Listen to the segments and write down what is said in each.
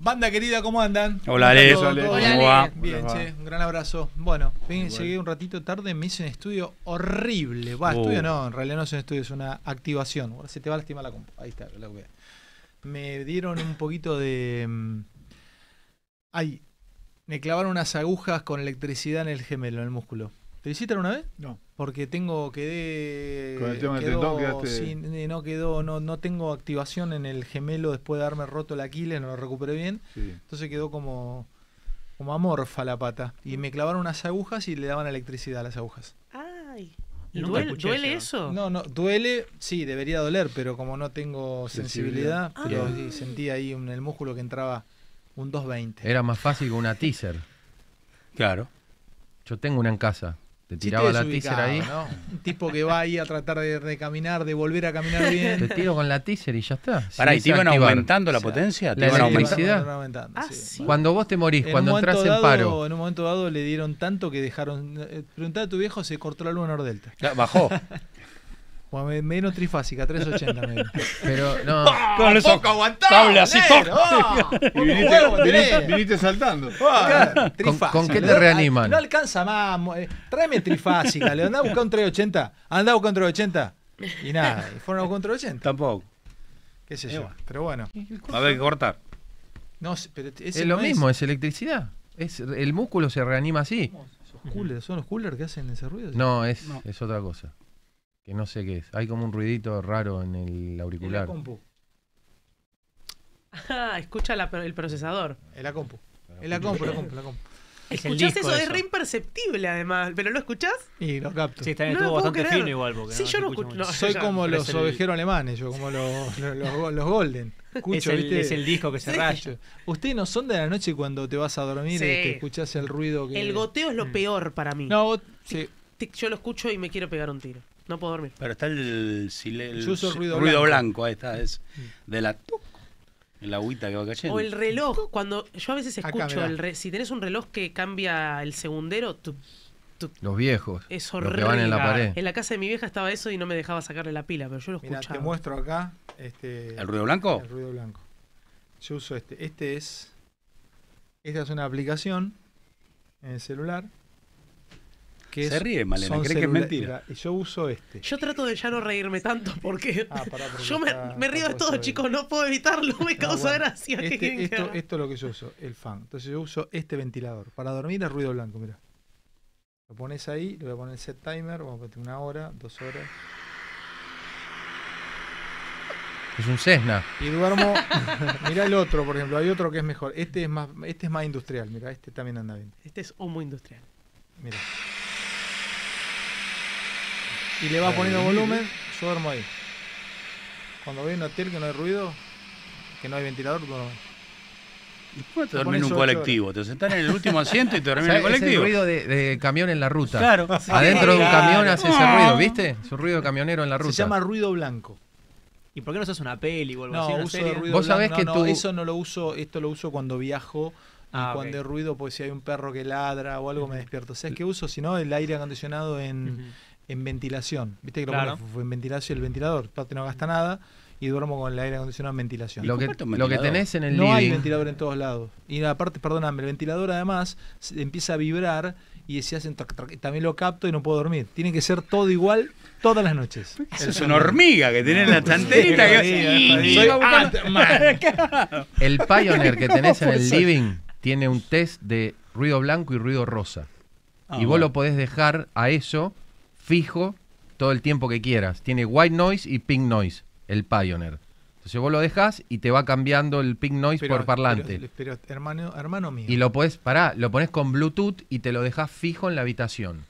Banda querida, ¿cómo andan? Hola, ¿cómo Hola, Bien, che, un gran abrazo. Bueno, llegué un ratito tarde, me hice un estudio horrible. Va, uh. estudio no, en realidad no es un estudio, es una activación. se te va a lastimar la compu. Ahí está, la Me dieron un poquito de. Mm, ay, me clavaron unas agujas con electricidad en el gemelo, en el músculo visitar una vez? No. Porque tengo, quedé. Con el tema del tendón eh, no quedó, no, tengo activación en el gemelo después de haberme roto el Aquiles, no lo recuperé bien. Entonces quedó como, como amorfa la pata. Y me clavaron unas agujas y le daban electricidad a las agujas. Ay. ¿Duele, eso? No, no, duele, sí, debería doler, pero como no tengo sensibilidad, pero ah. sentí ahí en el músculo que entraba un 220. Era más fácil que una teaser. Claro. Yo tengo una en casa. Te tiraba la teaser ahí. Un tipo que va ahí a tratar de recaminar, de volver a caminar bien. Te tiro con la teaser y ya está. para ¿y te aumentando la potencia? ¿Te la ah, Cuando vos te morís, cuando entras en paro. En un momento dado le dieron tanto que dejaron. Eh, a tu viejo, se cortó la luna en Nordelta. Bajó. Me, dieron trifásica, 380 Pero no. con eso, poco aguantable, así y ah, viniste, saltando. Ah, ¿Con, qué te reaniman? No alcanza más. Eh, tráeme trifásica. Le andaba a buscar un 380. Andaba a buscar un 380. Y nada, y fueron a buscar un 380. Tampoco. Qué sé eh, yo. Pero bueno. A ver, cortar. es lo mismo, es, electricidad. Es, el músculo se reanima así. esos coolers, ¿son los coolers que hacen ese ruido? No, es, no. es otra cosa que no sé qué es. Hay como un ruidito raro en el auricular. Ah, la compu. escucha el procesador. el la compu. En la compu, la compu, eso, es re imperceptible además, pero ¿lo escuchás? Y lo capto. Sí, también no estuvo bastante fino igual. sí, yo no escucho. Soy como los ovejeros alemanes, yo como los, los, golden. Escucho, es, el, disco que se sí. Ustedes no son de la noche cuando te vas a dormir y eh, te escuchás el ruido El goteo es lo mm. peor para mí. No, sí. Yo lo escucho y me quiero pegar un tiro. No puedo dormir. Pero está el, Yo uso ruido, ruido, blanco. ahí está, es mm. de la el agüita que va cayendo. O el reloj, cuando yo a veces escucho, si tenés un reloj que cambia el segundero, los viejos. Es horrible. que van en la pared. En la casa de mi vieja estaba eso y no me dejaba sacarle la pila, pero yo lo escuchaba. te muestro acá. Este, ¿El ruido blanco? El ruido blanco. Yo uso este. Este es. Esta es una aplicación en el celular se ríe, Malena, cree que es mentira. Y yo uso este. Yo trato de ya no reírme tanto porque, ah, yo me, río de todo, chicos, no puedo evitarlo, me causa gracia. Este, esto, esto, es lo que yo uso, el fan. Entonces yo uso este ventilador. Para dormir es ruido blanco, mira. Lo pones ahí, le voy a poner el set timer, vamos a una hora, dos horas. Es un Cessna. Y duermo. mira el otro, por ejemplo. Hay otro que es mejor. Este es más, este es más industrial. Mira, este también anda bien. Este es homo industrial. Mira y le va poniendo volumen, yo duermo ahí. Cuando voy a un hotel que no hay ruido, que no hay ventilador, duermo te en un colectivo? Te sentás en el último asiento y te dormís en el colectivo. Es el ruido de, camión en la ruta. Claro. Adentro de un camión hace ese ruido, ah. ¿viste? Es un ruido camionero en la ruta. Se llama ruido blanco. ¿Y por qué no haces una peli o algo no, así? uso ruido Vos que no, no, eso no lo uso, esto lo uso cuando viajo. Y ah, cuando hay ruido, pues si hay un perro que ladra o algo, me despierto. O sea, es que uso, si no, el aire acondicionado en, en ventilación. Viste que lo claro. en ventilación, el ventilador, parte no gasta nada y duermo con el aire acondicionado en ventilación. Lo que, lo que tenés en el living... No hay ventilador en todos lados. Y aparte, perdóname, el ventilador además empieza a vibrar y se hacen también lo capto y no puedo dormir. Tiene que ser todo igual todas las noches. Eso es una hormiga que tiene en la chanterita. el Pioneer que tenés en el living tiene un test de ruido blanco y ruido rosa. Ah, y vos lo podés dejar a eso fijo todo el tiempo que quieras. Tiene white noise y pink noise, el Pioneer. Entonces vos lo dejas y te va cambiando el pink noise por parlante. hermano, hermano mío. Y lo podés, pará, lo pones con Bluetooth y te lo dejas fijo en la habitación.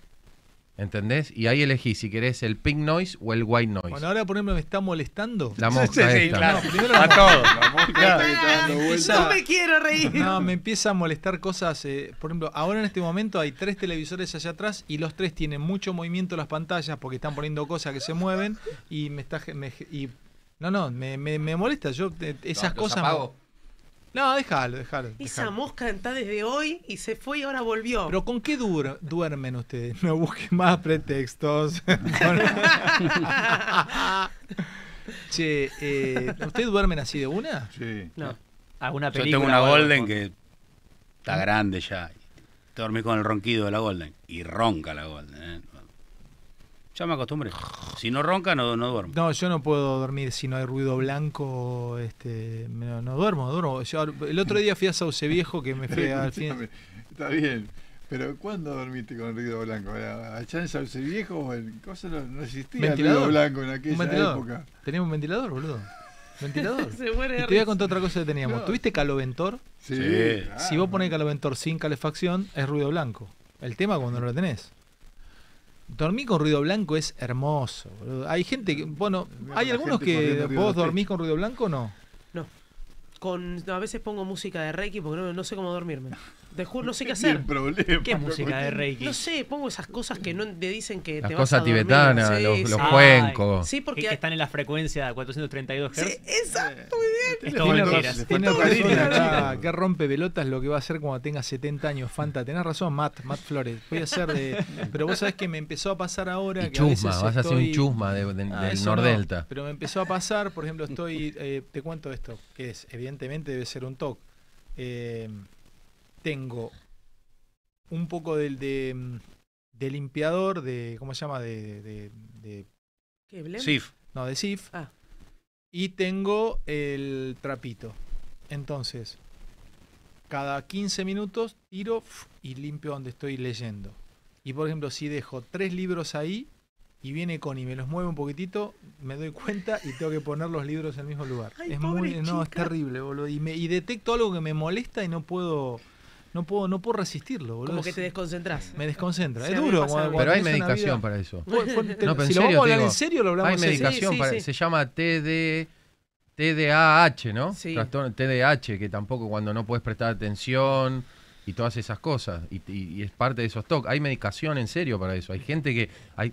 ¿Entendés? Y ahí elegí si querés el pink noise o el white noise. Bueno, ahora por ejemplo me está molestando. La mosca. Sí, Claro. la a todos. La me quiero reír. No, me empieza a molestar cosas. Eh, por ejemplo, ahora en este momento hay tres televisores allá atrás y los tres tienen mucho movimiento las pantallas porque están poniendo cosas que se mueven y me está. y, no, no, me, molesta. Yo eh, esas cosas. No, déjalo, déjalo. Esa mosca está desde hoy y se fue y ahora volvió. Pero ¿con qué duermen ustedes? No busquen más pretextos. che, eh, ¿ustedes duermen así de una? Sí. No. ¿Alguna ah, película? Yo tengo una Golden que está grande ya. Te dormí con el ronquido de la Golden. Y ronca la Golden. ¿eh? Ya me acostumbré. Si no ronca, no, no duermo. No, yo no puedo dormir si no hay ruido blanco. Este, no, duermo, duermo. el otro día fui a Sauce Viejo que me fui al fin. Está bien. Pero ¿cuándo dormiste con ruido blanco? ¿Allá en Sauce Viejo o en cosas no, no, existía ¿Ventilador? ruido blanco en aquella época? Teníamos un ventilador, boludo. Ventilador. Se muere te voy a contar otra cosa que teníamos. ¿Tuviste caloventor? sí. Si vos pones caloventor sin calefacción, es ruido blanco. El tema cuando no lo tenés. Dormir con ruido blanco es hermoso. Hay gente que, bueno, hay algunos que vos dormís con ruido blanco o no. No. Con, a veces pongo música de Reiki porque no sé cómo dormirme. no sé qué hacer. ¿Qué música de Reiki? No sé, pongo esas cosas que no te dicen que las te cosas vas a tibetanas, los, cuencos. Sí, porque. están en la frecuencia de 432 Hz. exacto, muy eh, bien. acá, rompe pelotas lo que va a hacer cuando tenga 70 años, Fanta. Tenés razón, Matt, Matt Flores. Voy a hacer de. Pero vos sabés que me empezó a pasar ahora. chusma, vas a hacer un chusma de, ah, del Nordelta. pero me empezó a pasar, por ejemplo, estoy. Eh, te cuento esto, que es, evidentemente debe ser un TOC. Eh, tengo un poco del de, mm, limpiador, de. ¿Cómo se llama? De. de, Sif. No, de SIF. Ah. Y tengo el trapito. Entonces, cada 15 minutos tiro y limpio donde estoy leyendo. Y por ejemplo, si dejo tres libros ahí y viene Connie y me los mueve un poquitito, me doy cuenta y tengo que poner los libros en el mismo lugar. es No, es terrible, boludo. Y, y detecto algo que me molesta y no puedo no puedo, no puedo resistirlo, boludo. Como que te desconcentrás. Me desconcentra. es duro. pero hay medicación para eso. hablar en serio, lo hablamos Hay medicación, para, se llama TDAH, ¿no? Trastorno, TDAH, que tampoco cuando no puedes prestar atención y todas esas cosas. Y, es parte de esos toques. Hay medicación en serio para eso. Hay gente que... Hay,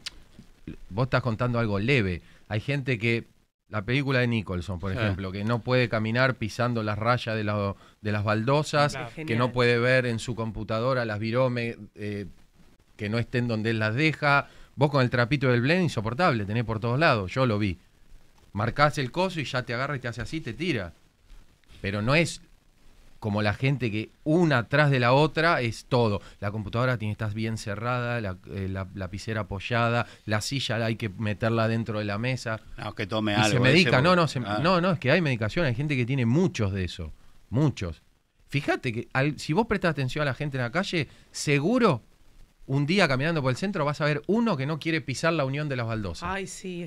vos estás contando algo leve. Hay gente que la película de Nicholson, por ejemplo, que no puede caminar pisando las rayas de, las baldosas, que no puede ver en su computadora las virome eh, que no estén donde él las deja. Vos con el trapito del blend insoportable, tenés por todos lados, yo lo vi. Marcás el coso y ya te agarra y te hace así, te tira. Pero no es como la gente que una atrás de la otra es todo. La computadora tiene estás bien cerrada, la, eh, lapicera apoyada, la silla hay que meterla dentro de la mesa. No, que tome y algo. Se medica, no, no, ah. no, no, es que hay medicación, hay gente que tiene muchos de eso, muchos. Fíjate que si vos prestas atención a la gente en la calle, seguro un día caminando por el centro vas a ver uno que no quiere pisar la unión de las baldosas.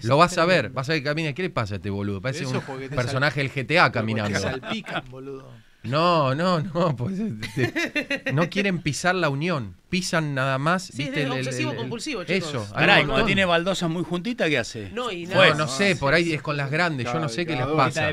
Lo vas a ver, vas a ver que camina. ¿Qué le pasa a este boludo? Parece un personaje del GTA caminando. salpican, boludo. No, no, no, pues este, no quieren pisar la unión, pisan nada más. Sí, ¿viste? es obsesivo compulsivo, chicos. Eso. Caray, cuando tiene baldosas muy juntitas, ¿qué hace? No, Bueno, no sé, por ahí es con las grandes, yo no sé qué les pasa.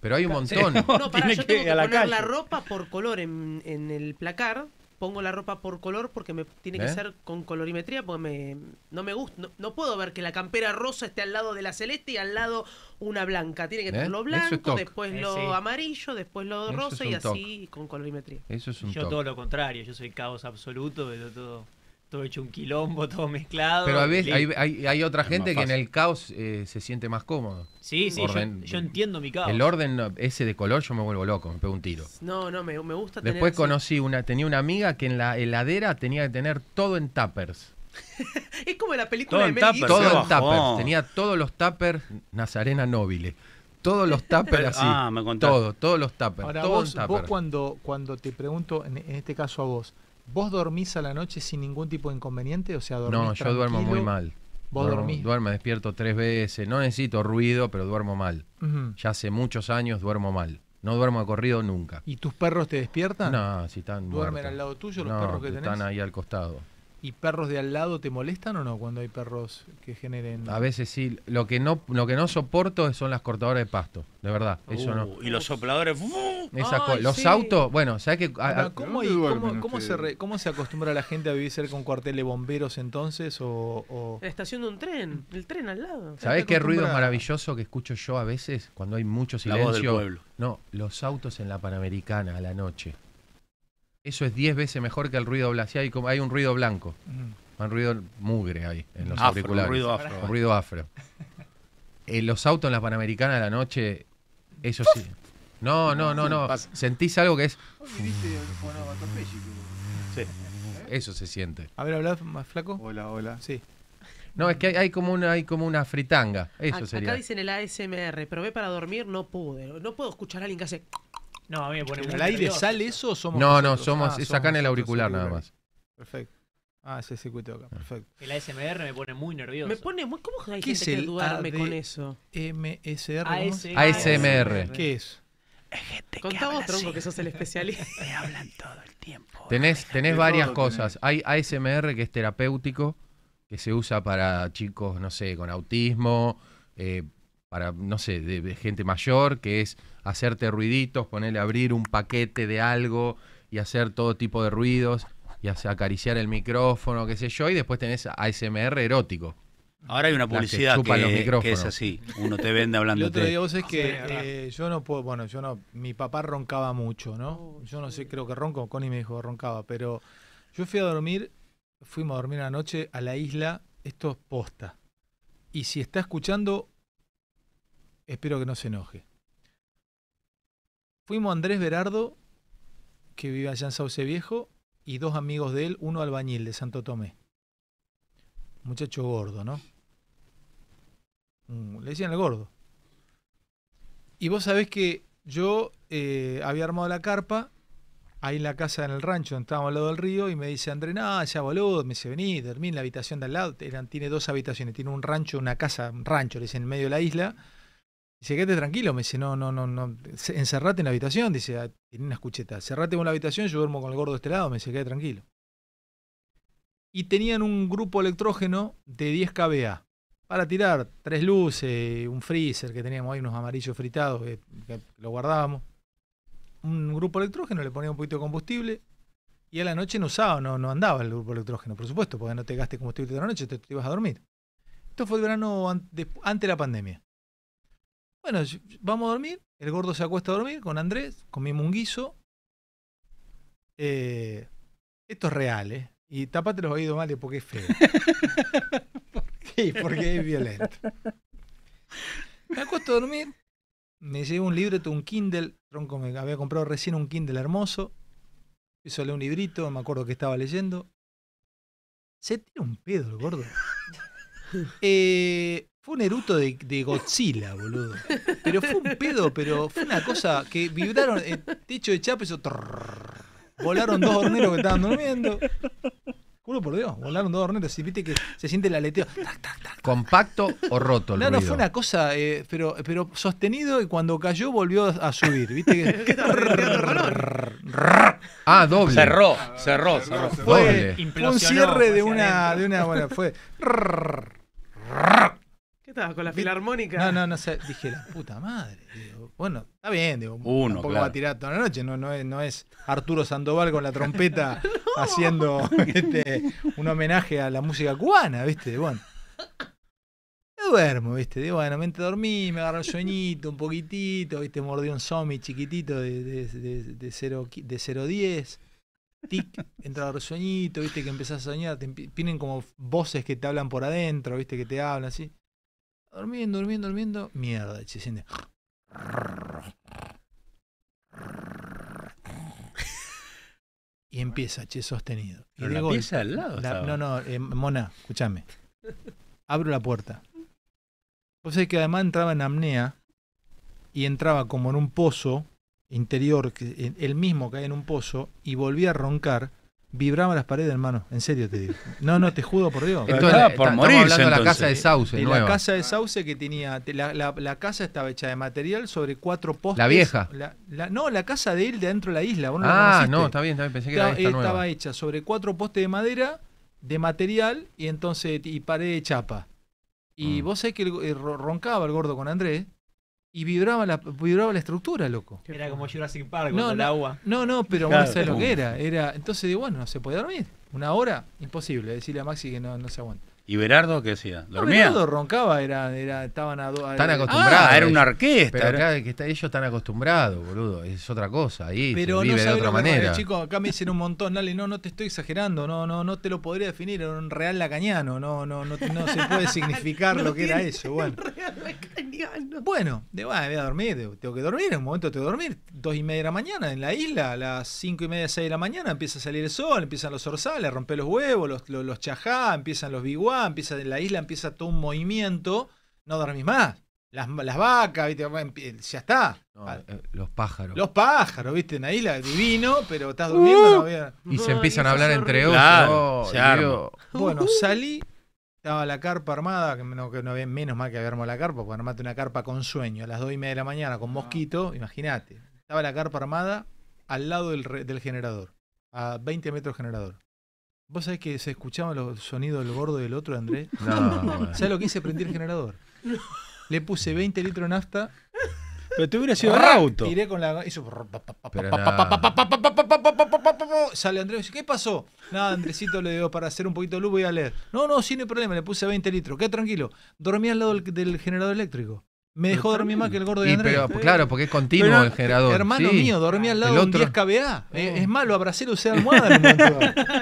Pero hay un montón. No, para, yo tengo que, poner la ropa por color en, en el placar pongo la ropa por color porque me tiene que ser con colorimetría, porque me, no me gusta, no, puedo ver que la campera rosa esté al lado de la celeste y al lado una blanca. Tiene que tener lo blanco, después lo amarillo, después lo rosa y así con colorimetría. Yo todo lo contrario, yo soy caos absoluto, pero todo todo hecho un quilombo, todo mezclado. Pero a veces hay, otra gente que en el caos eh, se siente más cómodo. Sí, sí, yo, entiendo mi caos. El orden ese de color yo me vuelvo loco, me pego un tiro. No, no, me, me gusta Después conocí una, tenía una amiga que en la heladera tenía que tener todo en tappers es como la película de Todo en tenía todos los tuppers Nazarena Nobile todos los tappers así. Ah, Todo, todos los tuppers. vos, vos cuando, cuando te pregunto, en, este caso a vos, ¿Vos dormís a la noche sin ningún tipo de inconveniente? O sea, No, yo duermo muy mal. ¿Vos duermo, dormís? Duermo, despierto tres veces. No necesito ruido, pero duermo mal. Ya hace muchos años duermo mal. No duermo a corrido nunca. ¿Y tus perros te despiertan? No, si están. ¿Duermen al lado tuyo los perros que tenés? Están ahí al costado. ¿Y perros de al lado te molestan o no cuando hay perros que generen.? A veces sí. Lo que no, lo que no soporto son las cortadoras de pasto, de verdad. eso no. Uh, y los sopladores. los autos. Bueno, ¿sabes qué...? ¿Cómo, cómo, se acostumbra la gente a vivir cerca con cuartel bomberos entonces? O, La estación de un tren, el tren al lado. sabes qué ruido maravilloso que escucho yo a veces cuando hay mucho silencio? No, los autos en la Panamericana a la noche eso es 10 veces mejor que el ruido blanco. Hay un ruido blanco. Un ruido mugre ahí en los auriculares. Un ruido afro. Un ruido afro. los autos en la Panamericana de la noche, eso sí. No, no, no, no. Sentís algo que es. ¿eh? Sí. Eso se siente. A ver, hablas más flaco. Hola, hola. Sí. No, es que hay, como una hay como una fritanga. Eso se sería. Acá dicen el ASMR, pero ve para dormir, no pude. No puedo escuchar a alguien que hace no, a mí me pone muy el aire sale eso o somos.? No, no, somos, ah, es acá en el auricular nada más. Perfecto. Ah, ese circuito acá, ah. perfecto. El ASMR me pone muy nervioso. Me pone muy. ¿Cómo hay ¿Qué que con eso? MSR. ASMR. ¿Qué es? Contá vos, tronco, que sos el especialista. Tenés, tenés varias tiempo. tenés. cosas. Hay ASMR que es terapéutico, que se usa para chicos, no sé, con autismo, eh, para, no sé, de, gente mayor, que es hacerte ruiditos, ponerle a abrir un paquete de algo y hacer todo tipo de ruidos y acariciar el micrófono, qué sé yo, y después tenés ASMR erótico. Ahora hay una publicidad que, es así, uno te vende hablando. Yo otro día vos es que eh, yo no puedo, bueno, yo no, mi papá roncaba mucho, ¿no? Yo no sé, creo que ronco, Connie me dijo que roncaba, pero yo fui a dormir, fuimos a dormir noche a la isla, esto es posta. Y si está escuchando Espero que no se enoje. Fuimos Andrés Berardo, que vive allá en Sauce Viejo, y dos amigos de él, uno albañil de Santo Tomé. Muchacho gordo, ¿no? Mm, le decían el gordo. Y vos sabés que yo eh, había armado la carpa ahí en la casa, en el rancho, donde estábamos al lado del río, y me dice Andrés nada, ya voló me dice, vení, dormí en la habitación de al lado, tiene dos habitaciones, tiene un rancho, una casa, un rancho, le dice en medio de la isla, Dice, quédate tranquilo, me dice, no, no, no, no, encerrate en la habitación, dice, ah, tiene una escucheta cerrate en la habitación, yo duermo con el gordo de este lado, me dice, quédate tranquilo. Y tenían un grupo electrógeno de 10 kVA para tirar tres luces, un freezer que teníamos ahí, unos amarillos fritados lo guardábamos. Un grupo electrógeno, le ponía un poquito de combustible, y a la noche no usaba, no, no andaba el grupo electrógeno, por supuesto, porque no te gastes combustible de la noche, te, te ibas a dormir. Esto fue el verano antes de la pandemia. Bueno, vamos a dormir. El gordo se acuesta a dormir con Andrés, comimos un guiso. Eh, esto es real, ¿eh? Y tapate los oídos, Male, porque es feo. ¿Por qué? Porque es violento. Me acuesto a dormir. Me llevo un libreto, un Kindle. Tronco, me había comprado recién un Kindle hermoso. eso leer un librito, me acuerdo que estaba leyendo. Se tira un pedo el gordo. Eh, fue un eruto de, Godzilla, boludo. Pero fue un pedo, pero fue una cosa que vibraron el eh, techo de Chapa y eso... Volaron dos horneros que estaban durmiendo. Juro por Dios, volaron dos horneros. viste que se siente el aleteo. ¿Compacto o roto el No, ruido. no, fue una cosa, eh, pero, pero sostenido y cuando cayó volvió a subir. ¿Viste que? ah, doble. Cerró, cerró, cerró. Fue, un cierre de una, de una. Bueno, fue. con la filarmónica? No, no, no sé. Dije, la puta madre. bueno, está bien, digo, Uno, tampoco va a tirar toda la noche. No, no, es, Arturo Sandoval con la trompeta haciendo este, un homenaje a la música cubana, ¿viste? Bueno. me duermo, ¿viste? Digo, bueno, me dormí, me agarró el sueñito un poquitito, ¿viste? Mordí un zombie chiquitito de 0.10 de, de tic, entra el sueñito, viste que empezás a soñar, te vienen como voces que te hablan por adentro, viste que te hablan así durmiendo, durmiendo, durmiendo. Mierda, se siente. Y empieza, che, sostenido. Y la al lado. no, no, eh, Mona, escúchame. Abro la puerta. Vos sabés que además entraba en amnea y entraba como en un pozo interior, que eh, el mismo caía en un pozo y volvía a roncar vibraban las paredes, hermano. En serio te digo. No, no, te juro por Dios. Entonces, morir. hablando de la casa de Sauce. la casa de Sauce que tenía. La, casa estaba hecha de material sobre cuatro postes. ¿La vieja? La, no, la casa de él de adentro de la isla. ah, no, está bien, Pensé que era Estaba hecha sobre cuatro postes de madera, de material y entonces. y pared de chapa. Y mm. vos sabés que eh, roncaba el gordo con Andrés y vibraba la, vibraba la estructura, loco. Era como Jurassic Park con el agua. No, no, pero claro, sé lo que era. era. Entonces digo, bueno, no se puede dormir. Una hora, imposible. Decirle a Maxi que no, no se aguanta. ¿Y Berardo qué decía? ¿Dormía? Berardo roncaba, era, era, estaban a, acostumbrados. Ah, era un orquesta. Pero acá que está, ellos están acostumbrados, boludo. Es otra cosa. pero de otra manera. Chicos, acá me dicen un montón, Dale, no, no te estoy exagerando, no, no, no te lo podría definir. Era un real lacañano, no, no, no, no se puede significar lo que era eso. Bueno. Bueno, de, bueno, voy a dormir, tengo que dormir, en un momento tengo dormir. Dos y media de la mañana en la isla, a las cinco y media, seis de la mañana, empieza a salir el sol, empiezan los orzales, romper los huevos, los, los chajá, empiezan los biguá empieza en la isla, empieza todo un movimiento, no dormís más. Las, vacas, ¿viste? ya está. Eh, los pájaros. Los pájaros, ¿viste? En la isla, divino, pero estás durmiendo. Y se empiezan a hablar entre otros oh, Bueno, salí estaba la carpa armada, que no, que no había, menos más que había armado la carpa, porque armate una carpa con sueño a las 2 y media de la mañana con mosquito, imagínate. Estaba la carpa armada al lado del, del generador, a 20 metros del generador. ¿Vos sabés que se escuchaba los sonidos del gordo del otro, Andrés? No, no. ¿Sabés lo que hice? Prendí el generador. Le puse 20 litros de nafta. Pero te hubiera sido rauto. Tiré con la. Hizo. Sale Andrés y dice: ¿Qué pasó? Nada, Andresito le dio para hacer un poquito de luz voy a leer. No, no, sin problema, le puse 20 litros. Qué tranquilo. Dormí al lado del generador eléctrico. Me dejó dormir más que el gordo de Andrés. claro, porque es continuo el generador. Hermano mío, dormí al lado de un 10 kBA. Es, malo, a Brasil usé almohada.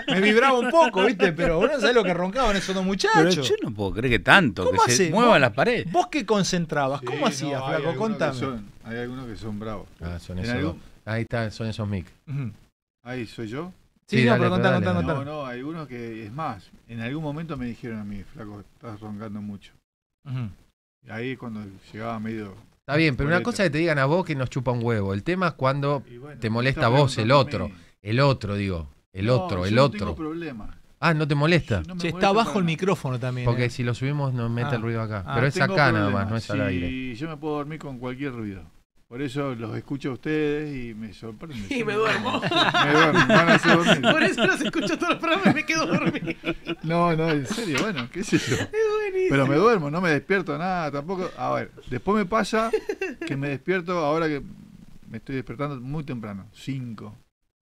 me vibraba un poco, ¿viste? Pero uno sabe lo que roncaban esos dos muchachos. yo no puedo creer que tanto, que se muevan las paredes. ¿Vos qué concentrabas? ¿Cómo hacías, Flaco? Contame. hay algunos que son bravos. Ah, son esos, ahí está, son esos mic. Ahí soy yo. Sí, no, pero contá, contá, No, no, hay algunos que, es más, en algún momento me dijeron a mí, Flaco, estás roncando mucho. Ajá Ahí cuando llegaba medio. Está bien, pero una cosa es que te digan a vos que nos chupa un huevo. El tema es cuando te molesta a vos, el otro. El otro, digo. El otro, el no otro. Tengo problema. Ah, no te molesta. está abajo el micrófono también. Porque eh. si lo subimos nos mete ah. el ruido acá. Ah, pero es acá nada más, no es al aire. Y yo me puedo dormir con cualquier ruido. Por eso los escucho a ustedes y me sorprende. Y me duermo. Me duermo, van a Por eso los escucho todos los programas y me quedo dormido. No, no, en serio, bueno, qué sé yo. Es buenísimo. Pero me duermo, no me despierto nada tampoco. A ver, después me pasa que me despierto ahora que me estoy despertando muy temprano, Cinco.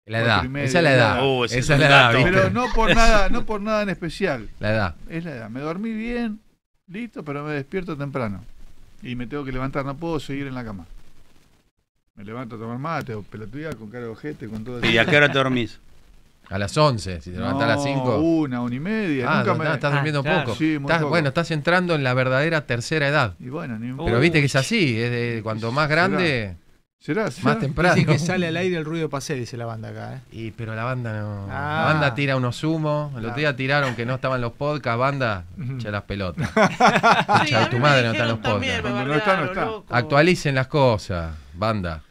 La edad. esa es la edad. Uh, esa, la edad. Pero no por nada, no por nada en especial. La edad. Es la edad. Me dormí bien, listo, pero me despierto temprano. Y me tengo que levantar, no puedo seguir en la cama. Me levanto a tomar mate, o con cara de ojete, con todo ¿Y a qué hora te dormís? A las 11, si te levantas a las 5. Una, una y media. Ah, nunca me... estás durmiendo ah, poco. Bueno, estás entrando en la verdadera tercera edad. Y bueno, Pero viste que es así, es de, cuanto más grande, ¿Será? más temprano. Dicen que sale al aire el ruido pasé, dice la banda acá. ¿eh? Y, pero la banda no. la ah. banda tira unos humos. El otro día tiraron que no estaban los podcasts, banda, echa las pelotas. echa tu madre no está en los podcasts. Actualicen las cosas, banda.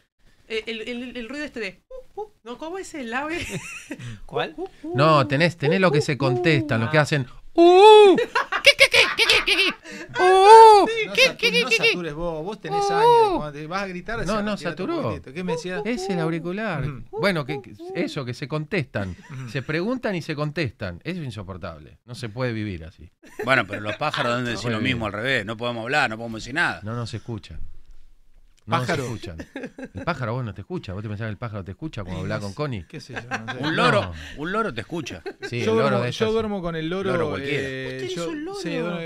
El, ruido este de. Uh, uh, ¿no? ¿Cómo es el ave? ¿Cuál? Uh, no, tenés, tenés lo que se contestan, lo que ah. hacen. ¡Uh! ¿Qué, qué, qué, qué, qué, qué? Ah, ¡Uh! ¿Qué, qué, qué, qué? No satures vos, vos tenés años. vas a gritar, no, no saturó. ¿Qué me decía Es el auricular. Bueno, que, eso, que se contestan. Se preguntan y se contestan. Es insoportable. No se puede vivir así. Bueno, pero los pájaros deben decir lo mismo al revés. No podemos hablar, no podemos decir nada. No nos escuchan escuchan. El pájaro vos no te escucha. ¿Vos te pensás que el pájaro te escucha cuando eh, habla con Connie? Un loro, un loro te escucha. yo, duermo, con el loro. loro. Eh,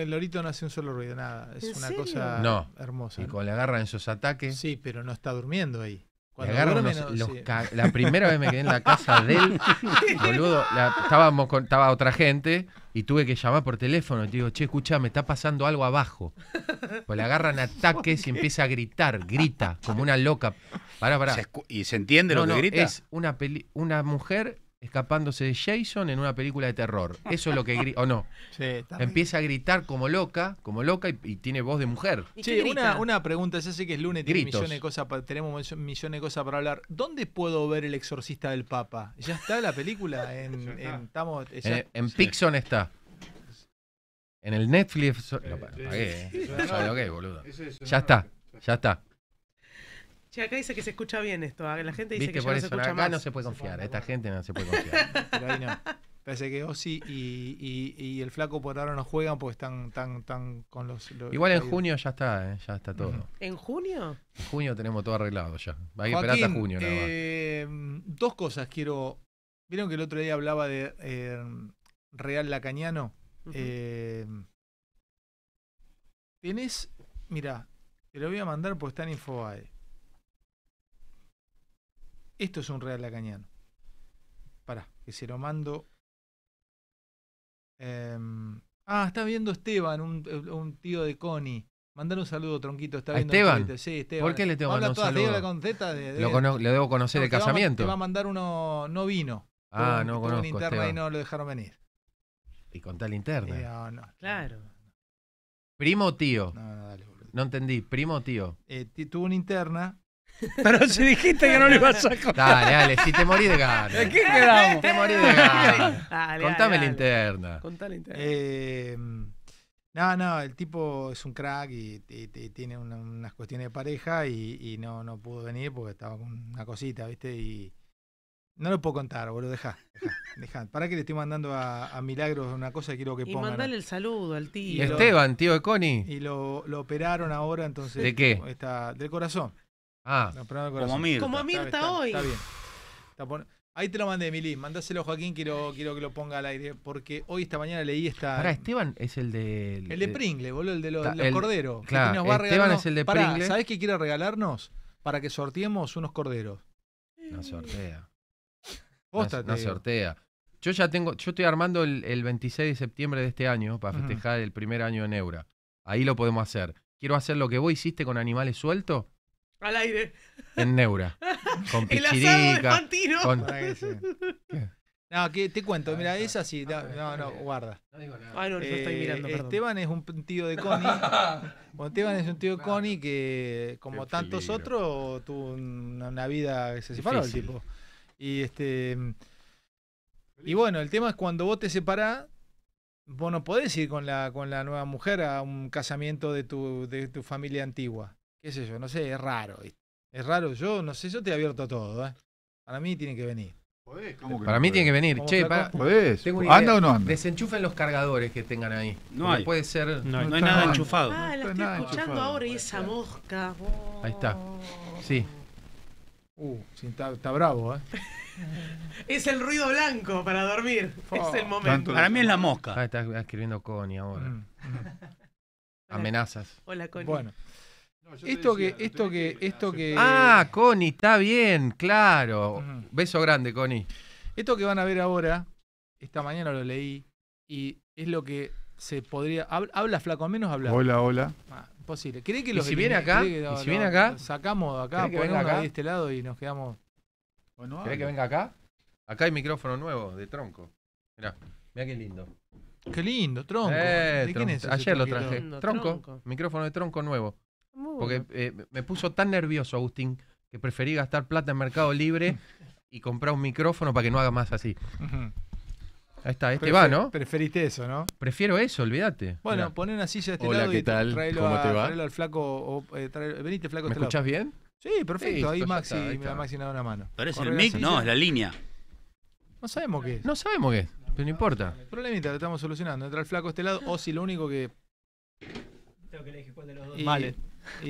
el lorito no hace un solo ruido, nada. Es una cosa hermosa. Y la le en sus ataques. Sí, pero no está durmiendo ahí. La primera vez me quedé en la casa de él, boludo. estábamos con, estaba otra gente y tuve que llamar por teléfono. Y digo, che, escucha, me está pasando algo abajo. Pues le agarran ataques y empieza a gritar, grita, como una loca. para ¿Y se entiende lo que grita? Es una, una mujer escapándose de Jason en una película de terror. Eso es lo que o no. Sí, Empieza a gritar como loca, como loca y, tiene voz de mujer. Sí, una, pregunta, ya sé que es lunes, tiene tenemos millones de cosas para hablar. ¿Dónde puedo ver El exorcista del Papa? ¿Ya está la película? En, en, en, Pixon está. En el Netflix... No, eh, pagué, eh. boludo. Ya está, ya está. Che, acá dice que se escucha bien esto. ¿ah? La gente dice que ya se escucha acá más. no se puede confiar. esta gente no se puede confiar. Pero ahí no. Parece que Ossi y, y, el flaco por ahora no juegan porque están tan, tan con los, Igual en junio ya está, ¿eh? ya está todo. ¿En junio? En junio tenemos todo arreglado ya. Hay que esperar hasta junio. Nada eh, dos cosas quiero... Vieron que el otro día hablaba de eh, Real Lacañano Uh eh, -huh. Mira, te lo voy a mandar porque está en Infobae. Esto es un Real Lacañano Pará, que se lo mando. Em, ah, está viendo Esteban, un, tío de Connie. Mandar un saludo, tronquito. Esteban? Sí, Esteban. ¿Por qué le tengo que mandar un saludo? debo conocer de casamiento. Te va, a mandar uno, no vino. Ah, no conozco. Una interna y no lo dejaron venir. Y con tal interna. Eh, claro. Primo tío. No, entendí, primo tío. Eh, tuvo una interna pero si dijiste que no le ibas a contar. Dale, dale, si te morí de ganas. ¿De qué quedamos? Te morí de Contame la interna. contame interna. Eh, no, no, el tipo es un crack y, tiene unas cuestiones de pareja y, no, no pudo venir porque estaba con una cosita, ¿viste? Y no lo puedo contar, boludo, dejá, dejá, dejá. ¿Para que le estoy mandando a, Milagros una cosa que quiero que ponga? Y mandale el saludo al tío. Esteban, tío de Connie. Y lo, lo operaron ahora, entonces. ¿De qué? Está, del corazón. Ah, como Mirta. hoy. Ahí te lo mandé, Mili. Mandáselo a Joaquín, quiero, quiero que lo ponga al aire. Porque hoy, esta mañana, leí esta. Esteban es el de. El de Pringle, boludo, el de los, corderos. Este Esteban es el de Pringle. ¿Sabés qué quiere regalarnos? Para que sorteemos unos corderos. una sortea. Póstate. No, sortea. Yo ya tengo. Yo estoy armando el, 26 de septiembre de este año para festejar el primer año en Eura. Ahí lo podemos hacer. Quiero hacer lo que vos hiciste con animales sueltos al aire. En Neura. Con pichirica. El con... No, te cuento, ah, mira, esa sí, no, no, guarda. No digo nada. estoy eh, mirando, Esteban es un tío de Connie. Esteban es un tío de Connie que, como tantos otros, tuvo una, vida que se separó el tipo. Y este. Y bueno, el tema es cuando vos te separás, vos no podés ir con la, con la nueva mujer a un casamiento de tu, de tu familia antigua qué sé yo, no sé, es raro. Es raro, yo no sé, yo te he abierto todo. ¿eh? Para mí tiene que venir. Podés, ¿cómo para mí tiene que venir. Che, para... podés. ¿Anda o no anda? Desenchufen los cargadores que tengan ahí. No hay. Puede ser. No, hay nada enchufado. Ah, la estoy escuchando ahora y esa mosca. Ahí está. Oh. Sí. Uh, está, bravo, ¿eh? es el ruido blanco para dormir. es el momento. Para mí es la mosca. Ah, está escribiendo Connie ahora. Mm, mm. Amenazas. Hola, Connie. Bueno esto que, esto que, esto que. Ah, Connie, está bien, claro. Beso grande, Connie. Esto que van a ver ahora, esta mañana lo leí, y es lo que se podría. Habla, flaco, menos habla. Hola, hola. posible ah, imposible. que lo si viene acá? si viene acá? Sacamos acá, ponemos acá? de este lado y nos quedamos. que venga acá? Acá hay micrófono nuevo de tronco. Mirá, mirá qué lindo. Qué lindo, tronco. Eh, ¿De quién es? Ayer lo traje. tronco, micrófono de tronco nuevo. Porque eh, me puso tan nervioso, Agustín, que preferí gastar plata en Mercado Libre y comprar un micrófono para que no haga más así. Ahí está, este va, ¿no? Preferiste eso, ¿no? Prefiero eso, olvídate. Bueno, Mira. poné una silla de este Hola, lado ¿qué y tal? ¿Cómo te va? al flaco o eh, venite flaco ¿Me este escuchás bien? Sí, perfecto. ahí pues Maxi, me ahí Maxi me una mano. ¿Pero es el mic? No, es la línea. No sabemos qué es. No sabemos qué es, pero no importa. Problemita, lo estamos solucionando. Entra el flaco a este lado o si lo único que... Tengo que elegir cuál de los dos. Vale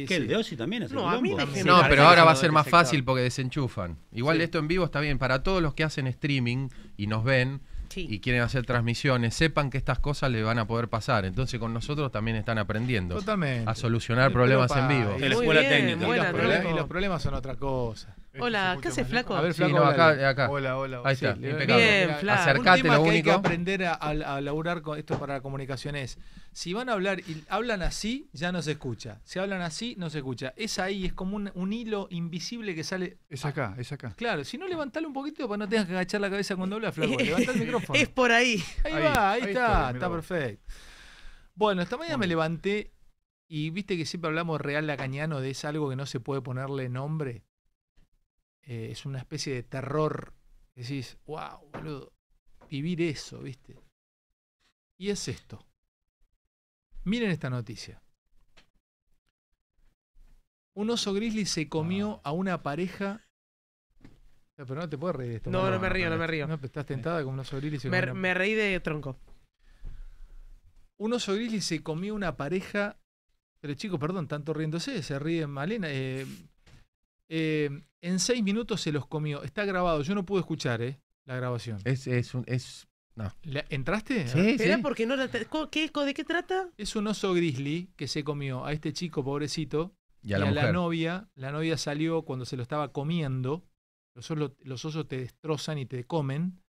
que el de también no, no, pero ahora va a ser más fácil porque desenchufan. Igual esto en vivo está bien. Para todos los que hacen streaming y nos ven y quieren hacer transmisiones, sepan que estas cosas le van a poder pasar. Entonces con nosotros también están aprendiendo a solucionar problemas en vivo. en técnica. y, los los problemas son otra cosa. Este hola, ¿qué hace flaco? A ver, flaco, acá, Hola, hola. Ahí está, Bien, flaco. Acercate, Un tema que hay que aprender a, laburar con esto para la comunicación es, si van a hablar y hablan así, ya no se escucha. Si hablan así, no se escucha. Es ahí, es como un, hilo invisible que sale... Es acá, es acá. Claro, si no, levantale un poquito para no tengas que agachar la cabeza cuando hablas, flaco. Levanta el micrófono. Es por ahí. Ahí, va, ahí, está, está, perfecto. Bueno, esta mañana me levanté y viste que siempre hablamos real lacañano de es algo que no se puede ponerle nombre. Eh, es una especie de terror. Decís, wow, boludo, vivir eso, ¿viste? Y es esto. Miren esta noticia. Un oso grizzly se comió ah. a una pareja. pero no te puedo reír de esto. No, no, me río, no me río. No, estás tentada con un oso grizzly. me, me reí de tronco. Un oso grizzly se comió a una pareja. Pero chicos, perdón, tanto riéndose, se ríe Malena. Eh, eh, en seis minutos se los comió. Está grabado. Yo no pude escuchar eh, la grabación. Es, es, un, es no. ¿Entraste? ¿qué- ¿De qué trata? Es un oso grizzly que se comió a este chico pobrecito Y a la novia. La novia salió cuando se lo estaba comiendo. Los, osos- los te destrozan y te comen.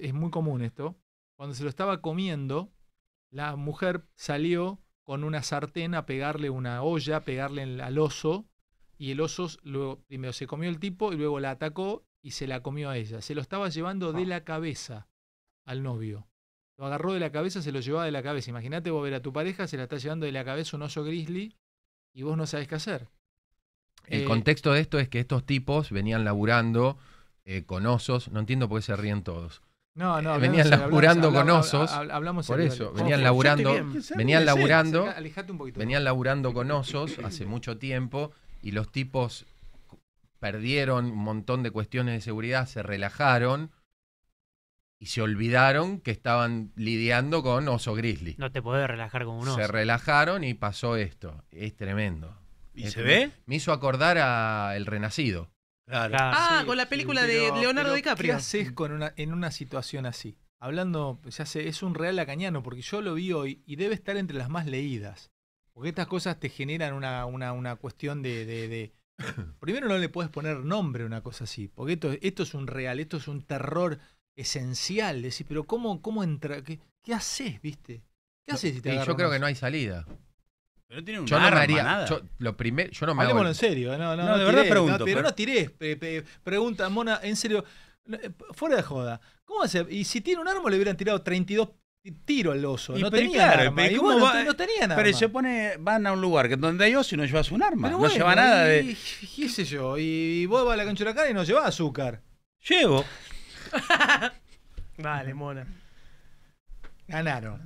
Es muy común esto. Cuando se lo estaba comiendo, la mujer salió con una sartén a pegarle una olla, a pegarle al oso y el oso luego, primero se comió el tipo y luego la atacó y se la comió a ella. Se lo estaba llevando de ah. la cabeza al novio. Lo agarró de la cabeza, se lo llevaba de la cabeza. Imagínate vos ver a tu pareja, se la está llevando de la cabeza un oso grizzly y vos no sabes qué hacer. El eh, contexto de esto es que estos tipos venían laburando eh, con osos. No entiendo por qué se ríen todos. No, no, eh, venían laburando con osos. Hablamos, por eso, venían laburando, venían laburando, venían laburando con osos hace mucho tiempo y los tipos perdieron un montón de cuestiones de seguridad, se relajaron y se olvidaron que estaban lidiando con oso grizzly. No te podés relajar con un oso. Se relajaron y pasó esto. Es tremendo. ¿Y se ve? Me hizo acordar a El Renacido. ah, con la película de Leonardo DiCaprio. ¿Qué haces con una, en una situación así? Hablando, es un real lacañano, porque yo lo vi hoy y debe estar entre las más leídas. Porque estas cosas te generan una, cuestión de, Primero no le puedes poner nombre a una cosa así, porque esto, esto es un real, esto es un terror esencial. Decir, pero ¿cómo, cómo entra? ¿Qué, qué haces, viste? ¿Qué haces si te y Yo creo que no hay salida. Pero tiene un yo, arma, nada. yo lo no me Hablemos en serio, no, no, no, de verdad pregunto. pero, no tirés, pregunta, Mona, en serio, eh, fuera de joda. ¿Cómo hace? Y si tiene un arma le hubieran tirado 32 tiro al oso. no tenía nada arma. no Pero se pone, van a un lugar que donde hay oso y no llevas un arma. no lleva nada de. Y, yo? Y, vos vas a la cancha de cara y no llevas azúcar. Llevo. Vale, mona. Ganaron.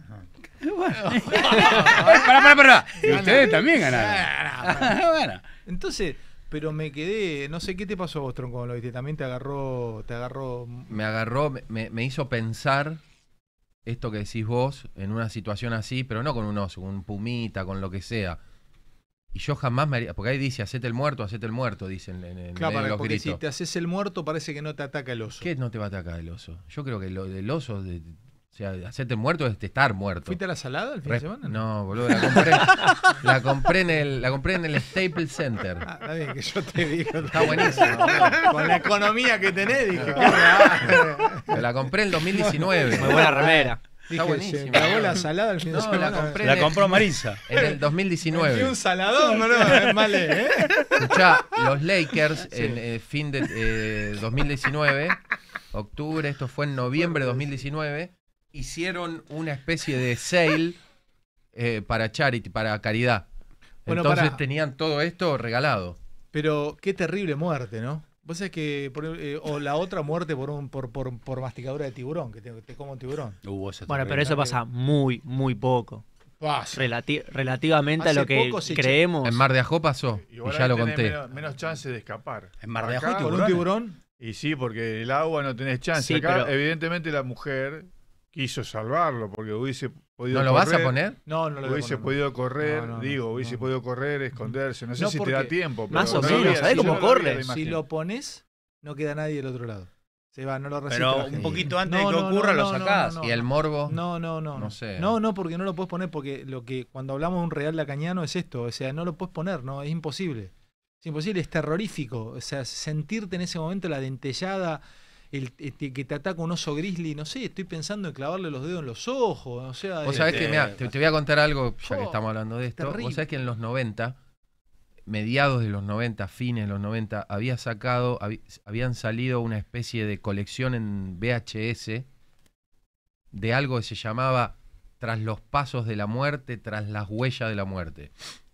Bueno. pará, pará, pará. Y ustedes también ganaron. Ah, bueno. Entonces, pero me quedé. No sé qué te pasó a vos, Tronco, lo viste. También te agarró. Te agarró. Me agarró, me, me hizo pensar esto que decís vos en una situación así, pero no con un oso, con un pumita, con lo que sea. Y yo jamás me haría, porque ahí dice, hacete el muerto, hacete el muerto, dicen en, claro, porque si te haces el muerto parece que no te ataca el oso. ¿Qué no te va a atacar el oso? Yo creo que lo del oso de, o sea, hacerte muerto es estar muerto. ¿Fuiste a la salada el fin de semana? No, boludo, la compré, la compré, en el, la Staples Center. Ah, está bien, que yo te digo. Está buenísimo. Con la economía que tenés, dije, ah. La compré en el 2019. Muy buena remera. Está buenísimo. la salada el fin de semana. La, compré la compró Marisa. En el 2019. Y un saladón, no, es mal, ¿eh? Escuchá, los Lakers, en eh, fin de 2019, eh, octubre, esto fue en noviembre de 2019, hicieron una especie de sale eh, para charity, para caridad. Entonces tenían todo esto regalado. Pero qué terrible muerte, ¿no? Vos que, eh, o la otra muerte por, un, por, por, por masticadora de tiburón, que te, como un tiburón. Uh, bueno, pero eso pasa muy, muy poco. relativamente a lo que creemos. En Mar de Ajó pasó, eh, y, ya lo conté. Menos, chance de escapar. En Mar de Ajó tiburón. un tiburón. Y sí, porque el agua no tenés chance. Acá, evidentemente, la mujer quiso salvarlo porque hubiese podido. ¿No lo vas a poner? No, no lo Hubiese podido correr, digo, hubiese podido correr, esconderse. No sé si te da tiempo. Pero más o menos, ¿sabes cómo corre? si lo pones, no queda nadie del otro lado. Se va, no lo resiste. Pero un poquito antes de que ocurra lo sacás. ¿Y el morbo? No, no, no. No sé. No, no, porque no lo puedes poner, porque lo que cuando hablamos de un Real Lacañano es esto. O sea, no lo puedes poner, no, es imposible. Es imposible, es terrorífico. O sea, sentirte en ese momento la dentellada. Eh, que te ataca un oso grizzly, no sé, estoy pensando en clavarle los dedos en los ojos. O sea, Vos eh, sabés que, te, voy a contar algo, ya que oh, estamos hablando de esto. Vos sabés que en los 90, mediados de los 90, fines de los 90, había sacado, habían salido una especie de colección en VHS de algo que se llamaba Tras los pasos de la muerte, tras las huellas de la muerte.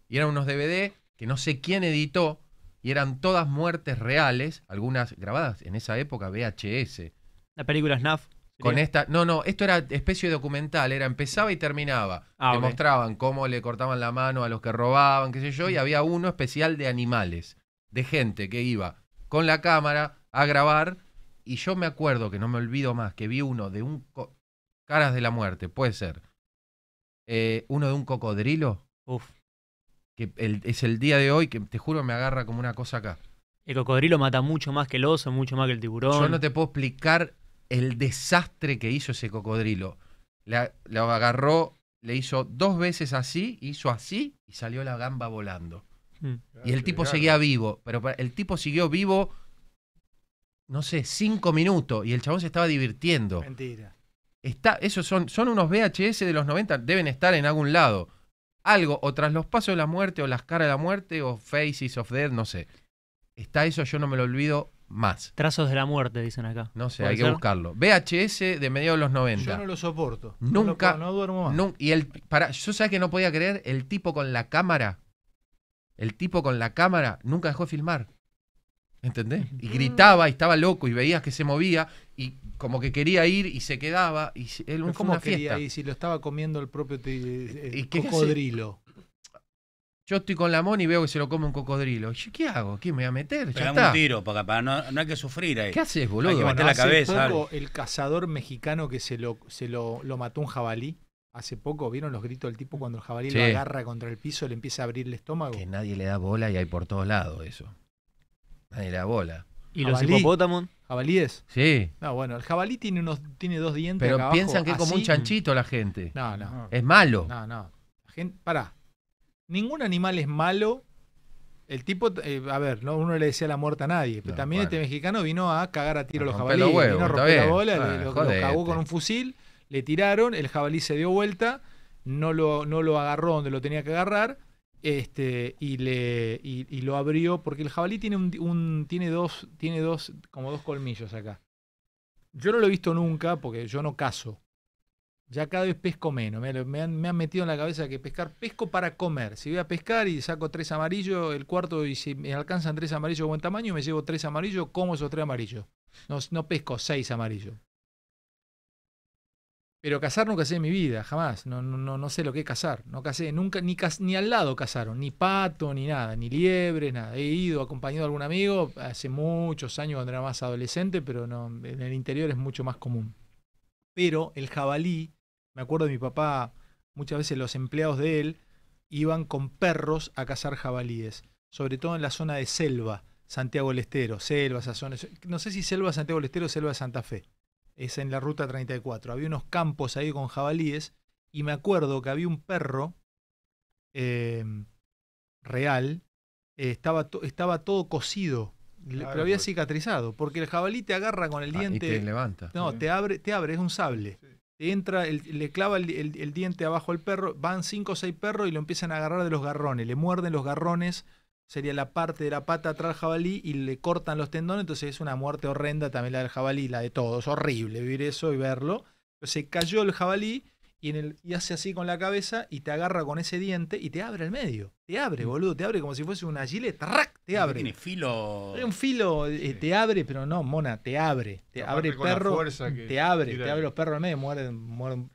Y eran unos DVD que no sé quién editó, y eran todas muertes reales, algunas grabadas en esa época VHS. La película Snuff. Con esta, no, no, esto era especie de documental, era empezaba y terminaba. Te ah, mostraban cómo le cortaban la mano a los que robaban, qué sé yo, y había uno especial de animales, de gente que iba con la cámara a grabar y yo me acuerdo que no me olvido más que vi uno de un caras de la muerte, puede ser. Eh, uno de un cocodrilo. Uf que es el día de hoy que te juro me agarra como una cosa acá. El cocodrilo mata mucho más que el oso, mucho más que el tiburón. Yo no te puedo explicar el desastre que hizo ese cocodrilo. La, agarró, le hizo dos veces así, hizo así y salió la gamba volando. Mm. Y el tipo seguía vivo, pero el tipo siguió vivo, no sé, cinco minutos y el chabón se estaba divirtiendo. Mentira. Está, esos son, son unos VHS de los 90, deben estar en algún lado algo, o tras los pasos de la muerte, o las caras de la muerte, o faces of death, no sé. Está eso, yo no me lo olvido más. Trazos de la muerte, dicen acá. No sé, hay que buscarlo. VHS de mediados de los 90. Yo no lo soporto. Nunca. No, duermo más. y el, para, yo sabía que no podía creer, el tipo con la cámara, el tipo con la cámara nunca dejó de filmar. ¿Entendés? Y mm. gritaba y estaba loco y veías que se movía como que quería ir y se quedaba. Y él, como quería y si lo estaba comiendo el propio eh, cocodrilo? Yo estoy con la mona y veo que se lo come un cocodrilo. ¿Qué hago? ¿Qué me voy a meter? Ya un tiro, para, no, hay que sufrir ahí. ¿Qué haces, boludo? la el cazador mexicano que se lo, se lo, mató un jabalí. Hace poco, ¿vieron los gritos del tipo cuando el jabalí lo agarra contra el piso, le empieza a abrir el estómago? Que nadie le da bola y hay por todos lados eso. Nadie le da bola. ¿Y los hipopótamos? ¿Jabalíes? Sí. No, bueno, el jabalí tiene, unos, tiene dos dientes. Pero piensan que es como un chanchito la gente. No, no. Es malo. No, no. pará. Ningún animal es malo. El tipo, eh, a ver, no uno le decía la muerte a nadie, pero también este mexicano vino a cagar a tiro a los jabalíes. Los huevos, vino a romper la bola, ah, cagó con un fusil, le tiraron, el jabalí se dio vuelta, no lo, no lo agarró donde lo tenía que agarrar este, y, le, y, lo abrió, porque el jabalí tiene, un, tiene, dos, tiene dos, como dos colmillos acá. Yo no lo he visto nunca, porque yo no caso Ya cada vez pesco menos. Me, han, metido en la cabeza que pescar, pesco para comer. Si voy a pescar y saco tres amarillos, el cuarto, y si me alcanzan tres amarillos de buen tamaño, me llevo tres amarillos, como esos tres amarillos. No, no pesco seis amarillos. Pero cazar no casé en mi vida, jamás. No, no, no sé lo que es casar. No casé, nunca, ni, ni al lado cazaron, ni pato, ni nada, ni liebre, nada. He ido acompañado a algún amigo hace muchos años cuando era más adolescente, pero no, en el interior es mucho más común. Pero el jabalí, me acuerdo de mi papá, muchas veces los empleados de él iban con perros a cazar jabalíes, sobre todo en la zona de selva, Santiago del Estero, selva, esa No sé si selva Santiago del Estero o selva Santa Fe es en la ruta 34. Había unos campos ahí con jabalíes y me acuerdo que había un perro eh, real, eh, estaba, estaba todo cocido lo había cicatrizado, porque el jabalí te agarra con el ah, diente. levanta. No, te, abre, te abre, es un sable. Te entra, le clava el, diente abajo al perro, van cinco o seis perros y lo empiezan a agarrar de los garrones, le muerden los garrones sería la parte de la pata atrás del jabalí y le cortan los tendones, entonces es una muerte horrenda también la del jabalí, la de todos, horrible vivir eso y verlo. Se cayó el jabalí y, hace así con la cabeza y te agarra con ese diente y te abre el medio. Te abre, mm. boludo, te abre como si fuese una gileta, te abre. Tiene filo. Un filo, eh, te abre, pero no, mona, te abre. Te abre el perro, te abre, te abre los perros al medio, mueren, mueren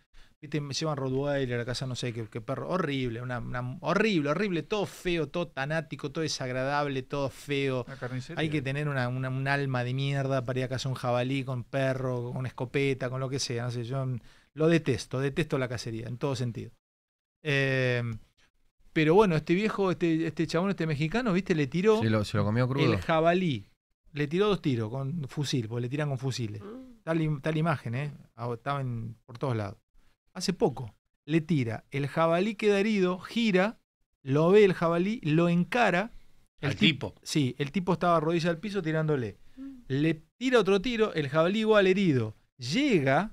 se llevan Rottweiler a casa, no sé qué, perro. Horrible, una, horrible, horrible, todo feo, todo tanático, todo desagradable, todo feo. Hay que tener un alma de mierda para ir a casa un jabalí con perro, con escopeta, con lo que sea. No yo lo detesto, detesto la cacería, en todo sentido. Eh, pero bueno, este viejo, este, este chabón, este mexicano, ¿viste? Le tiró. Se lo, comió crudo. El jabalí. Le tiró dos tiros con fusil, porque le tiran con fusiles. Mm. Tal, tal imagen, ¿eh? Estaban por todos lados hace poco, le tira, el jabalí queda herido, gira, lo ve el jabalí, lo encara. El tipo. Sí, el tipo estaba rodilla al piso tirándole. Mm. Le tira otro tiro, el jabalí igual herido. Llega,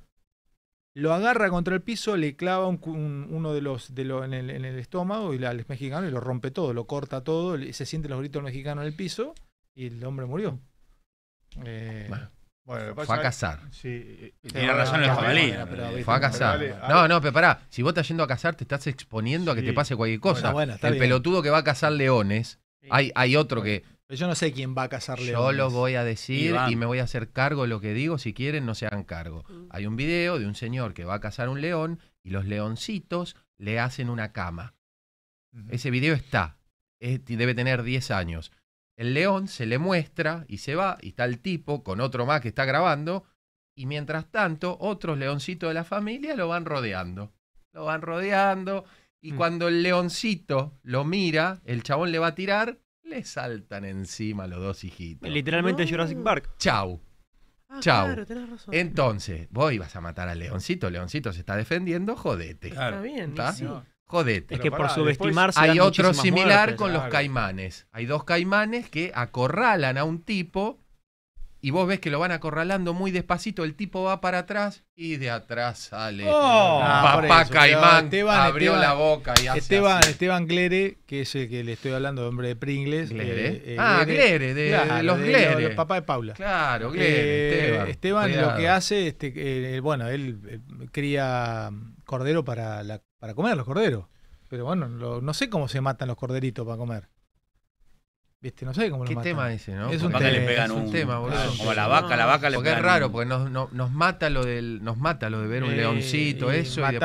lo agarra contra el piso, le clava uno de los, de lo, en, el, estómago y la, el mexicano y lo rompe todo, lo corta todo, se sienten los gritos del mexicano en el piso y el hombre murió. Eh, bueno fue a cazar. Sí, tiene razón el jabalí. Fue a cazar. No, no, pero pará. Si vos estás yendo a cazar, te estás exponiendo a que te pase cualquier cosa. el pelotudo que va a cazar leones, hay, hay otro que. yo no sé quién va a cazar leones. Yo lo voy a decir y, me voy a hacer cargo de lo que digo. Si quieren, no se hagan cargo. Mm. Hay un video de un señor que va a cazar un león y los leoncitos le hacen una cama. Ese video está. debe tener 10 años. El león se le muestra y se va, y está el tipo con otro más que está grabando, y mientras tanto otros leoncitos de la familia lo van rodeando. Lo van rodeando, y mm. cuando el leoncito lo mira, el chabón le va a tirar, le saltan encima los dos hijitos. Literalmente Jurassic Park. Chau. Ah, Chau. Entonces, vos ibas a matar al leoncito, leoncito se está defendiendo, jodete. Está bien, Jodete. Es que por subestimarse. Hay otro similar con los caimanes. Hay dos caimanes que acorralan a un tipo y vos ves que lo van acorralando muy despacito, el tipo va para atrás y de atrás sale oh, ah, ah, papá Caimán, abrió la boca y hace Esteban, Esteban Glere, que es el que le estoy hablando, de hombre de Pringles. Eh, eh, ah, Glere, de, los Glere. Los, papá de Paula. Claro, Glere, eh, Esteban. lo que hace, este, bueno, él cría cordero para, la, para comer, los corderos. Pero bueno, no sé cómo se matan los corderitos para comer no sé ¿Qué tema ese, no? Es un, un, tema, boludo. como la vaca, la vaca le Porque es raro, porque nos, nos mata lo del nos mata lo de ver un leoncito, eso y, es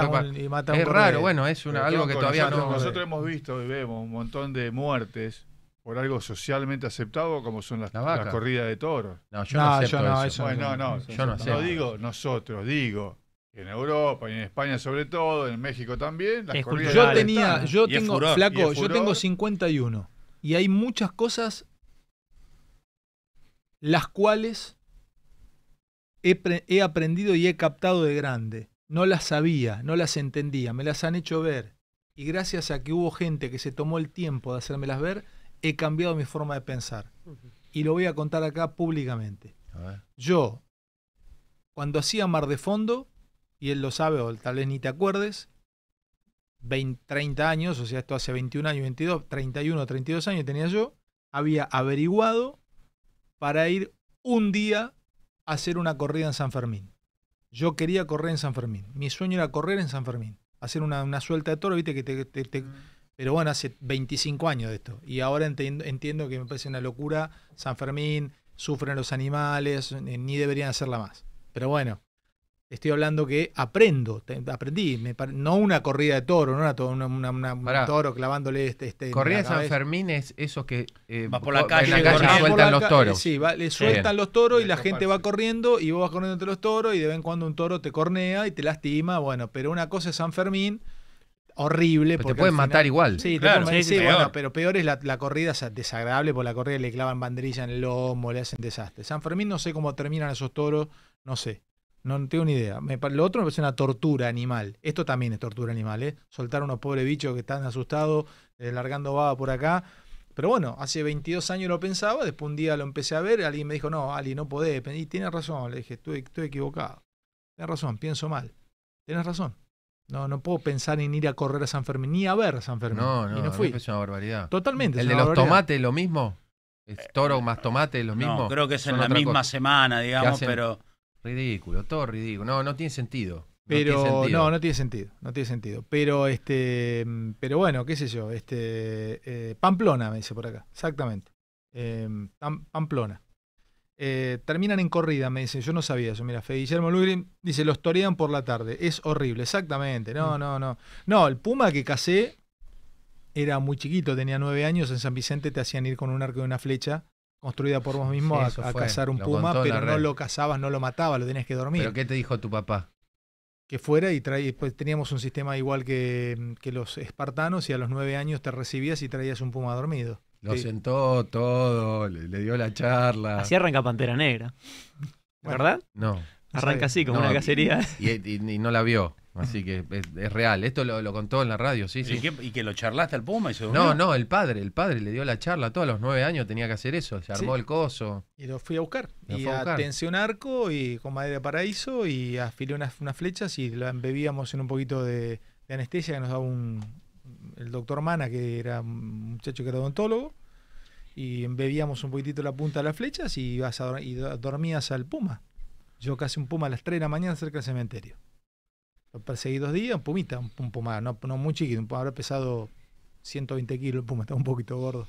raro, bueno, es una, algo que todavía nosotros, no Nosotros hemos visto y vemos un montón de muertes por algo socialmente aceptado como son las, la corrida corridas de toros. No, yo no, no eso. no, yo no, digo nosotros, digo en Europa y en España sobre todo, en México también, las corridas Yo tenía, yo tengo flaco, yo tengo 51. Y hay muchas cosas las cuales he, aprendido y he captado de grande. No las sabía, no las entendía, me las han hecho ver. Y gracias a que hubo gente que se tomó el tiempo de hacérmelas ver, he cambiado mi forma de pensar. Y lo voy a contar acá públicamente. Yo, cuando hacía Mar de Fondo, y él lo sabe o tal vez ni te acuerdes, 30 años, o sea, esto hace 21 años, 22, 31, 32 años tenía yo, había averiguado para ir un día a hacer una corrida en San Fermín. Yo quería correr en San Fermín. Mi sueño era correr en San Fermín. Hacer una, suelta de toro, viste que te... Mm. Pero bueno, hace 25 años de esto. Y ahora entiendo, entiendo que me parece una locura. San Fermín, sufren los animales, ni deberían hacerla más. Pero bueno, Estoy hablando que aprendo, aprendí, no una corrida de toro, no una, una, un toro clavándole este. este corrida de San Fermín es eso que eh, va por la calle, en la sueltan los toros. Sí, le sueltan los toros y la gente va corriendo y vos vas corriendo entre los toros y de vez en cuando un toro te cornea y te lastima. Bueno, pero una cosa es San Fermín, horrible. te pueden matar igual. Sí, Bueno, pero peor es la, corrida es desagradable, por la corrida le clavan banderilla en el lomo, le hacen desastre. San Fermín no sé cómo terminan esos toros, no sé. No, tengo ni idea. lo otro me parece una tortura animal. Esto también es tortura animal, ¿eh? Soltar a unos pobres bichos que están asustados, eh, largando baba por acá. Pero bueno, hace 22 años lo pensaba, después un día lo empecé a ver, alguien me dijo, no, Ali, no podés. Y tienes razón, le dije, estoy, estoy equivocado. Tienes razón, pienso mal. Tienes razón. No, no puedo pensar en ir a correr a San Fermín, ni a ver a San Fermín. No, no, y no fui. es una barbaridad. Totalmente. ¿El de los tomates lo mismo? ¿Es toro más tomate lo eh, mismo? No, creo que es en la misma semana, digamos, pero Ridículo, todo ridículo. No, no tiene sentido. Pero no, no, tiene sentido, no tiene sentido. Pero este, mm, pero bueno, qué sé yo, este eh, Pamplona me dice por acá, exactamente. Eh, Pamplona. Eh, terminan en corrida, me dice yo no sabía eso. Mira, Fede Guillermo Lugrin dice, los torean por la tarde. Es horrible, exactamente. No, mm. no, no. No, el Puma que casé era muy chiquito, tenía nueve años, en San Vicente te hacían ir con un arco y una flecha construida por vos mismo a, cazar un puma, pero no lo cazabas, no lo matabas, lo tenías que dormir. ¿Pero qué te dijo tu papá? Que fuera y pues teníamos un sistema igual que, los espartanos y a los nueve años te recibías y traías un puma dormido. Lo sentó todo, le, dio la charla. Así arranca Pantera Negra. ¿Verdad? no. Arranca así, como una cacería. y no la vio. Así que es, real. Esto lo, contó en la radio, sí, ¿Y sí. y que lo charlaste al Puma No, no, el padre, el padre le dio la charla. Todos los nueve años tenía que hacer eso. Se armó el coso. Y lo fui a buscar. y a un arco y con madera de paraíso y afilé unas, flechas y la embebíamos en un poquito de, anestesia que nos daba un, el doctor Mana, que era un muchacho que era odontólogo. Y embebíamos un poquitito la punta de las flechas y, y dormías al Puma. Yo casi un Puma a las 3 de la mañana cerca del cementerio. Los perseguí dos días, un pumita, un, no, no, muy chiquito, un, habrá pesado 120 kilos, el puma estaba un poquito gordo.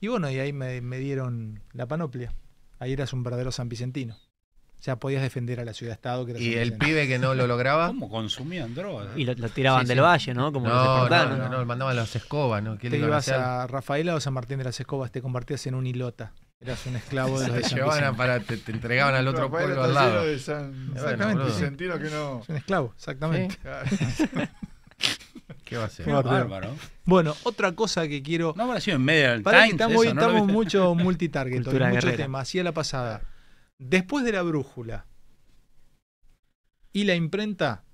Y bueno, y ahí me, dieron la panoplia. Ahí eras un verdadero San Vicentino. O sea, podías defender a la ciudad-estado. ¿Y el pibe que no lo lograba? ¿Cómo consumían drogas? Y lo, tiraban del valle, ¿no? Como no, no, no, no, mandaban a las escobas, ¿no? te ibas a, a Rafaela o San Martín de las Escobas, te convertías en un hilota. Eras un esclavo de los Te para, te, te entregaban al otro pueblo, al lado. exactamente. que no. un esclavo, exactamente. ¿Qué va a ser? Bueno, otra cosa que quiero. No habrá sido en medio del Times. Estamos, mucho multitarget, Muchos temas, hacía Así la pasada. Después de la brújula y la imprenta,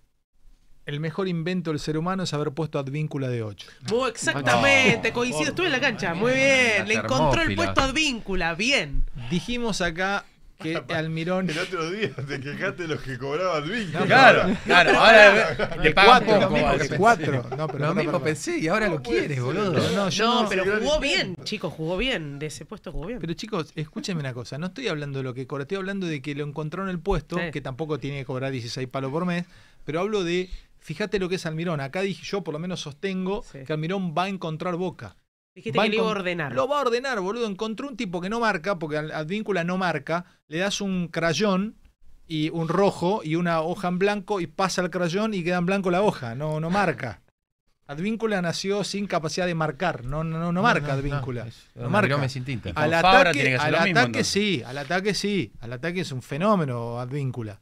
el mejor invento del ser humano es haber puesto advíncula de 8. exactamente, coincido, estuve en la cancha, muy bien, le encontró el puesto advíncula, bien. Dijimos acá que Almirón... El otro día te quejaste de los que cobraban advíncula. claro, claro, ahora le pagan No, pero lo mismo pensé y ahora lo quieres, boludo. No, pero jugó bien, chicos, jugó bien, de ese puesto jugó bien. Pero chicos, escúchenme una cosa, no estoy hablando de lo que cobra, estoy hablando de que lo encontró en el puesto, que tampoco tiene que cobrar 16 palos por mes, pero hablo de fíjate lo que es Almirón. Acá dije, yo por lo menos sostengo que Almirón va a encontrar boca. a ordenar. Lo va a ordenar, boludo. Encontró un tipo que no marca, porque Advíncula no marca, le das un crayón y un rojo y una hoja en blanco y pasa el crayón y queda en blanco la hoja, no, no marca. Advíncula nació sin capacidad de marcar, no, no, no, no marca Advíncula. al ataque sí, al ataque sí, al ataque es un fenómeno Advíncula.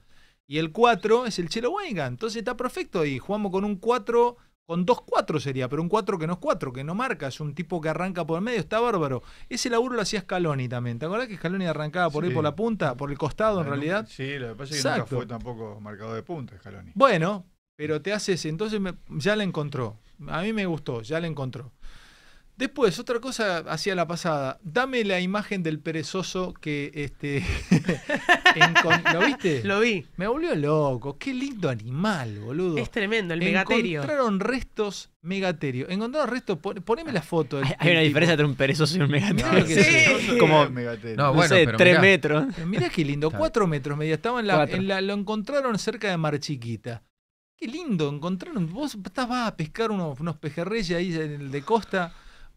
Y el 4 es el Chelo Weigan. Entonces está perfecto ahí. Jugamos con un 4, con dos 4 sería, pero un 4 que no es 4, que no marca. Es un tipo que arranca por el medio, está bárbaro. Ese laburo lo hacía Scaloni también. ¿Te acordás que Scaloni arrancaba por ahí por la punta, por el costado en realidad? Sí, lo que pasa es que nunca fue tampoco marcado de punta Scaloni. Bueno, pero te haces, entonces ya la encontró. A mí me gustó, ya la encontró. Después, otra cosa hacía la pasada. Dame la imagen del perezoso que este. ¿Lo viste? Lo vi. Me volvió loco. Qué lindo animal, boludo. Es tremendo, el megaterio. Encontraron restos megaterio. Encontraron restos. poneme la foto. hay, una diferencia entre un perezoso y un megaterio. No, sí. No, bueno, sé, tres metros. Mirá qué lindo, cuatro metros media. Estaba en la, lo encontraron cerca de Mar Chiquita. Qué lindo, encontraron. Vos estabas a pescar unos, unos pejerreyes ahí de costa.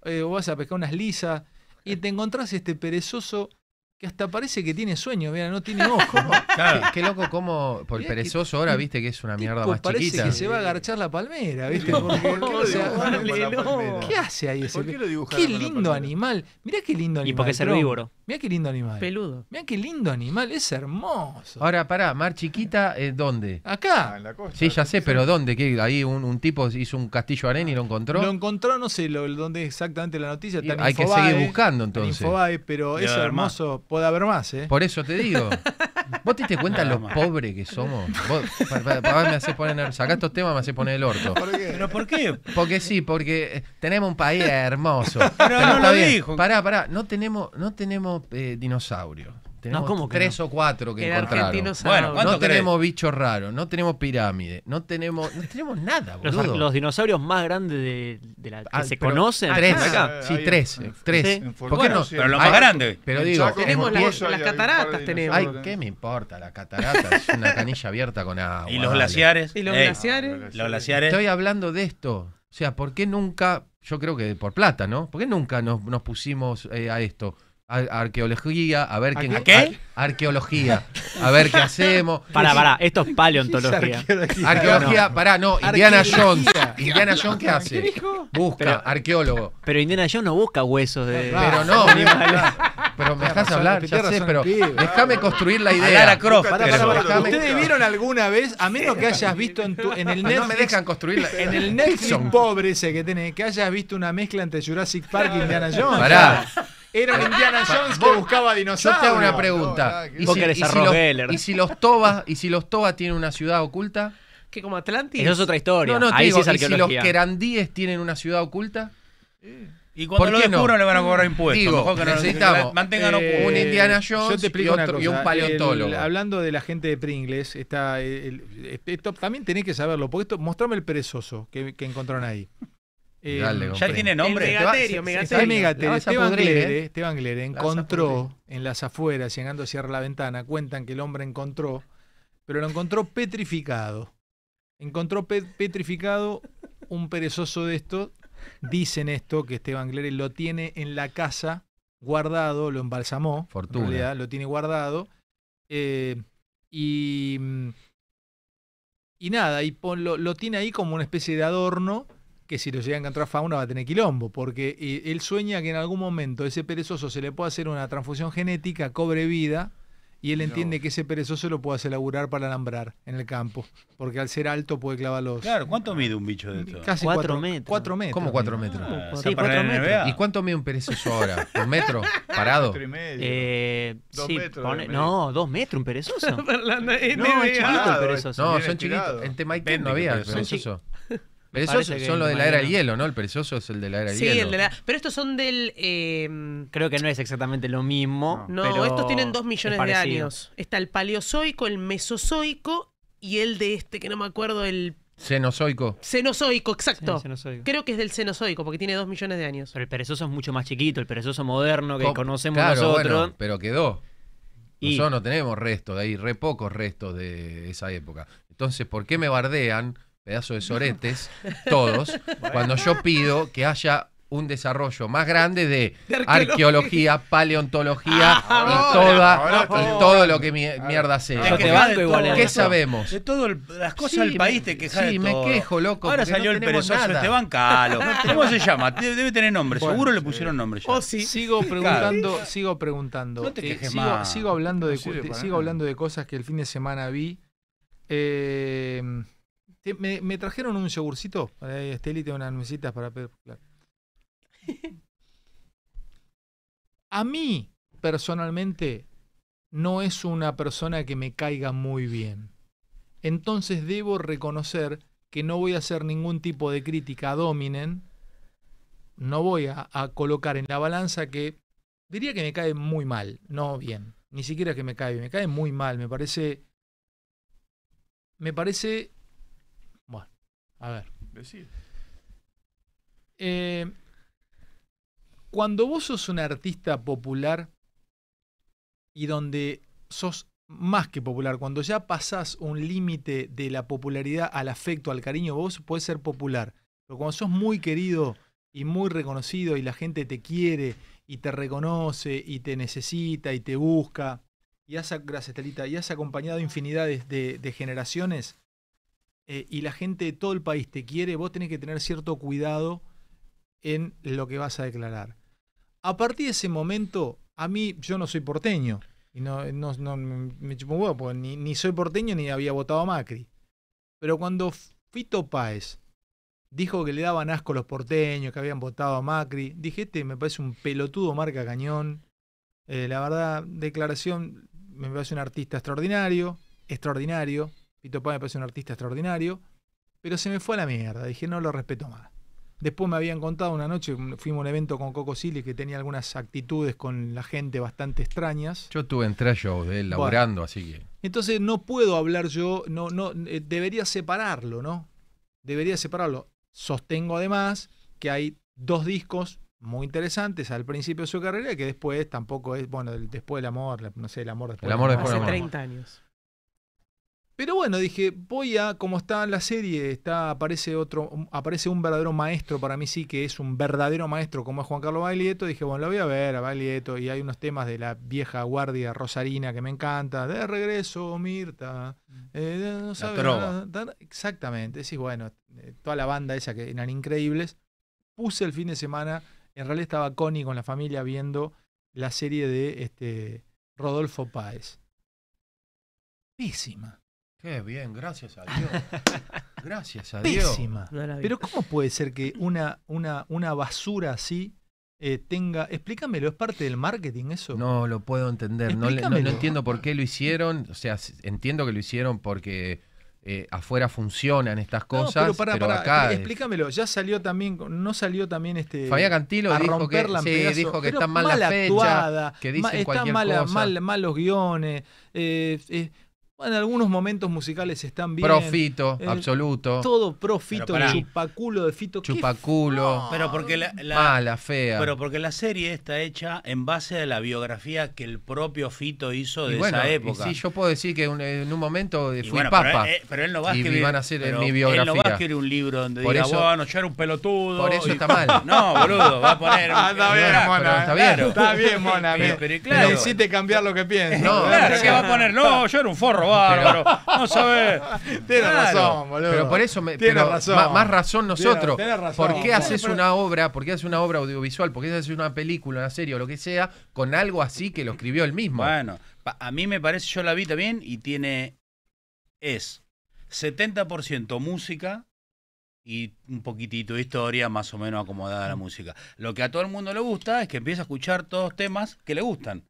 Eh, o vas a pescar unas lisas y te encontrás este perezoso que hasta parece que tiene sueño, mira, no tiene ojo. qué loco cómo por el perezoso ahora, viste que es una mierda más parece chiquita. Parece que se va a agarchar la palmera, viste, no, porque no, o ¿qué hace ahí ese? Qué, qué lindo animal. Mirá qué lindo animal. Y porque es herbívoro. Mira qué lindo animal. Peludo. Mira qué lindo animal, es hermoso. Ahora, pará, Mar Chiquita, eh, ¿dónde? Acá. Ah, sí, ya sé, pero ¿dónde? que Ahí un, un, tipo hizo un castillo arena y lo encontró. Lo encontró, no sé lo, dónde exactamente la noticia. hay que seguir buscando entonces. pero es hermoso, puede haber más, ¿eh? Por eso te digo. Vos te diste cuenta no, lo pobre que somos. Vos, para, me hace poner Sacá estos temas, me hace poner el orto. ¿Por qué? ¿Pero por qué? Porque sí, porque eh, tenemos un país hermoso. Pero, no lo dijo. Pará, pará. No tenemos, no tenemos eh, dinosaurios. Tenemos tres o cuatro que encontraron. Bueno, no tenemos bicho raro, no tenemos pirámide no tenemos, no tenemos nada, boludo. Los, dinosaurios más grandes de, la que ah, se conocen. tres, acá. Sí, tres. Eh, ¿Por qué no? pero los más grandes. Pero digo, tenemos las cataratas. tenemos. Ay, ¿qué me importa? Las cataratas es una canilla abierta con agua. ¿Y los glaciares? ¿Y los glaciares? Los glaciares. Estoy hablando de esto. O sea, ¿por qué nunca, yo creo que por plata, ¿no? ¿Por qué nunca nos, pusimos eh, a esto? arqueología, a ver qué, ¿A qué? arqueología, a ver qué hacemos. Pará, pará, esto es paleontología. arqueología, no. pará, no, Indiana Jones. Indiana Jones qué hace? busca, arqueólogo. Pero Indiana Jones no busca huesos de. Pero no, pero me dejas hablar, ya sé, pero déjame construir la idea. Lara Pará, pará, ¿Ustedes vieron alguna vez, a menos que hayas visto en, tu, en el Netflix? No me dejan construir En el Netflix pobre ese que tiene, que hayas visto una mezcla entre Jurassic Park y Indiana Jones. Pará. Era un Indiana Jones que buscaba dinosaurios. Yo te hago una pregunta. ¿Y, si, los, Tobas, y si los Tobas tienen una ciudad oculta? ¿Qué como Atlantis? Eso es otra historia. No, no, Ahí sí es ¿y si los querandíes tienen una ciudad oculta? Y cuando lo descubran no? le van a cobrar impuestos. Eh, un Indiana eh, Jones y, un paleontólogo. hablando de la gente de Pringles, está eh, esto también tenés que saberlo, porque esto, mostrame el perezoso que encontraron ahí ya tiene nombre. Esteban, ¿eh? encontró en las afueras, llegando a cierra la ventana, cuentan que el hombre encontró, pero lo encontró petrificado. Encontró petrificado un perezoso de esto. Dicen esto, que Esteban Glere lo tiene en la casa guardado, lo embalsamó. Fortuna. lo tiene guardado. Eh, y, y nada, y lo tiene ahí como una especie de adorno que si lo llegan a encontrar fauna va a tener quilombo, porque eh, él sueña que en algún momento ese perezoso se le pueda hacer una transfusión genética, cobre vida, y él entiende que ese perezoso lo puede hacer laburar para alambrar en el campo, porque al ser alto puede clavar los... Claro, ¿cuánto mide un bicho de esto? Casi cuatro, metros. Cuatro metros. ¿Cómo cuatro metros? Ah, ah, sí, cuatro metros. ¿Y cuánto mide un perezoso ahora? ¿Un metro? ¿Parado? Metro y medio. Eh, dos metros, No, dos metros un perezoso. no, son chiquitos. En tema no había perezoso. Perezosos son los de la era del hielo, ¿no? El perezoso es el de la era del hielo. Sí, el Pero estos son del. Em, Creo que no es exactamente lo mismo. No, estos tienen dos millones de años. Está el paleozoico, el mesozoico y el de este, que no me acuerdo, el Cenozoico. Cenozoico, exacto. Creo que es del Cenozoico, porque tiene dos millones de años. Pero el perezoso es mucho más chiquito, el perezoso moderno que conocemos nosotros. pero quedó. Y... Nosotros no tenemos restos de ahí, re pocos restos de esa época. Entonces, ¿por qué me bardean pedazo de soretes, todos, cuando yo pido que haya un desarrollo más grande de, arqueología, paleontología ah, y, toda, todo lo que mierda sea. ¿Qué sabemos? De todas las cosas del país te quejas. Sí, me quejo, loco. Ahora salió el perezoso Esteban Calo. ¿Cómo se llama? Debe tener nombre, seguro le pusieron nombre ya. Oh, sigo preguntando, sigo preguntando. No te eh, quejes sigo, hablando de, sigo hablando de cosas que el fin de semana vi. Eh, me, trajeron un yogurcito. Esteli, unas mesitas para pedir. A mí, personalmente, no es una persona que me caiga muy bien. Entonces debo reconocer que no voy a hacer ningún tipo de crítica a Dominen. No voy a, a colocar en la balanza que diría que me cae muy mal, no bien. Ni siquiera que me cae, me cae muy mal. Me parece. Me parece a ver. Decir. Eh, cuando vos sos un artista popular y donde sos más que popular, cuando ya pasás un límite de la popularidad al afecto, al cariño, vos puedes ser popular. Pero cuando sos muy querido y muy reconocido y la gente te quiere y te reconoce y te necesita y te busca, y has, gracias, y has acompañado infinidades de, de generaciones, eh, y la gente de todo el país te quiere, vos tenés que tener cierto cuidado en lo que vas a declarar. A partir de ese momento, a mí yo no soy porteño. Y no, no, no ni, soy porteño ni había votado a Macri. Pero cuando Fito Páez dijo que le daban asco a los porteños, que habían votado a Macri, dije, este me parece un pelotudo marca cañón. Eh, la verdad, declaración, me parece un artista extraordinario, extraordinario, Pito Páez me parece un artista extraordinario, pero se me fue a la mierda, dije, no lo respeto más. Después me habían contado una noche, mm, fuimos a un evento con Coco Silly que tenía algunas actitudes con la gente bastante extrañas. Yo tuve en shows de él laburando, así que. Entonces no puedo hablar yo, no, no, eh, debería separarlo, ¿no? Debería separarlo. Sostengo además que hay dos discos muy interesantes al principio de su carrera que después tampoco es, bueno, después del amor, no sé, el amor después. amor Hace 30 años. Pero bueno, dije, voy a, como está la serie, está, aparece otro, aparece un verdadero maestro, para mí sí que es un verdadero maestro como es Juan Carlos Baglietto, dije, bueno, lo voy a ver a Baglietto, y hay unos temas de la vieja guardia rosarina que me encanta, de regreso, Mirta, mm. eh, no exactamente, sí bueno, eh, toda la banda esa que eran increíbles, puse el fin de semana, en realidad estaba Connie con la familia viendo la serie de este, Rodolfo Páez. Pésima Qué bien, gracias a Dios. Gracias a Dios. Pero ¿cómo puede ser que una, una, una basura así eh, tenga... Explícamelo, ¿es parte del marketing eso? No lo puedo entender, no, no, entiendo por qué lo hicieron, o sea, entiendo que lo hicieron porque... Eh, afuera funcionan estas cosas. pero para, acá explícamelo, ya salió también, no salió también este. Fabián Cantilo dijo que, dijo que está mal la fecha, que dicen cualquier Mal, mal los guiones. Eh, en algunos momentos musicales están bien. Profito, absoluto. Todo profito, chupaculo de Fito. Chupaculo. pero porque la, la, mala, fea. Pero porque la serie está hecha en base a la biografía que el propio Fito hizo de esa época. Y sí, yo puedo decir que en un momento fui papa. Eh, pero, él no va a escribir. van a mi biografía. Él no va a escribir un libro donde por diga, eso, bueno, yo era un pelotudo. Por eso está mal. No, boludo, va a poner. ah, está, bien, mona, está, bien. mona. Está bien, mona. Pero, claro, necesite cambiar lo que piensa. claro, va a poner, no, yo era un forro, no sabes. Tienes razón, boludo. Pero por eso, Más, razón nosotros. ¿Por qué haces una obra, por qué haces una obra audiovisual, por qué haces una película, una serie o lo que sea, con algo así que lo escribió él mismo? Bueno, a mí me parece, yo la vi también y tiene. Es 70% música, y un poquitito de historia más o menos acomodada a la música. Lo que a todo el mundo le gusta es que empieza a escuchar todos temas que le gustan.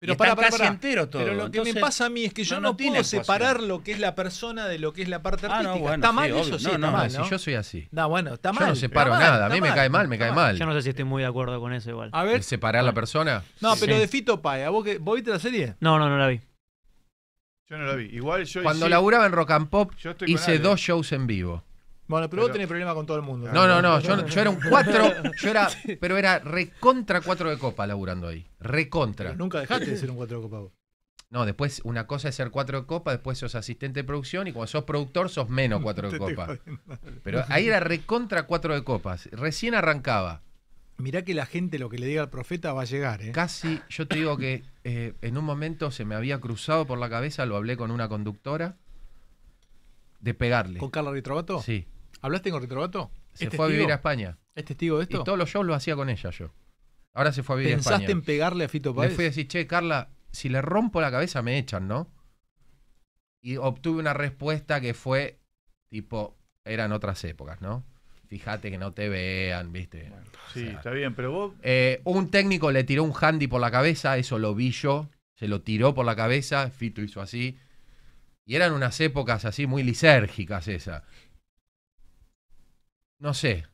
Pero para, para, entero todo. lo que me pasa a mí es que yo no, puedo separar lo que es la persona de lo que es la parte ah, artística. está mal eso, sí, está mal, si yo soy así. No, bueno, está mal. Yo no separo nada, a mí me cae mal, me cae mal. Yo no sé si estoy muy de acuerdo con eso igual. A ver, separar la persona? No, pero de Fito Paya, ¿vos, ¿vos viste la serie? No, no, no la vi. Yo no la vi. Igual yo Cuando laburaba en Rock and Pop hice dos shows en vivo. Bueno, pero, vos tenés problema con todo el mundo. No, no, no. Yo, era un cuatro Yo era, pero era recontra cuatro de copa laburando ahí. Recontra. Nunca dejaste de ser un cuatro de copa vos. No, después una cosa es ser cuatro de copa, después sos asistente de producción y cuando sos productor sos menos cuatro de copa. Pero ahí era recontra cuatro de copas. Recién arrancaba. Mirá que la gente lo que le diga al profeta va a llegar. ¿eh? Casi, yo te digo que eh, en un momento se me había cruzado por la cabeza, lo hablé con una conductora, de pegarle. ¿Con Carla Ritrobato? Sí ¿Hablaste con Retrobato? Se fue a vivir a España. ¿Es testigo de esto? Y todos los shows lo hacía con ella yo. Ahora se fue a vivir a España. ¿Pensaste en pegarle a Fito Páez? Le fui a decir, che, Carla, si le rompo la cabeza me echan, ¿no? Y obtuve una respuesta que fue, tipo, eran otras épocas, ¿no? Fíjate que no te vean, ¿viste? sí, está bien, pero vos. Eh, un técnico le tiró un handy por la cabeza, eso lo vi yo. Se lo tiró por la cabeza, Fito hizo así. Y eran unas épocas así muy lisérgicas esas no sé,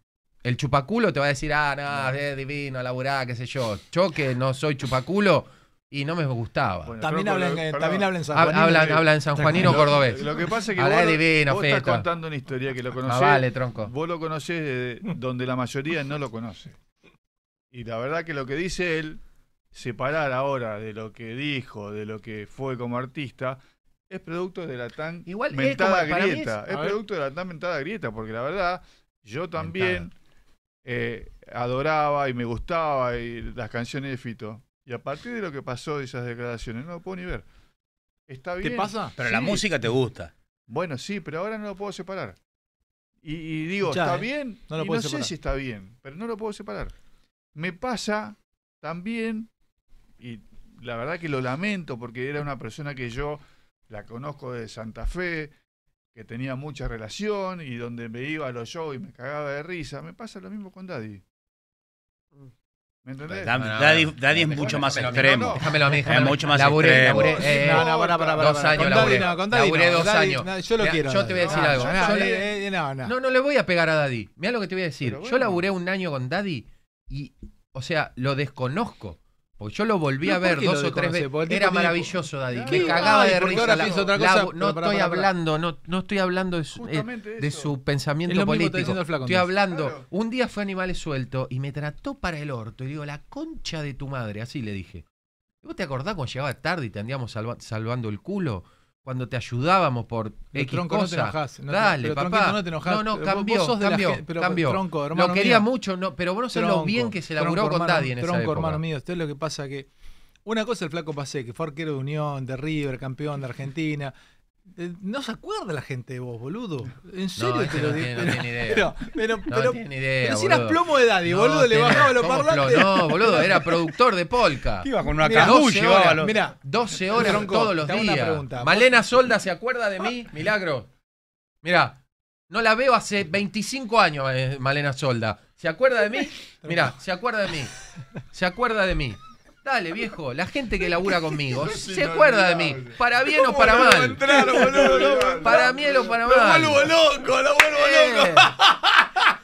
el chupaculo te va a decir, ah, no, es divino, laburá, qué sé yo. Yo que no soy chupaculo y no me gustaba. también, hablan, en San hablan sanjuanino. Hablan, San Juanino cordobés. Lo que pasa es que vos, divino, estás contando una historia que lo conocés. vale, tronco. Vos lo conocés donde la mayoría no lo conoce. Y la verdad que lo que dice él, separar ahora de lo que dijo, de lo que fue como artista, es producto de la tan Igual, mentada grieta. es producto de la tan mentada grieta, porque la verdad yo también eh, adoraba y me gustaba las canciones de Fito. Y a partir de lo que pasó de esas declaraciones, no lo puedo ni ver. Está bien. ¿Te pasa? Pero la música te gusta. Bueno, sí, pero ahora no lo puedo separar. Y, digo, ¿está eh, bien? No, lo y no sé si está bien, pero no lo puedo separar. Me pasa también, y la verdad que lo lamento porque era una persona que yo la conozco de Santa Fe, que tenía mucha relación y donde me iba a los shows y me cagaba de risa. Me pasa lo mismo con Daddy. Mm. ¿Me entendés? Daddy, es mucho más extremo. déjamelo a mí, déjamelo. Es mucho más extremo. Laburé, eh, no, para, para, para. Dos años laburé. laburé dos años. yo lo quiero. Yo te voy a decir algo. Eh, no, no, le voy a pegar a Daddy. Mira lo que te voy a decir. Yo laburé un año con Daddy y, o sea, lo desconozco yo lo volví a ver dos o tres veces. Era maravilloso, Daddy. Me cagaba de risa. no estoy hablando, no, estoy hablando de, su eh, pensamiento político. estoy hablando. Un día fue Animales Suelto y me trató para el orto. Y digo, la concha de tu madre, así le dije. ¿Vos te acordás cuando llegaba tarde y te salvando el culo? cuando te ayudábamos por X tronco, No te enojás, Dale, papá. No, te enojás. no, no, cambió, cambió, Tronco, hermano lo quería mucho, no, pero vos no sabés lo bien que se laburó con nadie en tronco, esa época. hermano mío, esto es lo que pasa que una cosa el flaco Pasé, que fue arquero de Unión, de River, campeón de Argentina, eh, no se acuerda la gente de vos, boludo. En serio no, te lo digo. No, tiene idea. Pero, no tiene idea. Pero si eras plomo de daddy, boludo, le bajaba los parlantes. No, boludo, era productor de polka. Iba con una camulla, Mira, 12 horas todos los días. Malena Solda, ¿se acuerda de mí? Milagro. Mira, no la veo hace 25 años, eh, Malena Solda. ¿Se acuerda de mí? Mira, se acuerda de mí. Se acuerda de mí. Dale, viejo, la gente que labura conmigo se acuerda de mí, para bien o para mal. para bien o para mal. Lo vuelvo loco, lo vuelvo eh. loco.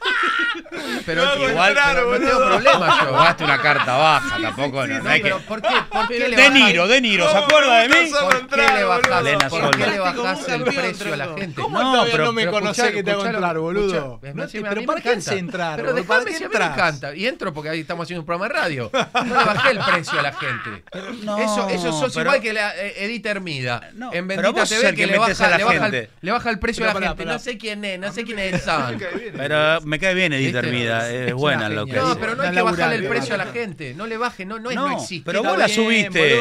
Pero igual no tengo problema yo. gasté una carta baja, tampoco. no, hay pero que... ¿por qué, por qué le De Niro, De Niro, ¿se acuerda de mí? ¿Por, qué, le bajás, ¿por qué le el precio a la gente? ¿Cómo no, pero, no me conocés que te hago entrar, boludo? pero ¿para qué hace entrar? Pero déjame, si me encanta. Y entro porque ahí estamos haciendo un programa de radio. No le bajé el precio a la gente. Eso, eso igual que la eh, Edith Hermida. En Bendita ve que le baja el precio a la gente. No sé quién es, no sé quién es el Pero me cae bien Edith Hermida, este es buena lo que No, pero no hay que bajarle el precio a la gente, no le baje, no, existe. Pero vos la subiste.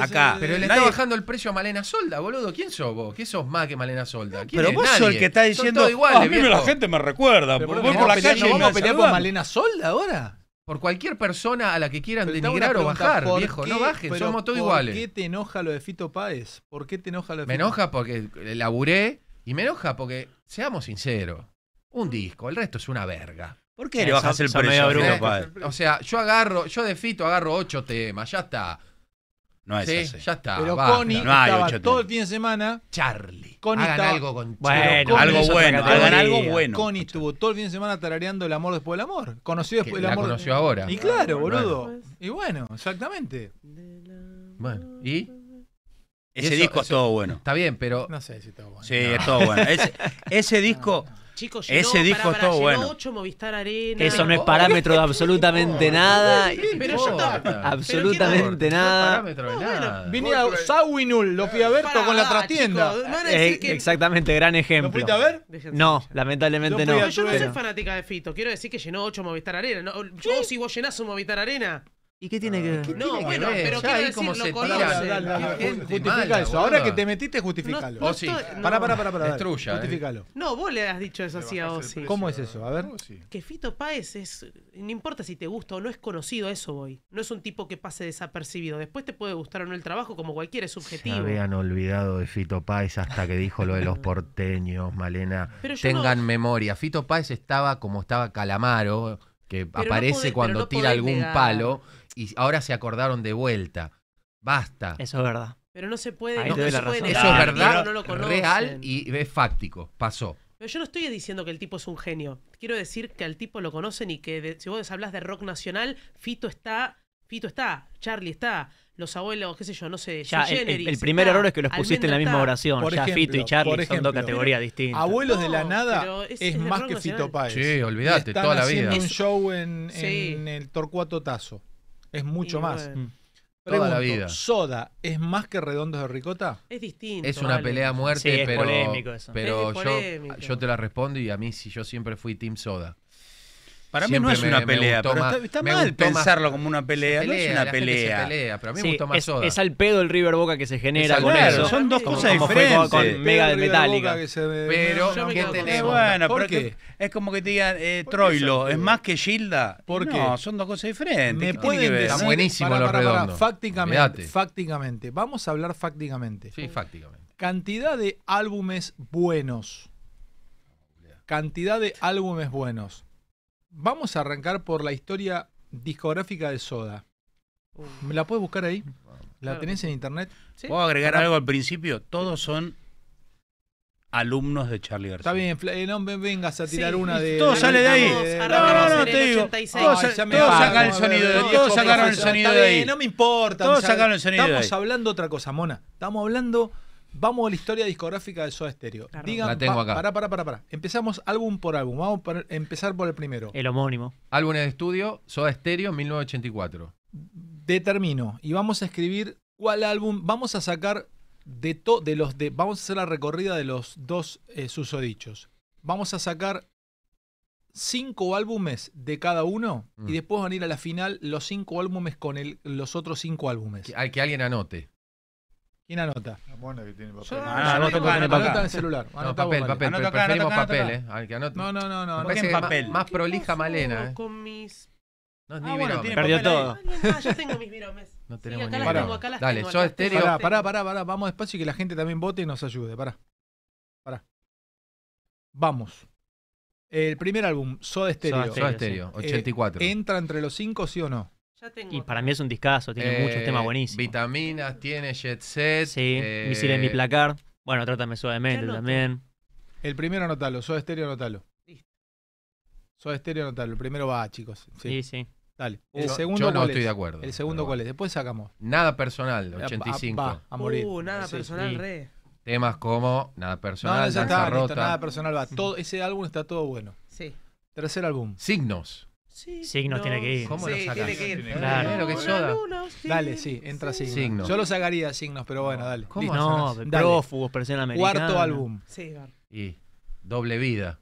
acá. Pero le está bajando el precio a Malena Solda, boludo. ¿Quién sos vos? ¿Qué sos más que Malena Solda? Pero vos sos el que está diciendo. Ah, a mí la gente me recuerda. Voy por la calle y Malena Solda ahora? Por cualquier persona a la que quieran denigrar o bajar, viejo, no bajen, somos todos iguales. ¿Por qué te enoja lo de Fito Páez? ¿Por qué te enoja lo de Fito Me enoja porque laburé y me enoja porque, seamos sinceros, un disco, el resto es una verga. ¿Por qué le eh, bajas el precio? Bruno, O sea, yo agarro, yo de Fito agarro ocho temas, ya está. No es sí, así. Ya está. Pero Connie estaba todo el fin de semana. Charlie. Connie hagan estaba, algo con Bueno, algo bueno. Hagan algo bueno. Connie estuvo todo el fin de semana tarareando el amor después del amor. Conoció después del amor. La conoció ahora. Y claro, boludo. Y bueno, exactamente. Bueno, ¿y? Ese disco es todo bueno. Está bien, pero. No sé si está bueno. Sí, es todo bueno. Ese, disco. Chicos, llenó, ese disco todo bueno. Eso no es parámetro de absolutamente nada. absolutamente nada. Vine a Sawinul, lo fui a ver con la trastienda. Eh, exactamente, gran ejemplo. ¿Lo fuiste a ver? No, lamentablemente no. Yo no soy fanática de Fito. Quiero decir que llenó 8 Movistar Arena. o si vos llenás un Movistar Arena. ¿Y qué tiene que ver? no, bueno, pero quiero decir, como se Tira, justifica eso. Ahora que te metiste, justificalo. o sí. Pará, pará, pará. pará Destruya. Eh. Justificalo. No, vos le has dicho eso así a Ossi. ¿Cómo es eso? A ver. Que Fito Páez es... No importa si te gusta o no es conocido, eso hoy. No es un tipo que pase desapercibido. Después te puede gustar o no el trabajo, como cualquier es subjetivo. Se habían olvidado de Fito Páez hasta que dijo lo de los porteños, Malena. Tengan memoria. Fito Páez estaba como estaba Calamaro, que aparece cuando tira algún palo y ahora se acordaron de vuelta. Basta. Eso es verdad. Pero no se puede. Eso es verdad, real y es fáctico. Pasó. Pero yo no estoy diciendo que el tipo es un genio. Quiero decir que al tipo lo conocen y que si vos hablas de rock nacional, Fito está, Fito está, Charlie está, los abuelos, qué sé yo, no sé. el, primer error es que los pusiste en la misma oración. ya Fito y Charlie son dos categorías distintas. Abuelos de la nada es, más que Fito Páez. Sí, olvídate, toda la vida. un show en el Torcuato Tazo. Es mucho más. ¿Soda es más que Redondos de Ricota? Es distinto. Es una pelea a muerte, pero, yo, yo te la respondo y a mí sí, yo siempre fui Team Soda. Para mí no es una pelea, me está, mal pensarlo como una pelea, no es una pelea. pelea. Pero a mí me gusta más es, es, al pedo el River Boca que se genera con eso. Son dos cosas diferentes. con, Mega de Metallica. Pero, no, Bueno, ¿Por qué? es como que te digan eh, Troilo, es más que Gilda. porque No, son dos cosas diferentes. Me pueden decir, Está buenísimo Fácticamente, fácticamente. Vamos a hablar fácticamente. Sí, fácticamente. Cantidad de álbumes buenos. Cantidad de álbumes buenos. Vamos a arrancar por la historia discográfica de Soda. Uh. ¿Me la puedes buscar ahí? ¿La tenés en internet? ¿Sí? ¿Puedo agregar algo al principio? Todos son alumnos de Charlie García. Está bien, eh, no me vengas a tirar una de. Todo sale de ahí. No, no, no, te digo. Todos, el sonido de ahí. Todos sacaron el sonido de ahí. No me importa. Todos sacaron el sonido de ahí. Estamos hablando otra cosa, mona. Estamos hablando Vamos a la historia discográfica de Soda Stereo. la tengo acá. Pará, Empezamos álbum por álbum. Vamos a empezar por el primero. El homónimo. Álbumes de estudio, Soda Stereo, 1984. Determino. Y vamos a escribir cuál álbum. Vamos a sacar de, to, de los de. Vamos a hacer la recorrida de los dos eh, susodichos. Vamos a sacar cinco álbumes de cada uno y mm. después van a ir a la final los cinco álbumes con los otros cinco álbumes. Al que alguien anote. ¿Quién anota? Bueno, que tiene papel. Ah, no, no, no, no, anota en el celular. No, papel, papel. Preferimos papel, ¿eh? Al que anota. No, no, no. no. papel. Más prolija Malena. Eh. Con mis no, ah, ni bueno, Perdió todo. Ah, yo tengo mis viromes. No tenemos ni tengo, Dale, tengo, yo estéreo. Pará, pará, pará, Vamos despacio y que la gente también vote y nos ayude. Pará. Pará. Vamos. El primer álbum, Soda Stereo. Soda Stereo, 84. Eh, ¿Entra entre los cinco, sí o no? Y para mí es un discazo, tiene muchos eh, temas buenísimos. Vitaminas, tiene Jet Set. Sí, eh, en mi placar. Bueno, trátame suavemente también. El primero anotalo, soy Estéreo anótalo Soy Estéreo anotalo, el primero va, chicos. Sí, sí. Dale. El yo, segundo no estoy de acuerdo. El segundo cuál es, después sacamos. Nada personal, 85. Eh, uh, nada personal, re. Temas como Nada personal, no, ya nada personal va. Todo, ese álbum está todo bueno. Sí. Tercer álbum. Signos. Sí, signos tiene que ir. ¿Cómo sí, lo sacas? Tiene que ir. Claro. Lo que soda. Dale, sí, entra signos. Yo lo sacaría signos, pero bueno, dale. ¿Cómo no, prófugos, presión americana. Cuarto álbum. Sí, claro. Y doble vida.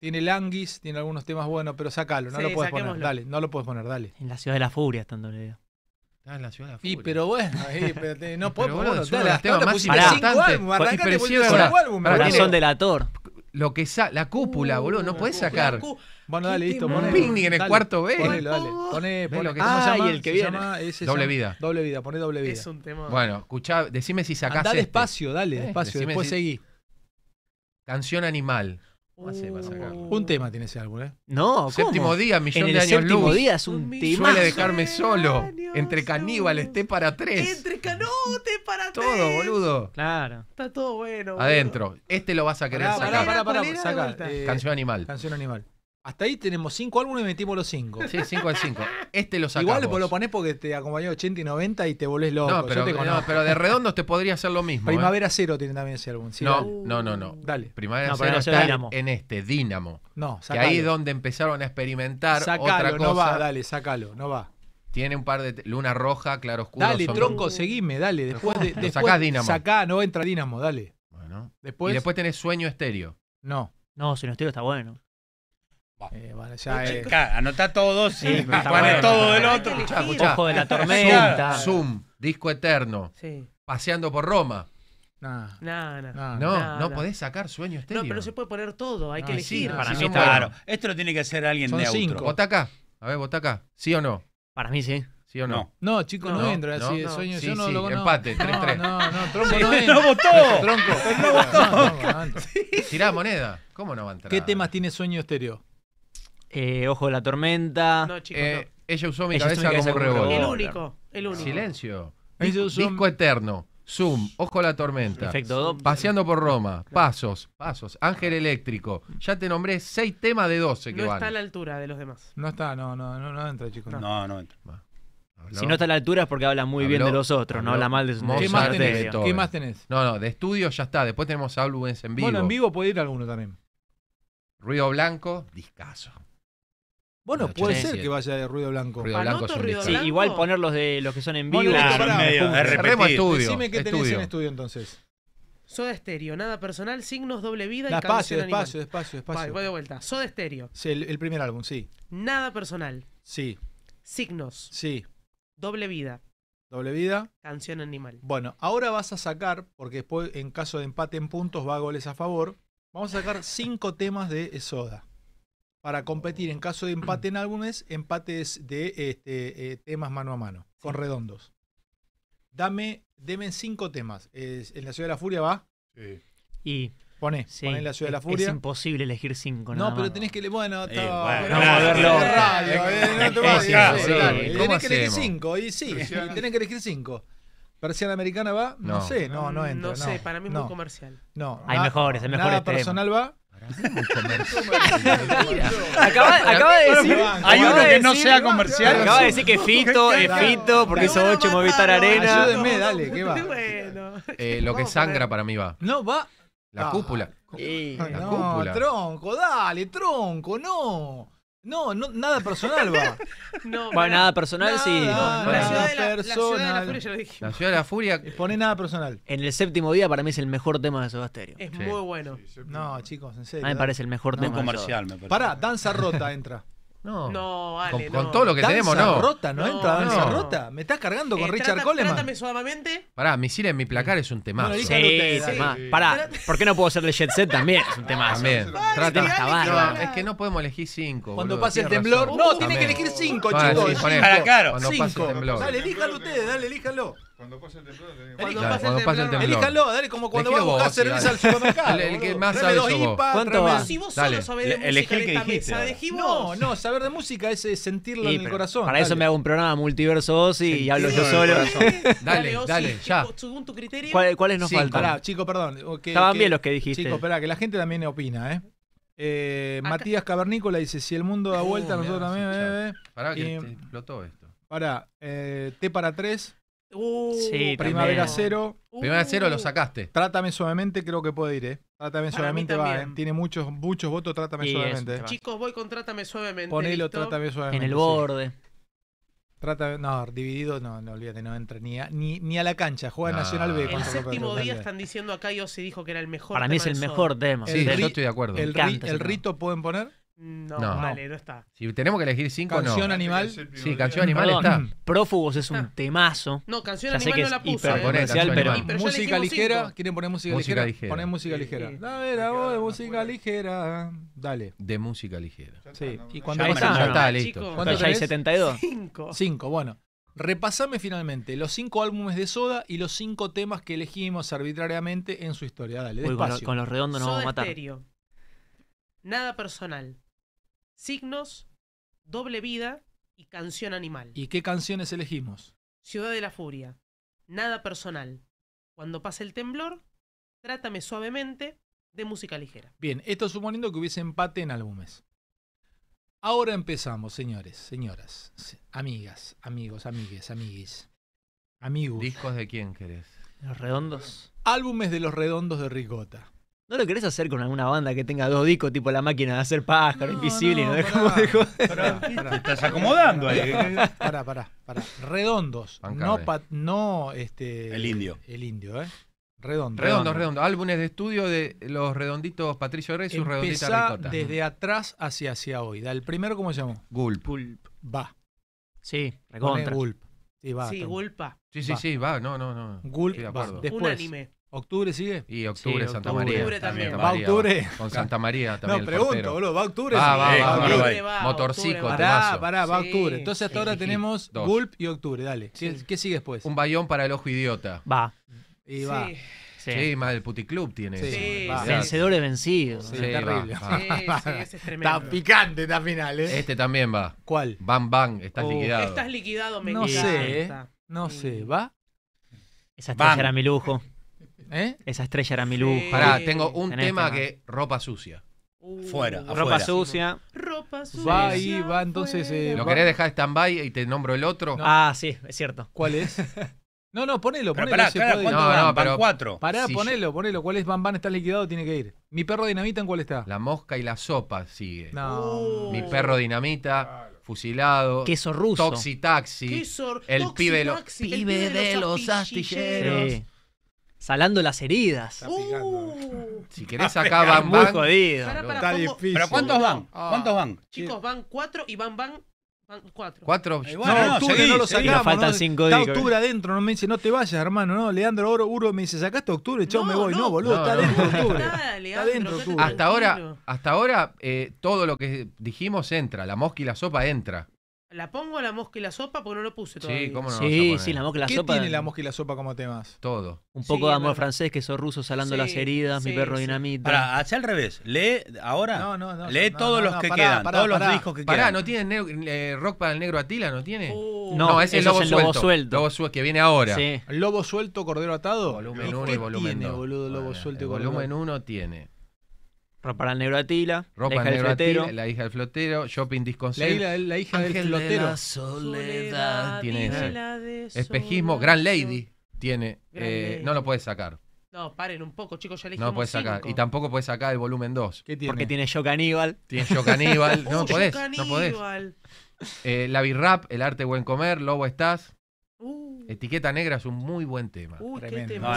Tiene Languis, tiene algunos temas buenos, pero sacalo, no sí, lo puedes poner. Dale, no lo puedes poner, dale. En la ciudad de la furia está en doble vida. Ah, en la ciudad de la furia. Y pero bueno, ahí, pero te, no puedo poner. Bueno, los temas más importantes. Arrancaste por el álbum. Corazón delator. Lo que sa la cúpula, uh, boludo, no puedes sacar. Bueno, dale, listo. Poné, un picnic en el cuarto B. Ponelo, dale. Poné, lo que ah, se es doble vida. Doble vida, poné doble vida. Es un tema. Bueno, escuchá, decime si sacaste. Dale dale, eh, despacio. después seguí. Canción animal. Uh, un tema tiene ese álbum, ¿eh? No, Séptimo día, millón de años séptimo luz. día es un, tema. Suele dejarme solo. entre caníbales, té para tres. Entre canote para tres. Todo, boludo. Claro. Está todo bueno. Adentro. Este lo vas a querer sacar. para pará, pará, eh, canción animal. Canción animal. Hasta ahí tenemos cinco álbumes y metimos los cinco. Sí, cinco al cinco. Este lo sacamos. Igual lo ponés porque te acompañó 80 y 90 y te volvés loco. No, pero, de redondo te podría hacer lo mismo. Primavera ¿eh? Cero tiene también ese álbum. no, uh, no, no, no. Dale. Primavera no, Cero está en este, Dínamo. No, sacalo. Que ahí es donde empezaron a experimentar otra cosa. no va, dale, sacalo, no va. Tiene un par de luna roja, claro oscuro. Dale, tronco, seguime, dale. Después, de, sacás Dínamo. Sacá, no entra Dínamo, dale. Bueno. Después, y después tenés sueño estéreo. No. No, sueño estéreo está bueno. Eh, ya eh. anota todo, sí, sí todo del otro. Escucha, Ojo de la tormenta. Zoom, disco eterno. Paseando por Roma. No, no podés sacar sueño estéreo. No, pero se puede poner todo, hay que ah, elegir. para mí está claro. Esto lo tiene que hacer alguien de neutro. Cinco. Vota acá. A ver, vota acá. ¿Sí o no? Para mí sí. ¿Sí o no? No, chicos, no, entro así de sueño. yo no, sí, empate, 3-3. No, no, no, Tronco no entra. ¡No votó! Tronco. No votó. Tirá moneda. ¿Cómo no va ¿Qué temas tiene sueño estéreo? Eh, ojo de la tormenta. Eh, ella usó mi cabeza, como como revólver. El único, el único. Silencio. Disco eterno. Zoom, ojo de la tormenta. Perfecto, Paseando por Roma, pasos, pasos, ángel eléctrico. Ya te nombré seis temas de 12 que No está a la altura de los demás. No está, no, no, no, entra, chicos. No, no entra. Si no está a la altura es porque habla muy bien de los otros, no habla mal de sus ¿Qué más ¿Qué más tenés? No, no, de estudio ya está. Después tenemos álbumes en vivo. Bueno, en vivo puede ir alguno también. Ruido blanco, Discaso bueno, puede ser que vaya de ruido blanco. Ruido blanco, Sí, igual poner los de los que son en vivo. Bueno, medio, de repetir. estudio. Decime qué tenés en estudio entonces. Soda estéreo, nada personal, signos, doble vida y canción despacio, animal. despacio, despacio, despacio. Voy de vuelta. Soda estéreo. Sí, el, primer álbum, sí. Nada personal. Sí. Signos. Sí. Doble vida. Doble vida. Canción animal. Bueno, ahora vas a sacar, porque después en caso de empate en puntos va a goles a favor, vamos a sacar cinco temas de Soda para competir en caso de empate en álbumes, empates de este, eh, temas mano a mano, con redondos. Dame, deme cinco temas. ¿En la Ciudad de la Furia va? Sí. Y pone. sí, la ciudad de la furia. Es imposible elegir cinco, ¿no? No, pero tenés que. Bueno, bueno, no, eh, no, no, Tenés que elegir cinco, y sí, tenés que elegir cinco. Persiana americana va, no, sé, no, no entra. Mm, no sé, para mí es muy comercial. No. Hay mejores, hay mejores. Nada personal va. acaba, de decir. Hay uno que no sea comercial. Acaba de decir que Fito es Fito porque hizo 8 Movistar Arena. Ayúdenme, dale, ¿qué va? Eh, lo que sangra para mí va. No, va. La cúpula. no, ah, cúpula. tronco, dale, tronco, no. No, no, nada personal va. no, bueno, nada personal sí. la, ciudad de la, furia, yo dije. La ciudad de la furia. Eh, nada personal. En el séptimo día para mí es el mejor tema de Sebasterio. Es muy bueno. no, chicos, en serio. A mí me eh. parece el mejor tema. comercial, me parece. Pará, danza rota entra. No, no vale. Con, no. con todo lo que tenemos, no. rota, no, entra danza rota. Me estás cargando con eh, Richard trata, Coleman. Trátame suavemente. Pará, misiles en mi placar es un tema. Sí, sí, Pará, ¿por qué no puedo hacerle Jet Set también? Es un tema. También. es que no podemos elegir cinco. Cuando pase el temblor. No, tiene que elegir cinco, chicos. Para, claro. Cuando el Dale, elíjalo ustedes, dale, elíjalo. Cuando pase el temblor, cuando, cuando el temblor. Elíjalo, dale, como cuando vas a buscar cerveza al supermercado. El, que más sabe ¿Cuánto va? Si vos dale. solo sabés de música en esta No, no, saber de música es sentirlo en el corazón. Para eso me hago un programa multiverso Ozzy y hablo yo solo. Dale, dale, ya. Según tu criterio. ¿Cuáles nos faltan? Chico, perdón. Estaban bien los que dijiste. Chico, espera, que la gente también opina, ¿eh? Eh, Matías Cavernícola dice: Si el mundo da vuelta, nosotros también. para eh, eh, eh". Pará, que explotó esto. Pará, T para tres Uh, primavera Cero. Primavera Cero lo uh. sacaste. Trátame suavemente, creo que puede ir, eh. Trátame suavemente, va, eh. Tiene muchos, muchos votos, trátame suavemente. Eh. Chicos, voy con Trátame suavemente. Ponelo, trátame suavemente. En el borde. Trata, no, dividido, no, no olvídate, no entre ni a, ni, a la cancha, juega en Nacional B. El séptimo día están diciendo acá, yo se dijo que era el mejor Para mí es el mejor tema. Sí, yo estoy de acuerdo. el rito pueden poner. Mm, no, vale, no está. Si tenemos que elegir cinco, Canción animal. Sí, canción animal está. Prófugos es un ah. temazo. No, canción Ya animal que no la puse. Eh. pero música ligera. ¿Quieren poner música, ligera? ligera. música ligera. A ver, a de música ligera. Dale. De música ligera. Sí. Y cuando Ya está, ya listo. ¿Cuánto ya hay 72. Cinco. Cinco, bueno. Repasame finalmente los cinco álbumes de Soda y los cinco temas que elegimos arbitrariamente en su historia. Dale, Uy, con, los redondos nos vamos a matar. Nada personal. Signos, Doble Vida y Canción Animal. ¿Y qué canciones elegimos? Ciudad de la Furia, Nada Personal, Cuando pase el temblor, Trátame suavemente, de música ligera. Bien, esto suponiendo que hubiese empate en álbumes. Ahora empezamos, señores, señoras, amigas, amigos, amigues, amiguis, amigos. ¿Discos de quién querés? Los redondos. Álbumes de los redondos de Rigota. ¿No lo querés hacer con alguna banda que tenga dos discos tipo la máquina de hacer pájaro, invisible, y no de te estás acomodando ahí. Eh. Pará, pará, pará. Redondos. No, no este. El indio. El indio, eh. Redondo. Redondo, redondo. Álbumes de estudio de los redonditos Patricio Reyes y sus redonditas ricota. Desde atrás hacia hacia hoy. ¿El primero cómo se llamó? Gulp. gulp, Va. Sí, recontra. Gulp. Sí, va. Sí, Gulpa. Sí, sí, sí, va. No, no, no. Gulp. Sí, un anime. ¿Octubre sigue? Y octubre Santa María. Octubre también. ¿Va octubre? Con Santa María también. No, pregunto, boludo. ¿Va octubre? Va, va, va, va, Motorcico, para, Pará, pará, va octubre. Entonces hasta ahora tenemos Gulp y octubre, dale. ¿Qué, sigue después? Un bayón para el ojo idiota. Va. Y va. Sí. más el puticlub tiene. Sí, vencedores vencidos. Sí, terrible. Sí, ese es tremendo. Está picante esta final, ¿eh? Este también va. ¿Cuál? Bam, bam, estás liquidado. Estás liquidado, me No sé, ¿eh? No sé, ¿va? Esa estrella era mi lujo. ¿Eh? Esa estrella era mi lujo Pará, tengo un tema que. Ropa sucia. Uh. Fuera, afuera. Ropa sucia. Ropa sucia. Va y va entonces. Eh, ¿Lo querés dejar stand-by y te nombro el otro? Ah, sí, es cierto. ¿Cuál es? No, no, ponelo, ponelo. pará, No, no, cuatro. Pará, ponelo, ponelo. ¿Cuál es Van Van? Está liquidado, tiene que ir. ¿Mi perro dinamita en cuál está? La mosca y la sopa sigue. No. Uh. Mi perro dinamita, fusilado. Queso ruso. Toxi Taxi. El pibe de el pibe de los astilleros salando las heridas. Uh. Si querés acá van, muy van. Está difícil. Pero ¿cuántos van? Ah. ¿Cuántos van? Chicos, van cuatro y van van, cuatro. Cuatro. Eh, no, no lo faltan cinco Está octubre adentro, no me dice, no te vayas, hermano. No, Leandro Oro, Uro me dice, sacaste octubre, chao, me voy. No, boludo, está adentro Está, Hasta ahora, hasta ahora eh, todo lo que dijimos entra. La mosca y la sopa entra. ¿La pongo a la mosca y la sopa? Porque no lo puse todavía. Sí, cómo no. Sí, sí, la mosca y la sopa. ¿Qué tiene la mosca y la sopa como temas? Todo. Un poco de amor francés, que sos ruso salando las heridas, mi perro dinamita. Pará, hace al revés. Lee ahora. No, no, no. Lee todos los que quedan, todos los discos que quedan. Pará, ¿no tiene eh, rock para el negro Atila? ¿No tiene? Uh. no, ese es el lobo, el lobo suelto. Lobo suelto que viene ahora. Sí. Lobo suelto, cordero atado. Volumen 1 y volumen Tiene, boludo, lobo suelto y volumen 1 tiene. Ropa la negro Ropa al la hija del flotero. Shopping disconcierto, La, hija del flotero. la soledad, tiene Espejismo, Gran Lady tiene. Eh, no lo puedes sacar. No, paren un poco, chicos, ya le No puedes sacar. Y tampoco puedes sacar el volumen 2. Porque tiene Yo Caníbal. Tiene Yo Caníbal. no, podés, no podés. Eh, la El Arte Buen Comer, Lobo Estás. Etiqueta negra es un muy buen tema.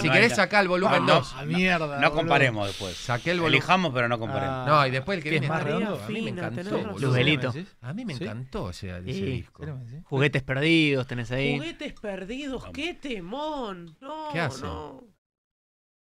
si querés sacar el volumen 2. No, mierda. No comparemos después. Saqué el volumen. Elijamos, pero no comparemos. no, y después el que viene A mí me encantó. A mí me encantó ese, disco. Juguetes perdidos tenés ahí. Juguetes perdidos, qué temón. No, ¿Qué hace? no.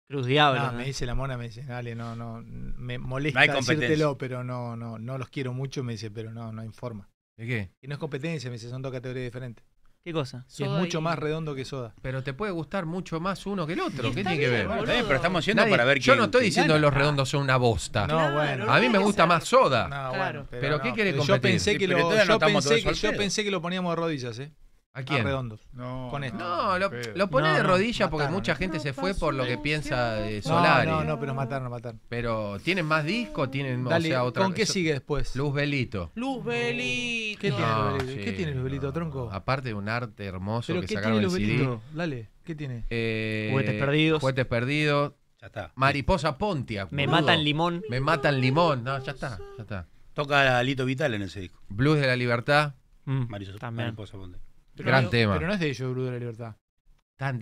Cruz Diablo. me dice la mona, me dice, dale, no, no, me molesta no decírtelo, pero no, no, no los quiero mucho, me dice, pero no, no informa. ¿De qué? Y no es competencia, me dice, son dos categorías diferentes. ¿Qué cosa? es mucho más redondo que soda. Pero te puede gustar mucho más uno que el otro. ¿Qué tiene que ver? pero estamos yendo para ver yo no estoy diciendo Que los redondos son una bosta. No, bueno. A mí me gusta más soda. Claro. pero, ¿qué quiere Yo pensé que lo, yo pensé que, lo poníamos de rodillas, ¿eh? ¿A quién? redondos. No, con esto. no este. lo, pone de rodilla porque mucha gente se fue por lo que piensa de Solari. No, no, pero Matar no Matar. Pero tienen más disco, tienen Dale, o sea, otra ¿Con qué sigue después? Luz Belito. Luz Belito. ¿Qué tiene Luz Belito? ¿Qué tiene Luz Belito, tronco? Aparte de un arte hermoso ¿Pero que qué sacaron tiene Luz el Belito? Dale, ¿qué tiene? Eh, juguetes perdidos. Juguetes perdidos. Ya está. Mariposa Pontia. Me mata matan limón. Me matan limón. No, ya está, ya está. Toca a Lito Vital en ese disco. Blues de la Libertad. Mm, Mariposa Pontia. Gran tema. Pero no es de ellos, Brudo de la Libertad.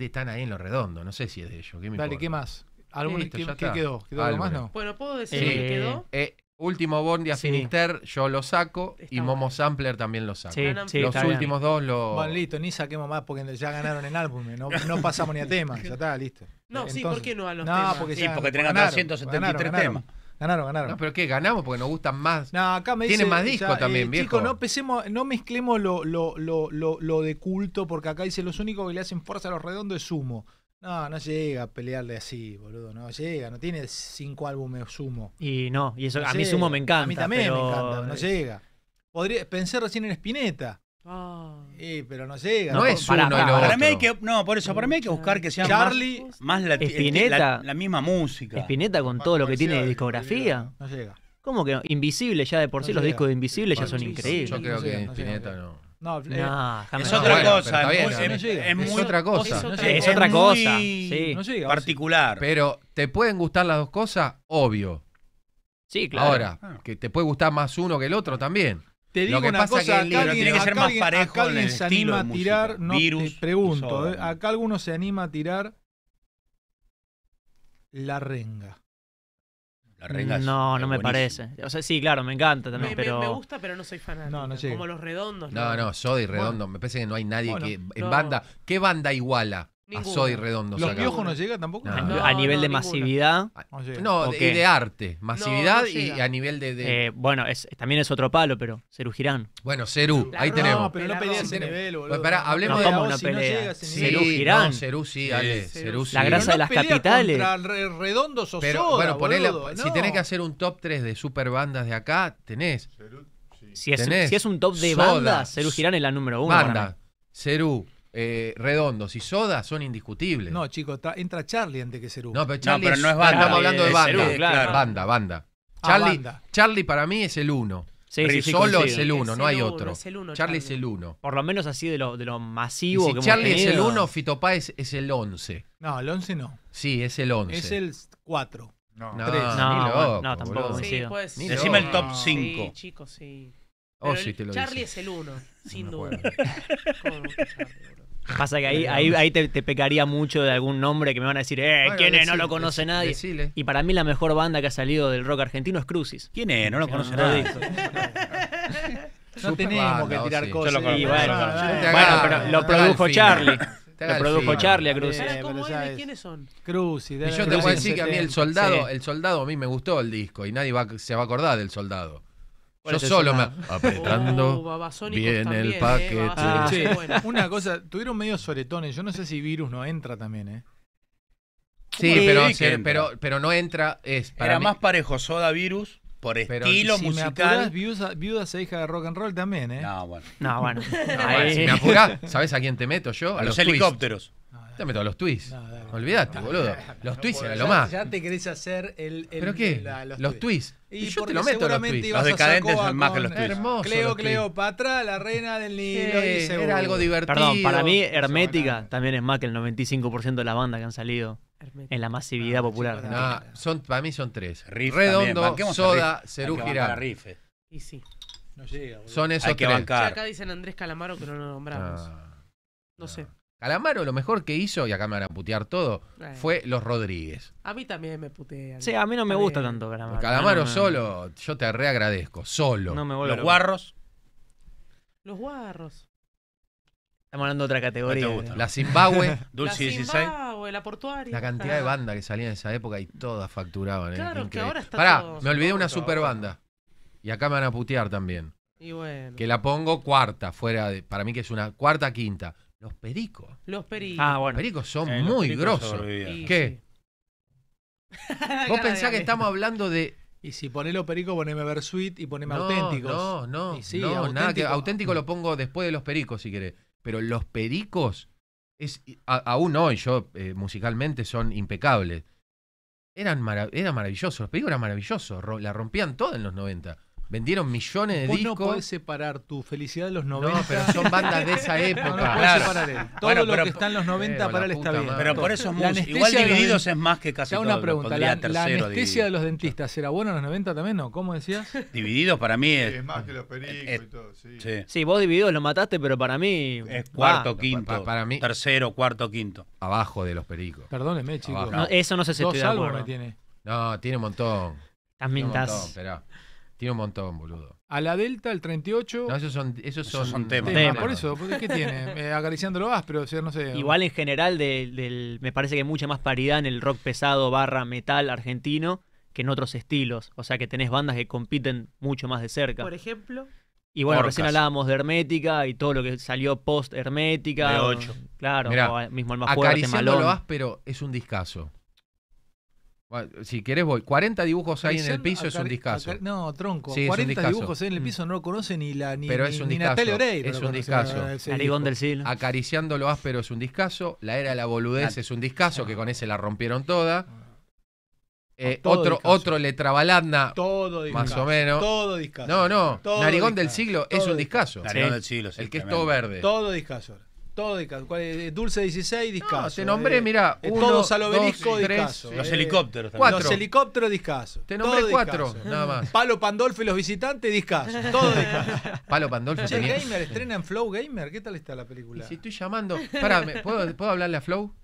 Están, ahí en lo redondo, no sé si es de ellos. ¿qué Dale, ¿qué más? ¿Algún, eh, ¿qué, quedó? ¿Quedó algo más? No. Bueno, ¿puedo decir Eh, que eh, quedó? último Bondi a yo lo saco y Momo Sampler también lo saco. los últimos dos lo. Bueno, listo, ni saquemos más porque ya ganaron el álbum. No, pasamos ni a temas ya está, listo. No, sí, ¿por qué no a los no, temas? porque Sí, ya porque tienen temas. Ganaron, ganaron. pero ¿qué? Ganamos porque nos gustan más. Tiene más disco eh, también, viejo. no, mezclemos lo, lo, de culto porque acá dice los únicos que le hacen fuerza a los redondos es Sumo. No, no llega a pelearle así, boludo. No llega, no tiene cinco álbumes Sumo. Y no, y eso a mí Sumo me encanta. A mí también me encanta, no llega. Podría, pensé recién en Spinetta. Ah. pero no llega. es para, uno y lo hay no, por eso, para mí hay que buscar que sea Charlie, más, la, misma música. Espineta con todo lo que tiene de discografía. No llega. ¿Cómo que no? Invisible, ya de por sí los discos de Invisible ya son increíbles. Yo creo que Espineta no. No, ah, es otra cosa. Es otra cosa. Es otra cosa. Particular. Pero, ¿te pueden gustar las dos cosas? Obvio. Sí, claro. Ahora, ah. que te puede gustar más uno que el otro también. Te digo que una cosa, que acá libro tiene que ser más parejo el se anima a tirar, no, Virus, te pregunto, ¿eh? acá alguno se anima a tirar la renga. La renga No, no me parece. O sea, sí, claro, me encanta también, me- pero. me gusta, pero no soy fanático. No, no Como los redondos. No, no, Soda Redondo. Me parece que no hay nadie que. En banda. ¿Qué banda iguala Ninguno. A Soy Redondo. ¿Los piojos no llegan tampoco? a nivel de masividad. Ah, no, y de arte. Masividad y a nivel de. Eh, bueno, es, también es otro palo, pero Cerú Girán. Bueno, Cerú, ahí tenemos. No, Pero no pedí ese nivel, boludo. hablemos de. no Cerú Girán. Cerú sí, dale. sí. La grasa de las capitales. Redondo o pero, bueno, ponele, si tenés que hacer un top 3 de super bandas de acá, tenés. Si es, si es un top de bandas, Cerú Girán es la número uno. Banda. Cerú eh, redondos y soda son indiscutibles. No, chicos, entra Charlie antes que Cerú. No, pero no, pero no es banda. Estamos hablando eh, de banda. claro. Banda, banda. Ah, Charlie, Charlie para mí es el uno. Sí, sí, sí, solo es el uno, no hay otro. Charlie, es el uno. Por lo menos así de lo, de lo masivo. Si que Charlie es el uno, Fitopá es, es el once. No, el once no. Sí, es el 11. Es el 4. No, no, no, no tampoco coincido. Decime el top 5. Sí, chicos, sí. Oh, Charlie es el uno, sin duda. ¿Cómo Pasa que ahí, ahí, ahí te, pecaría mucho de algún nombre que me van a decir, eh, ¿quién es? No lo conoce nadie. Y para mí la mejor banda que ha salido del rock argentino es Crucis. ¿Quién es? No lo conoce nadie. No, tenemos que tirar cosas. bueno, bueno, pero lo produjo Charlie. Lo produjo Charlie a Crucis. ¿Quiénes son? Crucis. Y yo te voy a decir que a mí el soldado, el soldado a mí me gustó el disco y nadie se va a acordar del soldado. Yo solo me apretando uh, bien el ¿eh? paquete. Ah, una cosa, tuvieron medio soletones. Yo no sé si virus no entra también, ¿eh? Sí, pero, pero, pero no entra. Es para Era más parejo Soda Virus por estilo si musical. Me viuda, se hija de rock and roll también, ¿eh? No, bueno. No, bueno. No, si me apurás, ¿sabés a quién te meto yo? A, los, helicópteros. Te meto a los Twis. Olvídate, boludo. Los Twis era lo más. Ya te querés hacer el. ¿Pero qué? los, Twis. Y, yo te lo meto los decadentes más que los twists. Cleo, Cleopatra, la reina del Nilo. era algo divertido. Perdón, para mí, Hermética también es más que el 95% de las bandas que han salido en la masividad ah, popular. No, son, para mí son tres. Redondo, Soda, Cerú eh. Y sí. Son esos que tres. acá dicen Andrés Calamaro que no lo nombramos. Ah. No, sé. Calamaro lo mejor que hizo, y acá me van a putear todo, eh. fue los Rodríguez. A mí también me putean. Sí, a mí no me gusta tanto Calamaro. solo, yo te reagradezco, solo. Los guarros. Los guarros. Estamos hablando de otra categoría. La Zimbabue. Dulce 16 la portuaria. La cantidad de banda que salía en esa época y todas facturaban. ¿eh? Claro, Pará, me olvidé una super banda. Y acá me van a putear también. Que la pongo cuarta, fuera de. Para mí que es una cuarta, quinta. Los pericos. Los pericos. Ah, son eh, muy grosos. ¿Qué? Vos pensás que estamos hablando de y si poné los pericos, poneme suite y poneme auténticos. No, no, no auténtico. auténtico lo pongo después de los pericos, si querés. Pero los pericos aún hoy yo eh, musicalmente son impecables. Eran era maravilloso, los películas eran maravillosos, la rompían toda en los 90. Vendieron millones de discos. no podés separar tu felicidad de los 90. No, pero son bandas de esa época. No, no claro. Todo lo que está en los 90 eh, para él está bien. Pero por eso es muy, Igual divididos es más que casi una pregunta. La, la, anestesia de los dentistas, ¿era buena en los 90 también? ¿No? ¿Cómo decías? Divididos para mí es... es más que los pericos eh, eh, y todo, sí. vos divididos lo mataste, pero para mí... Es cuarto, ah, quinto. Para, mí... Tercero, cuarto, quinto. Abajo de los pericos. Perdóneme, chicos. eso no sé si No, tiene un montón. Estás mintas. Tiene un montón, boludo. A la Delta, el 38. esos son, esos temas. Por eso, ¿qué tiene? Eh, lo vas, pero no sé. Igual en general, del, me parece que hay mucha más paridad en el rock pesado barra metal argentino que en otros estilos. O sea que tenés bandas que compiten mucho más de cerca. Por ejemplo. Y bueno, recién hablábamos de Hermética y todo lo que salió post Hermética. De 8. Claro, mismo el más fuerte, vas, pero es un discazo. Si querés voy. 40 dibujos ahí en el piso es un discazo. no, tronco. 40 dibujos ahí en el mm. piso no lo conoce ni la ni, Pero es un Es un discazo. Ah, del siglo. Acariciando lo áspero es un discazo. La era de la boludez es un discazo, que con ese la rompieron toda. Ah. Eh, ah, otro, otro letra baladna. más o menos. Todo discazo. No, no. Narigón del siglo es un discaso. Narigón del siglo, El que es todo verde. Todo discaso. Todo caso, ¿Cuál es? Dulce 16, discaso. te nombré, eh, mira, eh, todos al obelisco, los eh, helicópteros Cuatro. Los helicópteros, discaso. Te nombré cuatro, nada más. Palo Pandolfo y los visitantes, discaso. Todo discaso. Palo Pandolfo Gamer, estrena en Flow Gamer. ¿Qué tal está la película? si estoy llamando. ¿puedo, hablarle a Flow?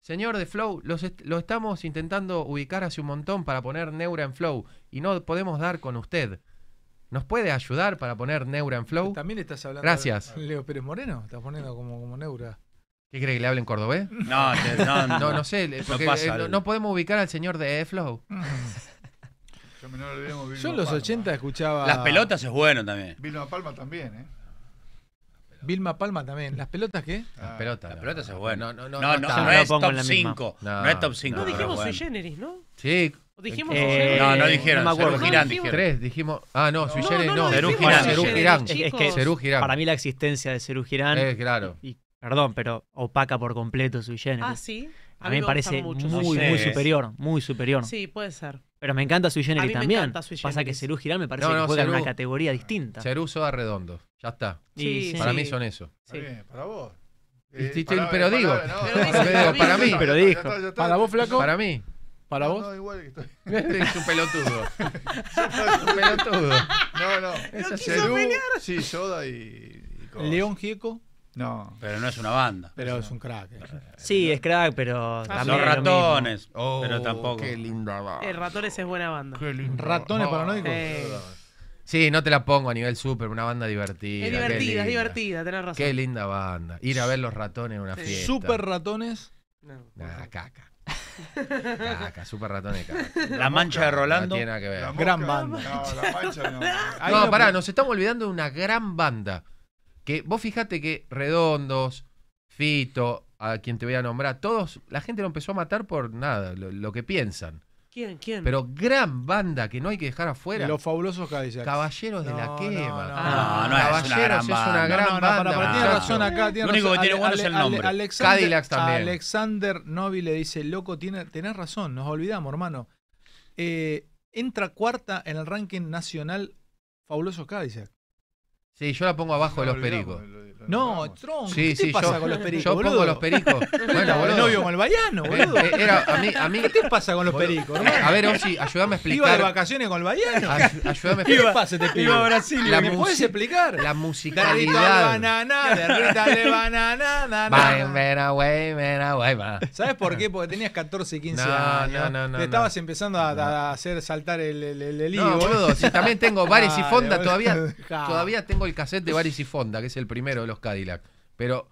Señor de Flow, lo estamos intentando ubicar hace un montón para poner Neura en Flow y no podemos dar con usted. ¿Nos puede ayudar para poner Neura en Flow? También estás hablando. Gracias. Leo Pérez Moreno, estás poniendo como, como Neura. ¿Qué cree que le hablen cordobés? No, no, no, no, no sé. no, eh, no, podemos ubicar al señor de Flow. Yo, me Yo en los 80 escuchaba. Las pelotas es bueno también. Vilma Palma también, ¿eh? Vilma Palma también. ¿Las pelotas qué? Las ah, pelotas. Las pelotas es bueno. No, no, no. No, no, no, no es top 5. No, es top 5. No dijimos sui generis, ¿no? Sí, Dijimos eh, no, no dijeron. No me acuerdo. Girán, dijimos. Tres, dijimos. Ah, no, no, no, Cerú Girán. Es que Para mí la existencia de Cerú Girán. Eh, claro. Y, perdón, pero opaca por completo Sui Ah, sí. A, mí me parece muy, muy superior, muy superior. Sí, puede ser. Pero me encanta Sui Generis también. Pasa que Cerú Girán me parece que juega en una categoría distinta. Cerú Soda Redondo. Ya está. para mí son eso. Sí. para vos. Eh, pero digo. Para mí. Para vos, flaco. Para mí. ¿Para vos? No, igual que estoy. es un pelotudo. es un pelotudo. No, no. Esa sí, soda y. León Gieco. No. Pero no es una banda. Pero es un crack. Eh. Sí, es crack, pero Los ratones. Oh, pero tampoco. Qué linda banda. El ratones es buena banda. Ratones paranoicos. Sí, no te la pongo a nivel súper, una banda divertida. Es divertida, es divertida, tenés razón. Qué linda banda. Ir a ver los ratones en una fiesta. Super ratones. No, caca. Caca, super La, mancha de Rolando. gran banda. No, pará, nos estamos olvidando de una gran banda. Que vos fijate que Redondos, Fito, a quien te voy a nombrar, todos, la gente lo empezó a matar por nada, lo que piensan. ¿Quién? Pero gran banda que no hay que dejar afuera. Los fabulosos Cadillacs. Caballeros de la Quema. No, no, ah, Caballeros es una gran banda. razón acá. Lo único que tiene bueno es el nombre. Alexander, Cadillacs también. Alexander Novi le dice, loco, tiene, tenés razón, nos olvidamos, hermano. Eh, entra cuarta en el ranking nacional Fabulosos Cadillacs Sí, yo la pongo abajo de los pericos. No, Tron, ¿qué pasa con los pericos? Yo pongo los pericos. Bueno, boludo. El novio con el vallano, eh, boludo. Eh, a mí, ¿Qué te pasa con los pericos? Hermano? A ver, Osi, ayúdame a explicar. Iba de vacaciones con el vallano. ayúdame a explicar. ¿Qué pasa, te este pido? Iba a Brasil. ¿Me puedes explicar? La musicalidad. banana, de banana. Ven ven ¿Sabes por qué? Porque tenías 14, 15 años. No, no, no. Te estabas empezando a, hacer saltar el, el, el, No, boludo, si también tengo Varis y Fonda, todavía, todavía tengo el cassette de Baris y Fonda, que es el primero de los Cadillac. Pero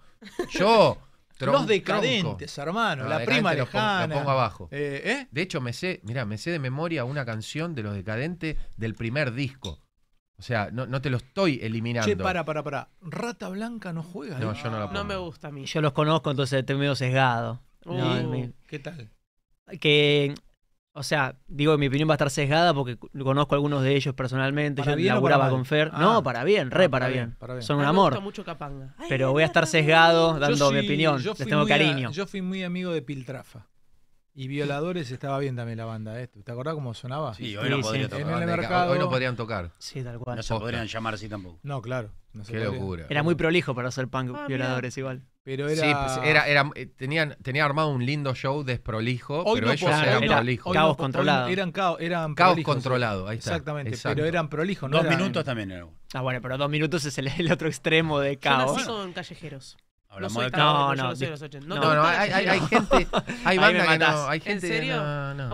yo. los decadentes, hermano. la prima Los pongo, abajo. Eh, ¿eh? De hecho, me sé, mira, me sé de memoria una canción de los decadentes del primer disco. O sea, no, te lo estoy eliminando. Che, para, para, para. Rata Blanca no juega. No, ¿eh? yo no la pongo. No me gusta a mí. Yo los conozco, entonces estoy medio sesgado. Uh, ¿Qué tal? Que o sea, digo que mi opinión va a estar sesgada porque conozco a algunos de ellos personalmente. yo bien laburaba para con Fer. Ah. no, para bien, re ah, para, bien. Son un amor. pero voy a estar sesgado dando mi opinión. Les tengo cariño. yo fui muy amigo de Piltrafa. Y Violadores estaba bien también la banda, esto ¿eh? ¿Te acordás cómo sonaba? Sí, hoy no podían. podrían tocar. Hoy no podrían tocar. Sí, tal cual. No se podrían llamar así tampoco. No, claro. Qué locura. Era muy prolijo para hacer punk ah, Violadores igual. Pero era... Sí, era, pues eh, tenían, tenía armado un lindo show desprolijo, pero ellos eran era, prolijos. Caos controlado. Eran, caos eran caos controlado, Exactamente, pero eran prolijos. No dos minutos también eran. Ah, bueno, pero dos minutos es el, otro extremo de caos. Son callejeros no no, no, no No, hay, gente, hay banda que no, ¿En serio?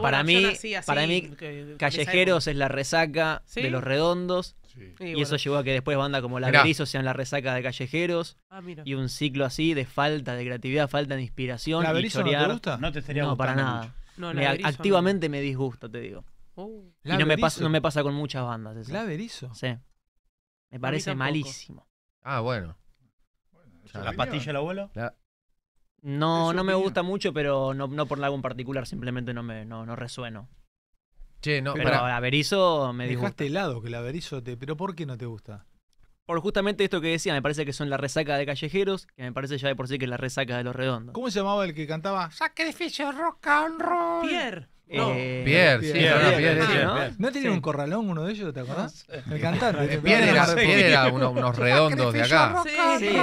Para, mí, para mí, Callejeros es la resaca de los redondos. Y, eso llevó a que después banda como La Berizo sean la resaca de Callejeros. Ah, y un ciclo así de falta de creatividad, falta de inspiración. ¿La no te gusta? No te No, para nada. No, activamente me disgusta, te digo. Oh. Y no me, pasa, no me pasa con muchas bandas. ¿La Sí. Me parece malísimo. Ah, bueno. ¿La pastilla del abuelo? No, no me gusta mucho, pero no, por algo en particular, simplemente no me no, resueno. Che, no, pero la Berizo me dijo. Dejaste helado que la Berizo te. ¿Pero por qué no te gusta? Por justamente esto que decía, me parece que son la resaca de callejeros, que me parece ya de por sí que es la resaca de los redondos. ¿Cómo se llamaba el que cantaba? Sacrificio rock and roll. Pierre. No. Eh, Pierre, sí, Pierre, no, Pierre, ¿no? tienen un corralón uno de ellos, te acordás? El cantante. Pierre, era, unos redondos de acá. Sí, sí,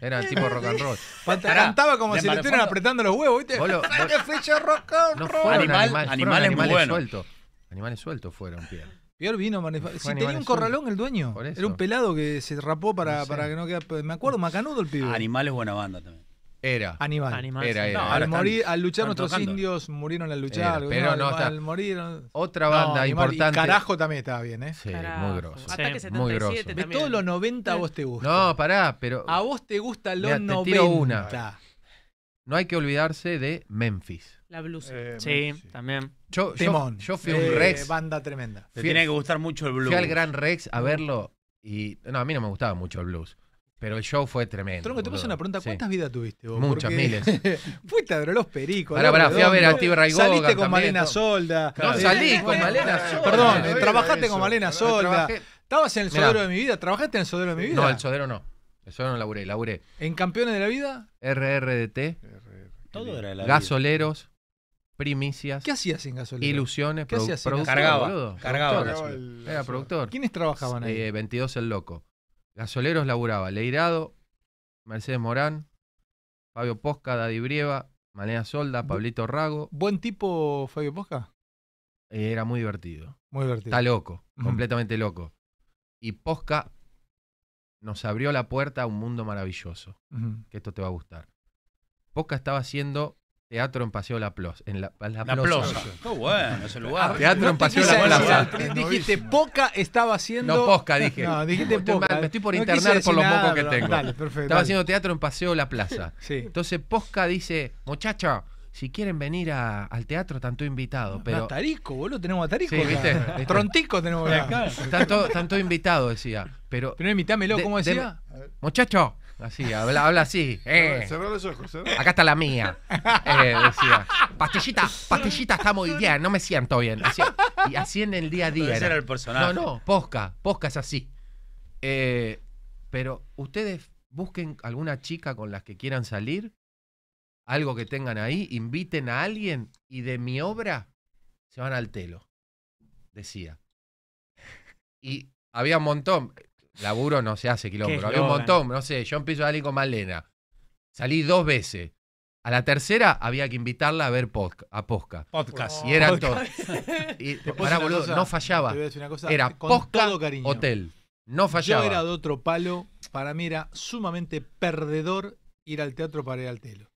Era el tipo rock and roll. cantaba como si le estuvieran apretando los huevos, ¿viste? Volo, rock animales, animales, sueltos. Animales sueltos fueron, Pierre. Pierre vino Si tenía un corralón el dueño. Era un pelado que se rapó para, para que no quede. Me acuerdo, macanudo el pibe. Animales buena banda también. Era. Animal. al, luchar nuestros indios murieron al luchar. pero no, al morir. Otra banda importante. Y carajo también estaba bien, ¿eh? Sí, muy grosso. De todos los 90 a vos te gusta. No, pará, pero. A vos te gusta los 90. Te una. No hay que olvidarse de Memphis. La blues eh, sí, también. Yo, yo, fui un eh, Rex. Banda tremenda. Te tiene que gustar mucho el blues. Fui al Gran Rex a verlo y. No, a mí no me gustaba mucho el blues. Pero el show fue tremendo. Tronco, te una pregunta. ¿Cuántas vidas tuviste vos? Muchas, miles. Fuiste a ver los pericos. Ahora, pará, fui a ver a Steve también. Saliste con Malena Solda. No, salí con Malena Solda. Perdón, trabajaste con Malena Solda. Estabas en el sodero de mi vida. ¿Trabajaste en el sodero de mi vida? No, el sodero no. El sodero no laburé, laburé. ¿En Campeones de la Vida? RRDT. Todo era la Gasoleros. Primicias. ¿Qué hacías en gasoleros? Ilusiones. ¿Qué hacías en Cargaba. Cargaba. Era productor. ¿Quiénes trabajaban eh, ahí? 22 El Loco. Gasoleros laburaba Leirado, Mercedes Morán, Fabio Posca, Daddy Brieva, Malena Solda, Pablito Rago. ¿Buen tipo Fabio Posca? Eh, era muy divertido. Muy divertido. Está loco, completamente loco. Y Posca nos abrió la puerta a un mundo maravilloso, que esto te va a gustar. Posca estaba haciendo Teatro en Paseo La Plaza. En la, Plaza. Qué bueno ese lugar. Ah, teatro en Paseo La Plaza. Eh, dijiste, Poca estaba haciendo... No, Posca dije. No, dijiste Poca. Me estoy por internet internar por lo poco que tengo. Dale, perfecto. Estaba haciendo teatro en Paseo La Plaza. Sí. Entonces Posca dice, muchacho si quieren venir a, al teatro, están invitado invitados. Pero... boludo, tenemos a Sí, ¿viste? Trontico tenemos acá. Están todos invitados, decía. Pero, pero invitámelo, ¿cómo decía? Muchacho, Así, habla, así. Eh. eh los ojos, ¿eh? Acá está la mía. Eh, decía. Pastillita, pastillita está muy bien, no me siento bien. y así en el día a día. el No, no, posca, posca es así. pero ustedes busquen alguna chica con las que quieran salir, algo que tengan ahí, inviten a alguien y de mi obra se van al telo, decía. Y había un montón laburo no se hace kilómetro, Había un montón, no sé, yo empiezo a salir con Malena. Salí dos veces. A la tercera había que invitarla a ver podca, a Posca. Podcast. y era todo Y, no fallaba. era Posca Hotel. No fallaba. Yo era de otro palo. Para mí era sumamente perdedor ir al teatro para ir al telo.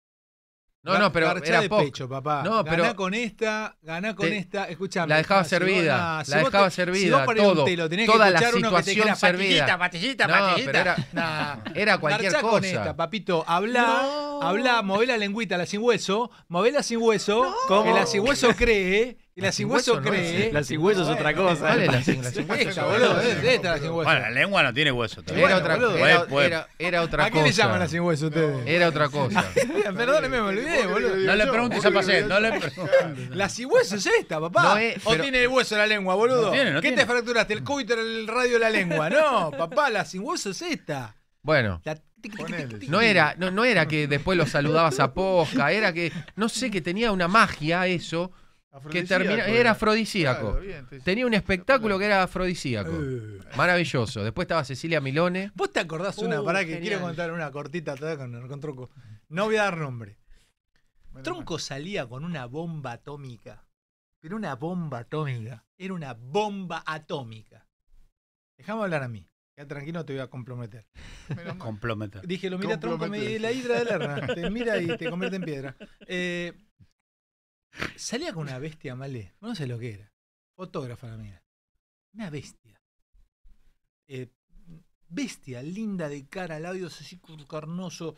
No, no, pero era de pecho, papá. No, pero ganá con esta, ganá con esta, escuchame. La dejaba servida, la, dejaba servida, si todo. Telo, tenés toda que la situación que servida. Patillita, patillita, no, patillita. Pero era, era cualquier cosa. papito, habla, habla, mueve la lengüita, la sin hueso, mueve la sin hueso, no. que la sin hueso cree y la sin hueso cree. La sin hueso es ¿eh? otra cosa. Vale, la ¿eh? sin boludo. La Bueno, la lengua no tiene hueso. Era otra cosa. Era otra cosa. ¿A qué le llaman la sin hueso ustedes? Era otra cosa. Perdóneme, me olvidé, boludo. No le preguntes a Pacet, no le preguntes. La sin hueso es esta, papá. O tiene el hueso la lengua, boludo. ¿Qué te fracturaste? El cúbito el radio de la lengua. No, papá, la sin hueso es esta. Bueno. no era, no, no era que después lo saludabas a posca, era que, no sé, que tenía una magia eso que termina, era afrodisíaco. Tenía un espectáculo que era afrodisíaco. Eh. Maravilloso. Después estaba Cecilia Milone. ¿Vos te acordás una? Uh, Pará, que quiero contar una cortita con, Tronco. No voy a dar nombre. Tronco salía con una bomba atómica. Pero una bomba atómica. Era una bomba atómica. Dejame hablar a mí. Ya tranquilo, no te voy a comprometer. comprometer Dije, lo mira Tronco, me, la hidra de lerna. Te mira y te convierte en piedra. Eh, Salía con una bestia, Malé. No sé lo que era. Fotógrafa la mía. Una bestia. Eh, bestia, linda de cara, labios así carnoso.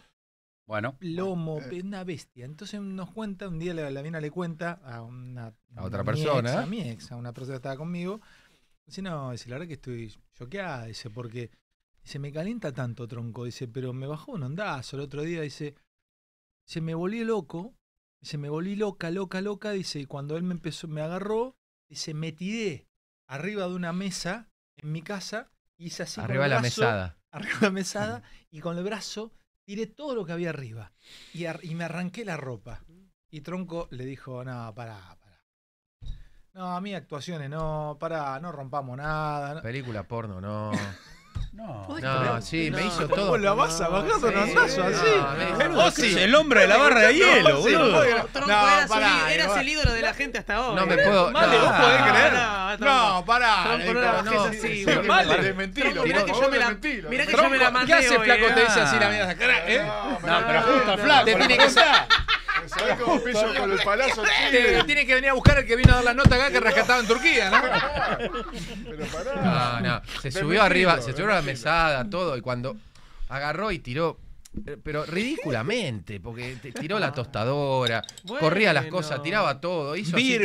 Bueno. Lomo, eh. una bestia. Entonces nos cuenta, un día la, la le cuenta a una. A otra persona. ¿eh? a mi ex, a una persona que estaba conmigo. Dice, no, dice, la verdad que estoy choqueada, dice, porque se me calienta tanto tronco, dice, pero me bajó un ondazo el otro día, dice, se me volvió loco Dice, me volví loca, loca, loca. Dice, y cuando él me empezó, me agarró, dice, me tiré arriba de una mesa en mi casa, hice así. Arriba de la mesada. Arriba de la mesada, y con el brazo tiré todo lo que había arriba. Y, me arranqué la ropa. Y Tronco le dijo, no, pará, pará. No, a mí actuaciones, no, pará, no rompamos nada. Película porno, no. No, sí, me hizo todo. ¿Cómo la vas a bajar con andazo así? el hombre de la barra de hielo, boludo. eras el ídolo de la gente hasta ahora. No me puedo. vos podés creer. No, pará. No, que yo me la Mirá que yo me la mandé. ¿Qué hace flaco? Te dice así la eh. mierda. No, pero ¿eh? justo flaco. Te tiene que con Tiene que venir a buscar el que vino a dar la nota acá que rescataba en Turquía, ¿no? Pero pará. No, no. Se subió arriba, se subió a la mesada, todo. Y cuando agarró y tiró pero ridículamente, porque tiró la tostadora, corría las cosas, tiraba todo, hizo así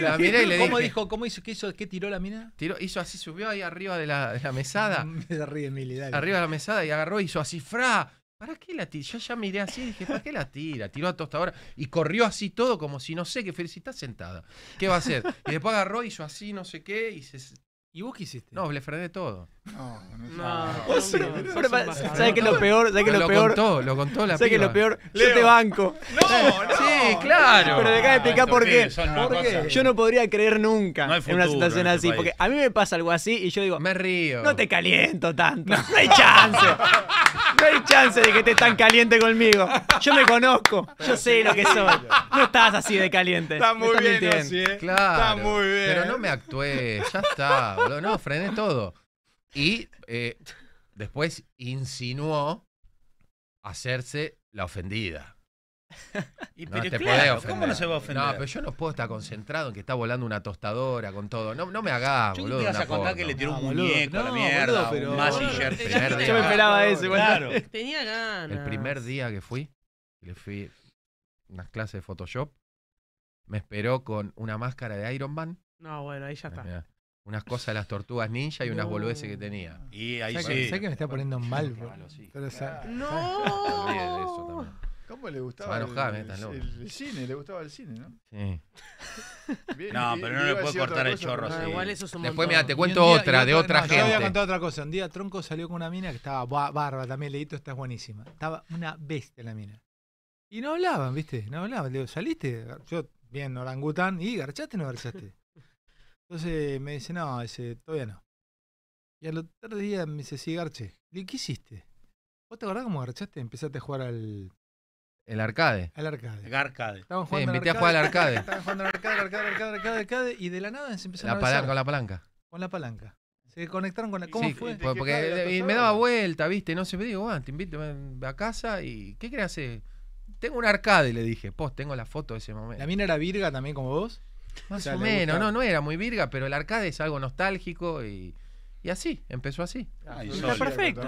la y le ¿Cómo dijo? ¿Cómo hizo? ¿Qué hizo? ¿Qué tiró la mina? Tiró, hizo así, subió ahí arriba de la, mesada. Me Arriba de la mesada y agarró, y hizo así, fra, ¿Para qué la tira? Yo ya miré así y dije, ¿para qué la tira? Tiró a tostadora y corrió así todo como si no sé qué está sentada. ¿Qué va a hacer? Y después agarró, hizo así, no sé qué, y se. ¿Y vos qué hiciste? No, le frené todo. No, no, no. ¿Sabes que lo peor? ¿Sabes que lo, peor? Contó, lo contó la ¿Sabes que lo peor? Yo te banco. No, no. Sí, claro. Pero deja de explicar por qué. Porque yo no podría creer nunca en una situación este así. porque a mí me pasa algo así y yo digo. Me río. No te caliento tanto. No, hay chance. No hay chance de que estés tan caliente conmigo. Yo me conozco. Yo sé lo que soy. No estás así de caliente. Está muy bien, ¿eh? Claro. Está muy bien. Pero no me actué. Ya está, No, frené todo. Y eh, después insinuó hacerse la ofendida. Y, no pero te ¿Cómo no se va a ofender? No, pero yo no puedo estar concentrado en que está volando una tostadora con todo. No, no me hagas, yo boludo. te vas a contar que le tiró un muñeco a la mierda, yo me esperaba ese, claro. Tenía ganas. El primer día que fui, le fui a unas clases de Photoshop, me esperó con una máscara de Iron Man. No, bueno, ahí ya está unas cosas de las tortugas ninja y unas boludeces que tenía. Y ahí sí. que, sé que me está poniendo mal, bro. No. ¿Cómo le gustaba el, cine? Le gustaba el cine, ¿no? Sí. no, pero no le puedo cortar el chorro ah, Igual eso es un Después, mira, te cuento otra, de otra gente. Te voy a contar otra cosa. Un día Tronco salió con una mina que estaba barba también, leíto, esta es buenísima. Estaba una bestia la mina. Y no hablaban, ¿viste? No hablaban. Le digo, ¿saliste? Yo, bien, orangután. ¿Y garchaste o no garchaste? Entonces me dice, no, todavía no. Y al otro día me dice, sí, Garche. ¿qué hiciste? ¿Vos te acordás cómo garchaste? Empezaste a jugar al. El arcade. Al arcade. El arcade. Estaban jugando invité arcade, a jugar al arcade. Estaban jugando al arcade, arcade, arcade, arcade, arcade. Y de la nada se empezó la a. Palanca, con la palanca. Con la palanca. Se conectaron con la. ¿Cómo fue? Porque, y me daba vuelta, ¿viste? No sé, me digo, ah, te invito a casa y. ¿Qué querés hacer? Tengo un arcade, le dije. Pues tengo la foto de ese momento. ¿La mina era virga también como vos? Más o, menos, no, no era muy virga, pero el arcade es algo nostálgico y, así, empezó así.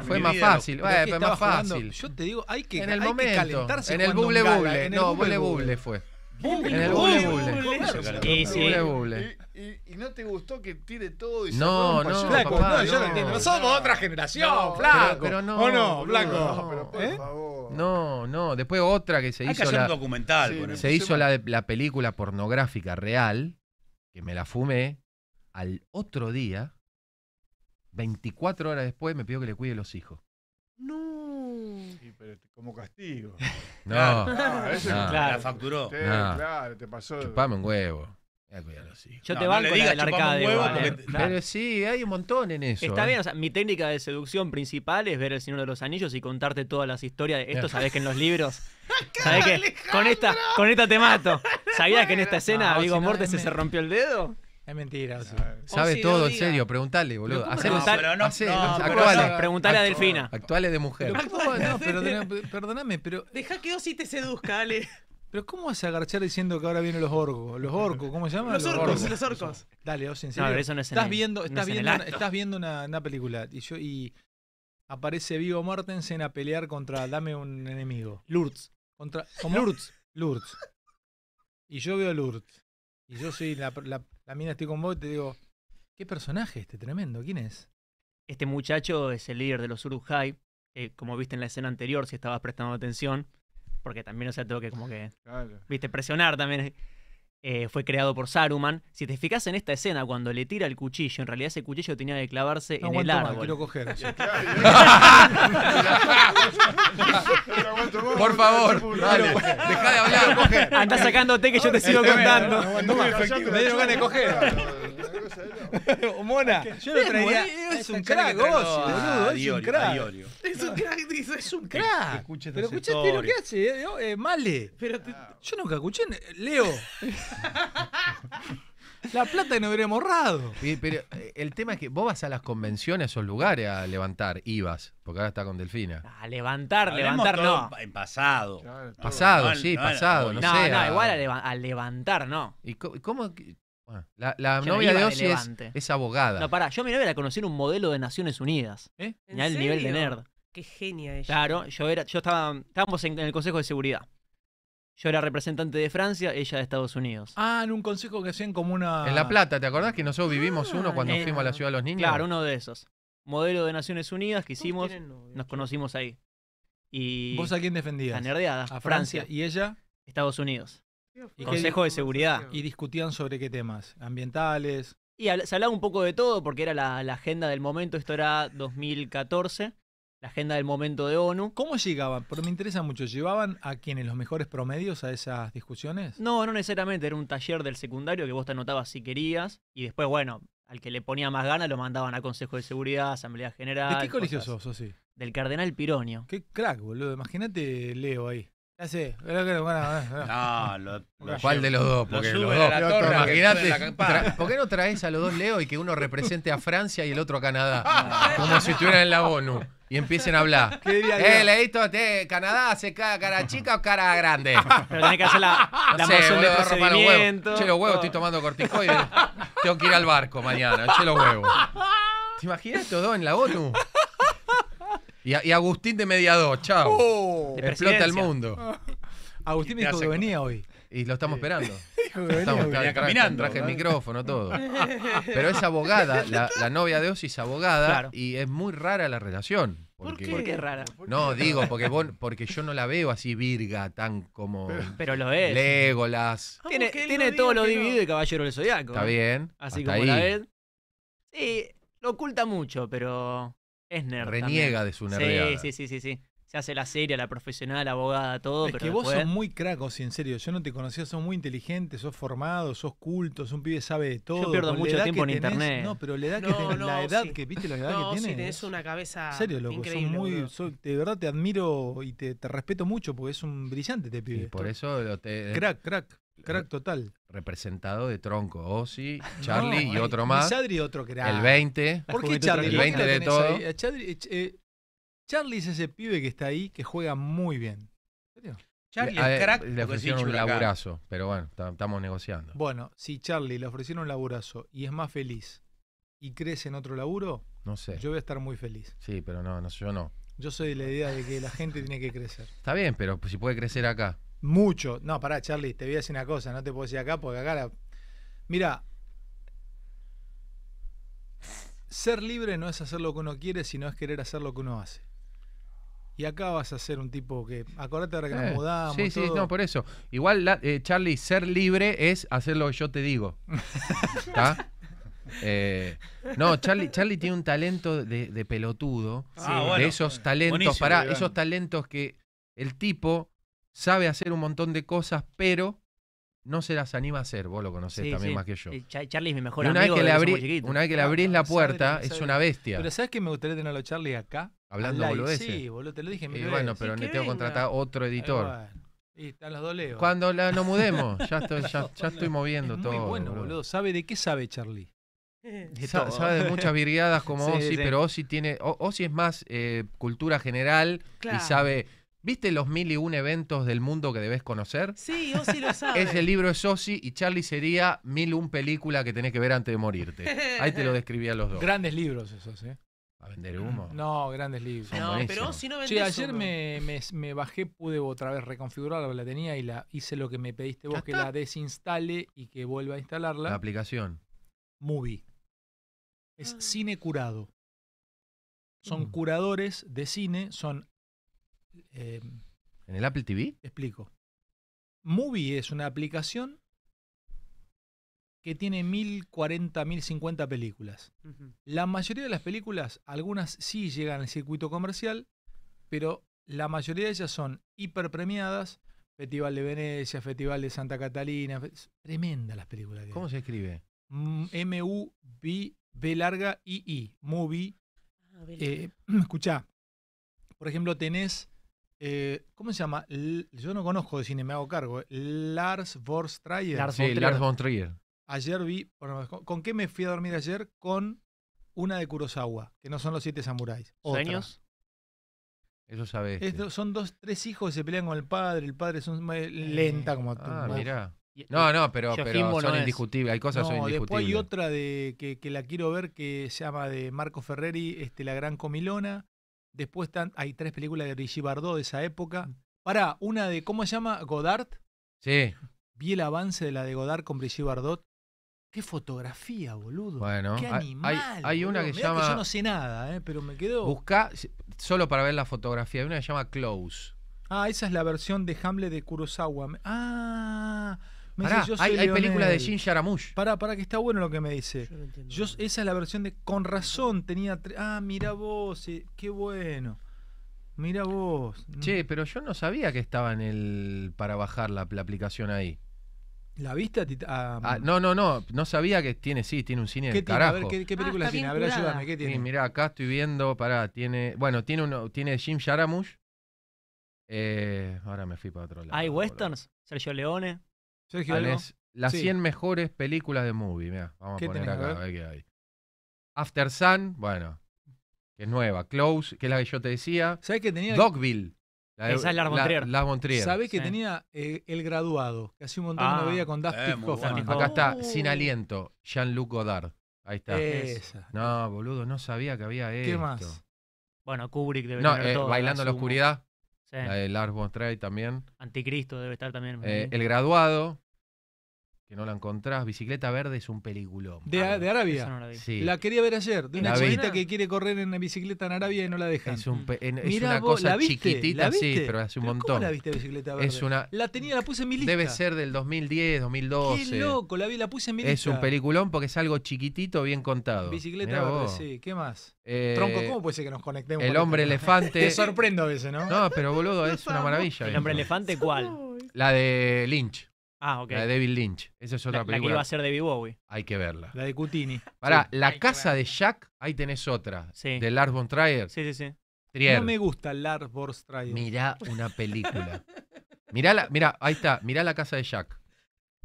Fue más fácil, eh, fue más fácil. yo te digo, hay que, en el momento, que calentarse. En el buble buble, no, buble buble fue. En el buble, buble. Y, no te gustó que tire todo y no, se No, papá, no, yo no, entiendo. Somos otra generación, flaco. Pero, no, ¿O no, flaco? por ¿Eh? favor. No, no. Después otra que se Hay hizo. Que la, un documental. se hizo la, la película pornográfica real, que me la fumé. Al otro día, 24 horas después, me pidió que le cuide los hijos. No. Sí, pero como castigo. No. no. Claro. La facturó. Claro, te pasó. Chupame un huevo. Yo te banco no la del arcade. Eh. Pero sí, hay un montón en eso. Está eh. bien, o sea, mi técnica de seducción principal es ver El Señor de los Anillos y contarte todas las historias. De esto sabes que en los libros. sabés que con esta, con esta te mato. ¿Sabías que en esta escena Vigo Mortes se, se rompió el dedo? Es mentira. Sabe todo, en serio. Preguntale, boludo. Hacelo, no, pero no, a Delfina. Actuales de mujer. Pero, perdóname, pero. Deja que Osi te seduzca, dale Pero ¿cómo vas a agarchar diciendo que ahora vienen los orcos? Los orcos, ¿cómo se llaman? Los, orcos, los orcos. Dale, Osi, en serio. estás viendo, estás, viendo, una, estás viendo una, película y yo aparece Vigo Mortensen a pelear contra dame un enemigo. Lurtz Contra ¿cómo? Lurtz Y yo veo Lurtz Y yo soy la la mina estoy con vos y te digo, qué personaje este tremendo, ¿quién es? Este muchacho es el líder de los Uruguay eh, como viste en la escena anterior, si estabas prestando atención, porque también, o sea, tengo que como que, viste, presionar también eh, fue creado por Saruman. Si te fijas en esta escena, cuando le tira el cuchillo, en realidad ese cuchillo tenía que clavarse en el árbol. Más, quiero coger. por favor, dale, dejá de hablar. Andá sacándote que yo te sigo contando. Me dieron ganas de coger. Mona. Yo lo traía. Es, un crack, vos, Es un crack. Es un crack, dice. Es un crack. pero escuchaste lo que hace, eh, eh, Male. Ah. yo nunca escuché. Leo. La plata no nos hubiera morrado. pero eh, el tema es que vos vas a las convenciones, a esos lugares, a levantar, ibas, porque ahora está con Delfina. A levantar, levantar no. En pasado. pasado, sí, pasado. No, no, sé, no, igual a, levantar no. ¿Y cómo la, novia de es, abogada. No, pará, yo a mi novia la conocí en un modelo de Naciones Unidas. ¿Eh? el nivel de nerd. Qué genia ella. Claro, yo era, yo estaba, estábamos en, el Consejo de Seguridad. Yo era representante de Francia, ella de Estados Unidos. Ah, en un consejo que hacían como una. En La Plata, ¿te acordás que nosotros vivimos uno ah, cuando fuimos a la Ciudad de los Niños? claro, uno de esos. Modelo de Naciones Unidas que hicimos, nos conocimos ahí. Y ¿Vos a quién defendías? A Francia, ¿Y ella? Estados Unidos. Y Consejo de seguridad. Y discutían sobre qué temas, ambientales. Y se hablaba un poco de todo porque era la, agenda del momento, esto era 2014 la agenda del momento de ONU. ¿Cómo llegaban? Porque me interesa mucho. ¿Llevaban a quienes los mejores promedios a esas discusiones? No, no necesariamente. Era un taller del secundario que vos te anotabas si querías. Y después, bueno, al que le ponía más ganas lo mandaban a Consejo de Seguridad, Asamblea General. ¿De qué colegio sos, sí? Del Cardenal Pironio. Qué crack, boludo. Imagínate Leo ahí. Ya ah, sé, creo que No, lo, de los dos? Porque ¿por qué no traes a los dos Leo y que uno represente a Francia y el otro a Canadá? Como si estuvieran en la ONU. Y empiecen a hablar. ¿Qué diría eh, Canadá hace cara chica o cara grande. Pero tenés que hacer la, la no de procedimiento. Che, los huevos, estoy tomando corticoides. Tengo que ir al barco mañana. Che, los huevos. ¿Te imaginas estos dos en la ONU? Y, Agustín de mediador, chao. Oh. Explota el mundo. Agustín dijo que venía hoy. Y lo estamos esperando. Dijo que estamos caminando. Traje el micrófono, todo. Pero es abogada, la, novia de Osi es abogada y es muy rara la relación. Porque, ¿Por qué? es rara? No, digo, porque porque yo no la veo así virga, tan como. Pero lo es. Legolas. Ah, tiene, todo lo dividido de Caballero del Zodiaco. Está bien. Así como la ves. Sí, lo oculta mucho, pero. Es Reniega de su nerdeada. Sí, sí, sí, sí, sí. Se hace la serie, la profesional, la abogada, todo. Es que vos sos muy cracos, en serio. Yo no te conocía, sos muy inteligente, sos formado, sos culto, un pibe sabe de todo. Yo pierdo mucho tiempo en internet. No, pero la edad que tenés, no, la edad que, viste, la edad que tienes. Sí, tenés una cabeza. En serio, loco, increíble, de verdad te admiro y te, respeto mucho porque es un brillante te este pibe. Y por eso te, crack, crack. Crack total. Representado de tronco. sí, Charlie y otro más. El 20. ¿Por qué Charlie? El 20 de todo. Eh, eh, Charlie es ese pibe que está ahí que juega muy bien. Charlie, el crack. Le, ofrecieron un laburazo, pero bueno, estamos negociando. Bueno, si Charlie le ofrecieron un laburazo y es más feliz y crece en otro laburo, no sé. Yo voy a estar muy feliz. Sí, pero no, no yo no. Yo soy de la idea de que la gente tiene que crecer. Está bien, pero si puede crecer acá mucho. No, pará, Charlie, te voy a decir una cosa, no te puedo decir acá porque acá la. Mira. Ser libre no es hacer lo que uno quiere, sino es querer hacer lo que uno hace. Y acá vas a ser un tipo que. Acordate de que nos eh, mudamos. Sí, sí, no, por eso. Igual, eh, Charlie, ser libre es hacer lo que yo te digo. ¿Está? Eh, no, Charlie, Charlie tiene un talento de, pelotudo. Ah, de esos talentos, esos talentos que el tipo sabe hacer un montón de cosas, pero no se las anima a hacer. Vos lo conocés también más que yo. Eh, Charlie es mi mejor una amigo. Vez que le una vez que le abrís la puerta, es una bestia. Pero ¿sabes que me gustaría tenerlo Charlie acá? Hablando ese? Sí, boludo, te lo dije. Y bueno, pero tengo que contratar otro editor. Y están los dos Cuando la, nos mudemos, ya estoy, ya, estoy moviendo todo. bueno, boludo. ¿Sabe de qué sabe Charlie? sabe de muchas viriadas como Ozzy, pero Ozzy tiene. Ozzy es más eh, cultura general y sabe ¿Viste los mil y un eventos del mundo que debes conocer? Sí, sí lo sabe. Ese libro es y Charlie sería mil un película que tenés que ver antes de morirte. Ahí te lo describía a los dos. Grandes libros esos, ¿eh? ¿A vender humo? No, grandes libros. no, pero no ayer Me, bajé, pude otra vez reconfigurarla, la tenía y la hice lo que me pediste vos, que la desinstale y que vuelva a instalarla. La aplicación. Movie. Es ah. cine curado. Son mm. curadores de cine, son Em, ¿En el Apple TV? explico. Movie es una aplicación que tiene 1040, 1050 películas. La mayoría de las películas, algunas sí llegan al circuito comercial, pero la mayoría de ellas son hiper premiadas. Festival de Venecia, Festival de Santa Catalina. Tremenda las películas. ¿Cómo se escribe? M-U-B, B larga, I-I. Movie. Ah, eh, Escucha, Por ejemplo, tenés eh, ¿Cómo se llama? yo no conozco de cine, me hago cargo. ¿eh? Lars von Trier. Lars Lars von Trier. Ayer vi, ¿con, qué me fui a dormir ayer? Con una de Kurosawa, que no son los siete samuráis. Otra. Eso sabes. son dos, tres hijos que se pelean con el padre. El padre es un, lenta como Ah, No, no, pero, son indiscutibles. Hay cosas indiscutibles. Después hay otra de, que, la quiero ver que se llama de Marco Ferreri, este, La Gran Comilona. Después hay tres películas de Brigitte Bardot de esa época. Mm. Pará, una de, ¿cómo se llama? Godard. Sí. Vi el avance de la de Godard con Brigitte Bardot. Qué fotografía, boludo. Bueno, qué animal. Hay, una que se llama. yo no sé nada, eh, pero me quedo. Busca, solo para ver la fotografía, hay una que se llama Close. Ah, esa es la versión de Hamlet de Kurosawa. Ah, hay, películas de Jim Jaramush. Pará, pará, que está bueno lo que me dice. Yo, esa es la versión de Con razón tenía. Ah, mira vos, eh, qué bueno. Mira vos. Mm. Che, pero yo no sabía que estaba en el. para bajar la, aplicación ahí. ¿La viste ah, No, no, no. No sabía que tiene, sí, tiene un cine ¿Qué carajo. A ver, ¿qué, película tiene? A ver, ah, ayúdame, ¿qué tiene? Sí, mirá, acá estoy viendo, pará, tiene. Bueno, tiene uno, tiene Jim Jaramush. Eh, ahora me fui para otro lado. ¿Hay westerns? Sergio Leone. Sergio, las 100 mejores películas de movie. vamos a poner acá, a ver? qué hay. After Sun, bueno, que es nueva. Close, que es la que yo te decía. ¿Sabes que tenía? Dogville. Esa es la Montrier. que tenía eh, El Graduado? Que hace un montón de no ah, con Dusty eh, Acá está, uh. Sin Aliento, Jean-Luc Godard. Ahí está. Esa. No, boludo, no sabía que había esto. ¿Qué más? Bueno, Kubrick debe no, eh, todo, Bailando en la oscuridad. Sí. La Lars también. Anticristo debe estar también. Eh, el Graduado no la encontrás. Bicicleta Verde es un peliculón. De, ah, de Arabia. No la, sí. la, quería ver ayer, de una chiquita que quiere correr en bicicleta en Arabia y no la deja. Es, es una cosa chiquitita, sí, pero hace un montón. ¿Cómo la viste Bicicleta Verde? la tenía, la puse en mi lista. Debe ser del 2010, 2012. Qué loco, la vi, la puse en mi lista. Es un peliculón porque es algo chiquitito, bien contado. Bicicleta Verde, sí. ¿Qué más? Eh, Tronco, ¿cómo puede ser que nos conectemos? El hombre elefante. Te sorprendo a veces, ¿no? No, pero boludo, es una maravilla. ¿El hombre elefante cuál? La de Lynch. Ah, ok. La de David Lynch. Esa es otra película. La que iba a ser David Bowie. Hay que verla. La de Cutini. Pará, La casa de Jack, ahí tenés otra. Sí. De Lars von Trier. Sí, sí, sí. No me gusta Lars von Trier. Mirá una película. mirá, la, mirá, ahí está. Mirá La casa de Jack.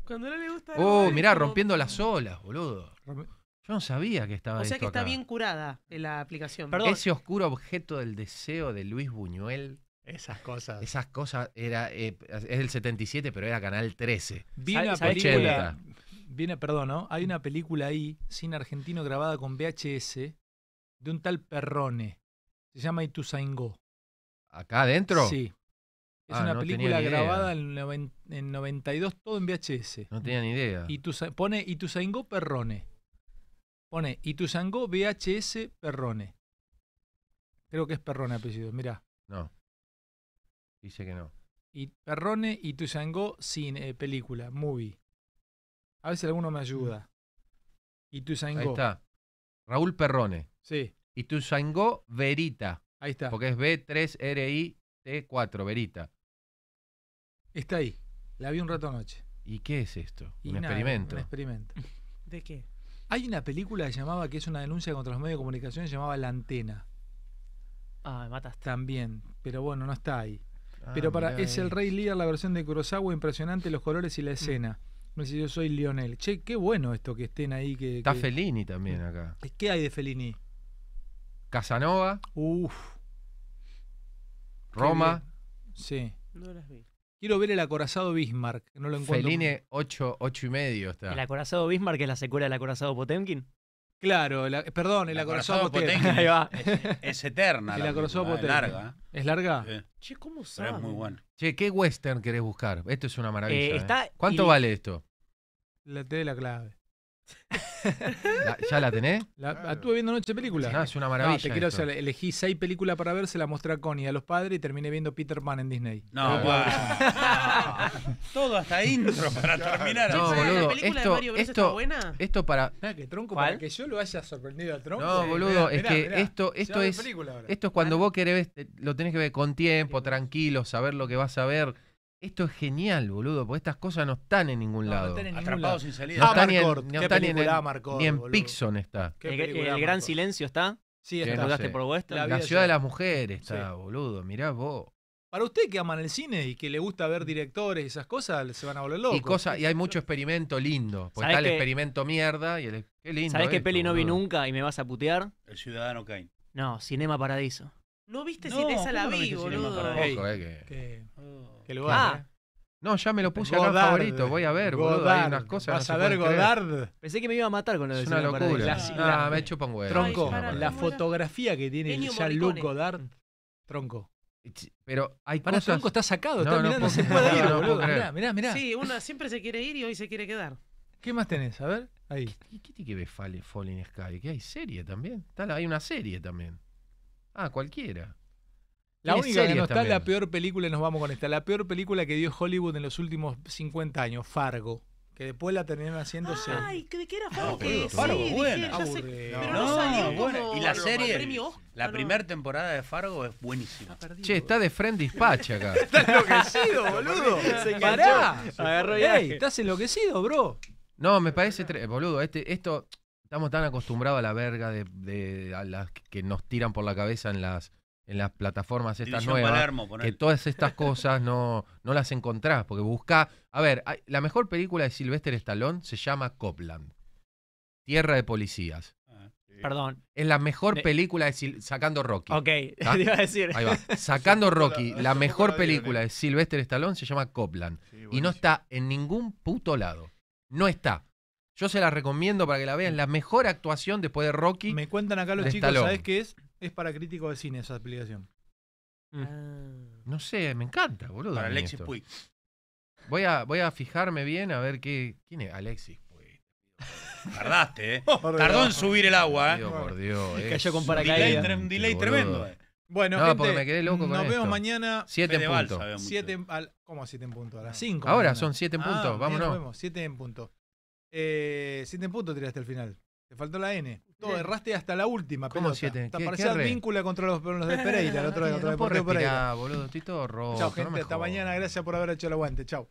Cuando no le gusta... Oh, mirá, rompiendo las olas, boludo. Yo no sabía que estaba O sea que está bien curada eh, la aplicación. Perdón. Ese oscuro objeto del deseo de Luis Buñuel. Esas cosas. Esas cosas era. Eh, es el 77, pero era Canal 13. Vi una película. Viene, perdón, ¿no? Hay una película ahí, cine argentino grabada con VHS, de un tal Perrone. Se llama Ituzaingó. ¿Acá adentro? Sí. Es ah, una película grabada en, en, 92, todo en VHS. No tenía ni idea. pone Ituzaingó Perrone. Pone Ituzaingó VHS Perrone. Creo que es Perrone apellido, mirá. No. Dice que no. Y Perrone y Tuyangó sin eh, película, movie. A ver si alguno me ayuda. Mm. Y Tuyangó. Ahí está. Raúl Perrone. Sí. Y Tuyangó Verita. Ahí está. Porque es B3RIT4, Verita. Está ahí. La vi un rato anoche. ¿Y qué es esto? un experimento. Un experimento. ¿De qué? Hay una película que llamaba, que es una denuncia contra los medios de comunicación, llamaba La Antena. Ah, me mataste. También, pero bueno, no está ahí. Ah, pero para es el Rey líder la versión de Kurosawa, impresionante los colores y la mm. escena. Me dice, yo soy Lionel. Che, qué bueno esto que estén ahí. Que, Está Fellini también acá. Mm. ¿Qué hay de Fellini? Casanova. Uf. Roma. Sí. Quiero ver el acorazado Bismarck, no lo encuentro. Fellini 8, 8 y medio está. ¿El acorazado Bismarck es la secuela del acorazado Potemkin? Claro, eh, perdón, el la potente. Ahí va. Es, es eterna. El la, Es larga. ¿Es larga? Che, ¿cómo sabe? muy bueno. Che, ¿qué western querés buscar? Esto es una maravilla. Eh, ¿eh? ¿Cuánto vale esto? La T de la clave. ¿Ya la tenés? La, Estuve viendo noche película. es una maravilla. quiero elegí seis películas para ver, se la mostré a Connie a los padres y terminé viendo Peter Pan en Disney. No, Todo hasta intro para terminar. esto- esto- Esto para. que para que yo lo haya sorprendido a tronco. No, boludo, es que esto- esto es- Esto es cuando vos querés, lo tenés que ver con tiempo, tranquilo, saber lo que vas a ver. Esto es genial, boludo, porque estas cosas no están en ningún lado. No están en Atrapados sin salida. No están ni en, el están ni en, ni en Pixon está. El, gran silencio está. Sí, está. Que por vuestro. La, ciudad de las mujeres está, boludo. Mirá vos. Para usted que aman el cine y que le gusta ver directores y esas cosas, se van a volver locos. Y, y hay mucho experimento lindo. Porque está el experimento mierda y el. Qué lindo. ¿Sabés qué peli no vi nunca y me vas a putear? El Ciudadano Kane. No, Cinema Paradiso. ¿No viste no, esa la vi, boludo? Qué lugar. Ah. ¿eh? No, ya me lo puse Godard, acá favorito. Voy a ver, Godard, boludo. Hay unas cosas. Vas no a ver Godard. Pensé que me iba a matar con lo de Es una locura. La, la, ah, me chupa un huevo. Tronco. la fotografía que tiene Jean-Luc Godard. Tronco. Pero hay Para cosas... Tronco está sacado. No, está mirando, no se puede ir, boludo. mirá, mirá, mirá. Sí, uno siempre se quiere ir y hoy se quiere quedar. ¿Qué más tenés? A ver. Ahí. ¿Qué, qué, qué tiene que ver Falling Sky? Que hay serie también. hay una serie también. Ah, cualquiera. La única que no está la peor película, y nos vamos con esta, la peor película que dio Hollywood en los últimos 50 años, Fargo. Que después la terminaron haciendo... Ay, que, que era ah, Fargo. Fargo, sí, no, salió y la serie, la primera temporada de Fargo es buenísima. che, está de Friend Dispatch acá. está enloquecido, boludo. Pará. Ey, estás enloquecido, bro. No, me parece, boludo, este, esto, estamos tan acostumbrados a la verga de, de, a las que nos tiran por la cabeza en las en las plataformas estas nuevas, que todas estas cosas no, no las encontrás, porque busca... A ver, la mejor película de Sylvester Stallone se llama Copland, Tierra de Policías. Ah, Perdón. Es la mejor película de sacando Rocky. Ok, te iba a decir. Ahí va. Sacando Rocky, la, mejor película de Sylvester Stallone se llama Copland. y no está en ningún puto lado. No está. Yo se la recomiendo para que la vean. La mejor actuación después de Rocky. Me cuentan acá los chicos, ¿sabes qué es? Es para crítico de cine esa aplicación. Mm. Ah. No sé, me encanta, boludo. Para Alexis Puig. Voy a, fijarme bien a ver qué. ¿Quién es Alexis Puig? Tardaste, ¿eh? Tardó en subir el agua, ¿eh? Dios, por Dios. Es cayó con paracaídas. Delay, un delay tremendo, eh. Bueno, no, me quedé loco con nos vemos mañana. 7 en punto. Siete, al, ¿Cómo 7 en punto? A las 5. Ahora son 7 en punto, ah, vámonos. 7 en punto. 7 eh, en punto tiraste al final. Te faltó la N. Todo, erraste hasta la última. ¿Cómo siete? Te parecía víncula contra los, los de Pereira. El otro, no, contra no puedo respirar, boludo. Estoy todo rojo. Chao, gente. hasta mañana. Gracias por haber hecho el aguante. Chao.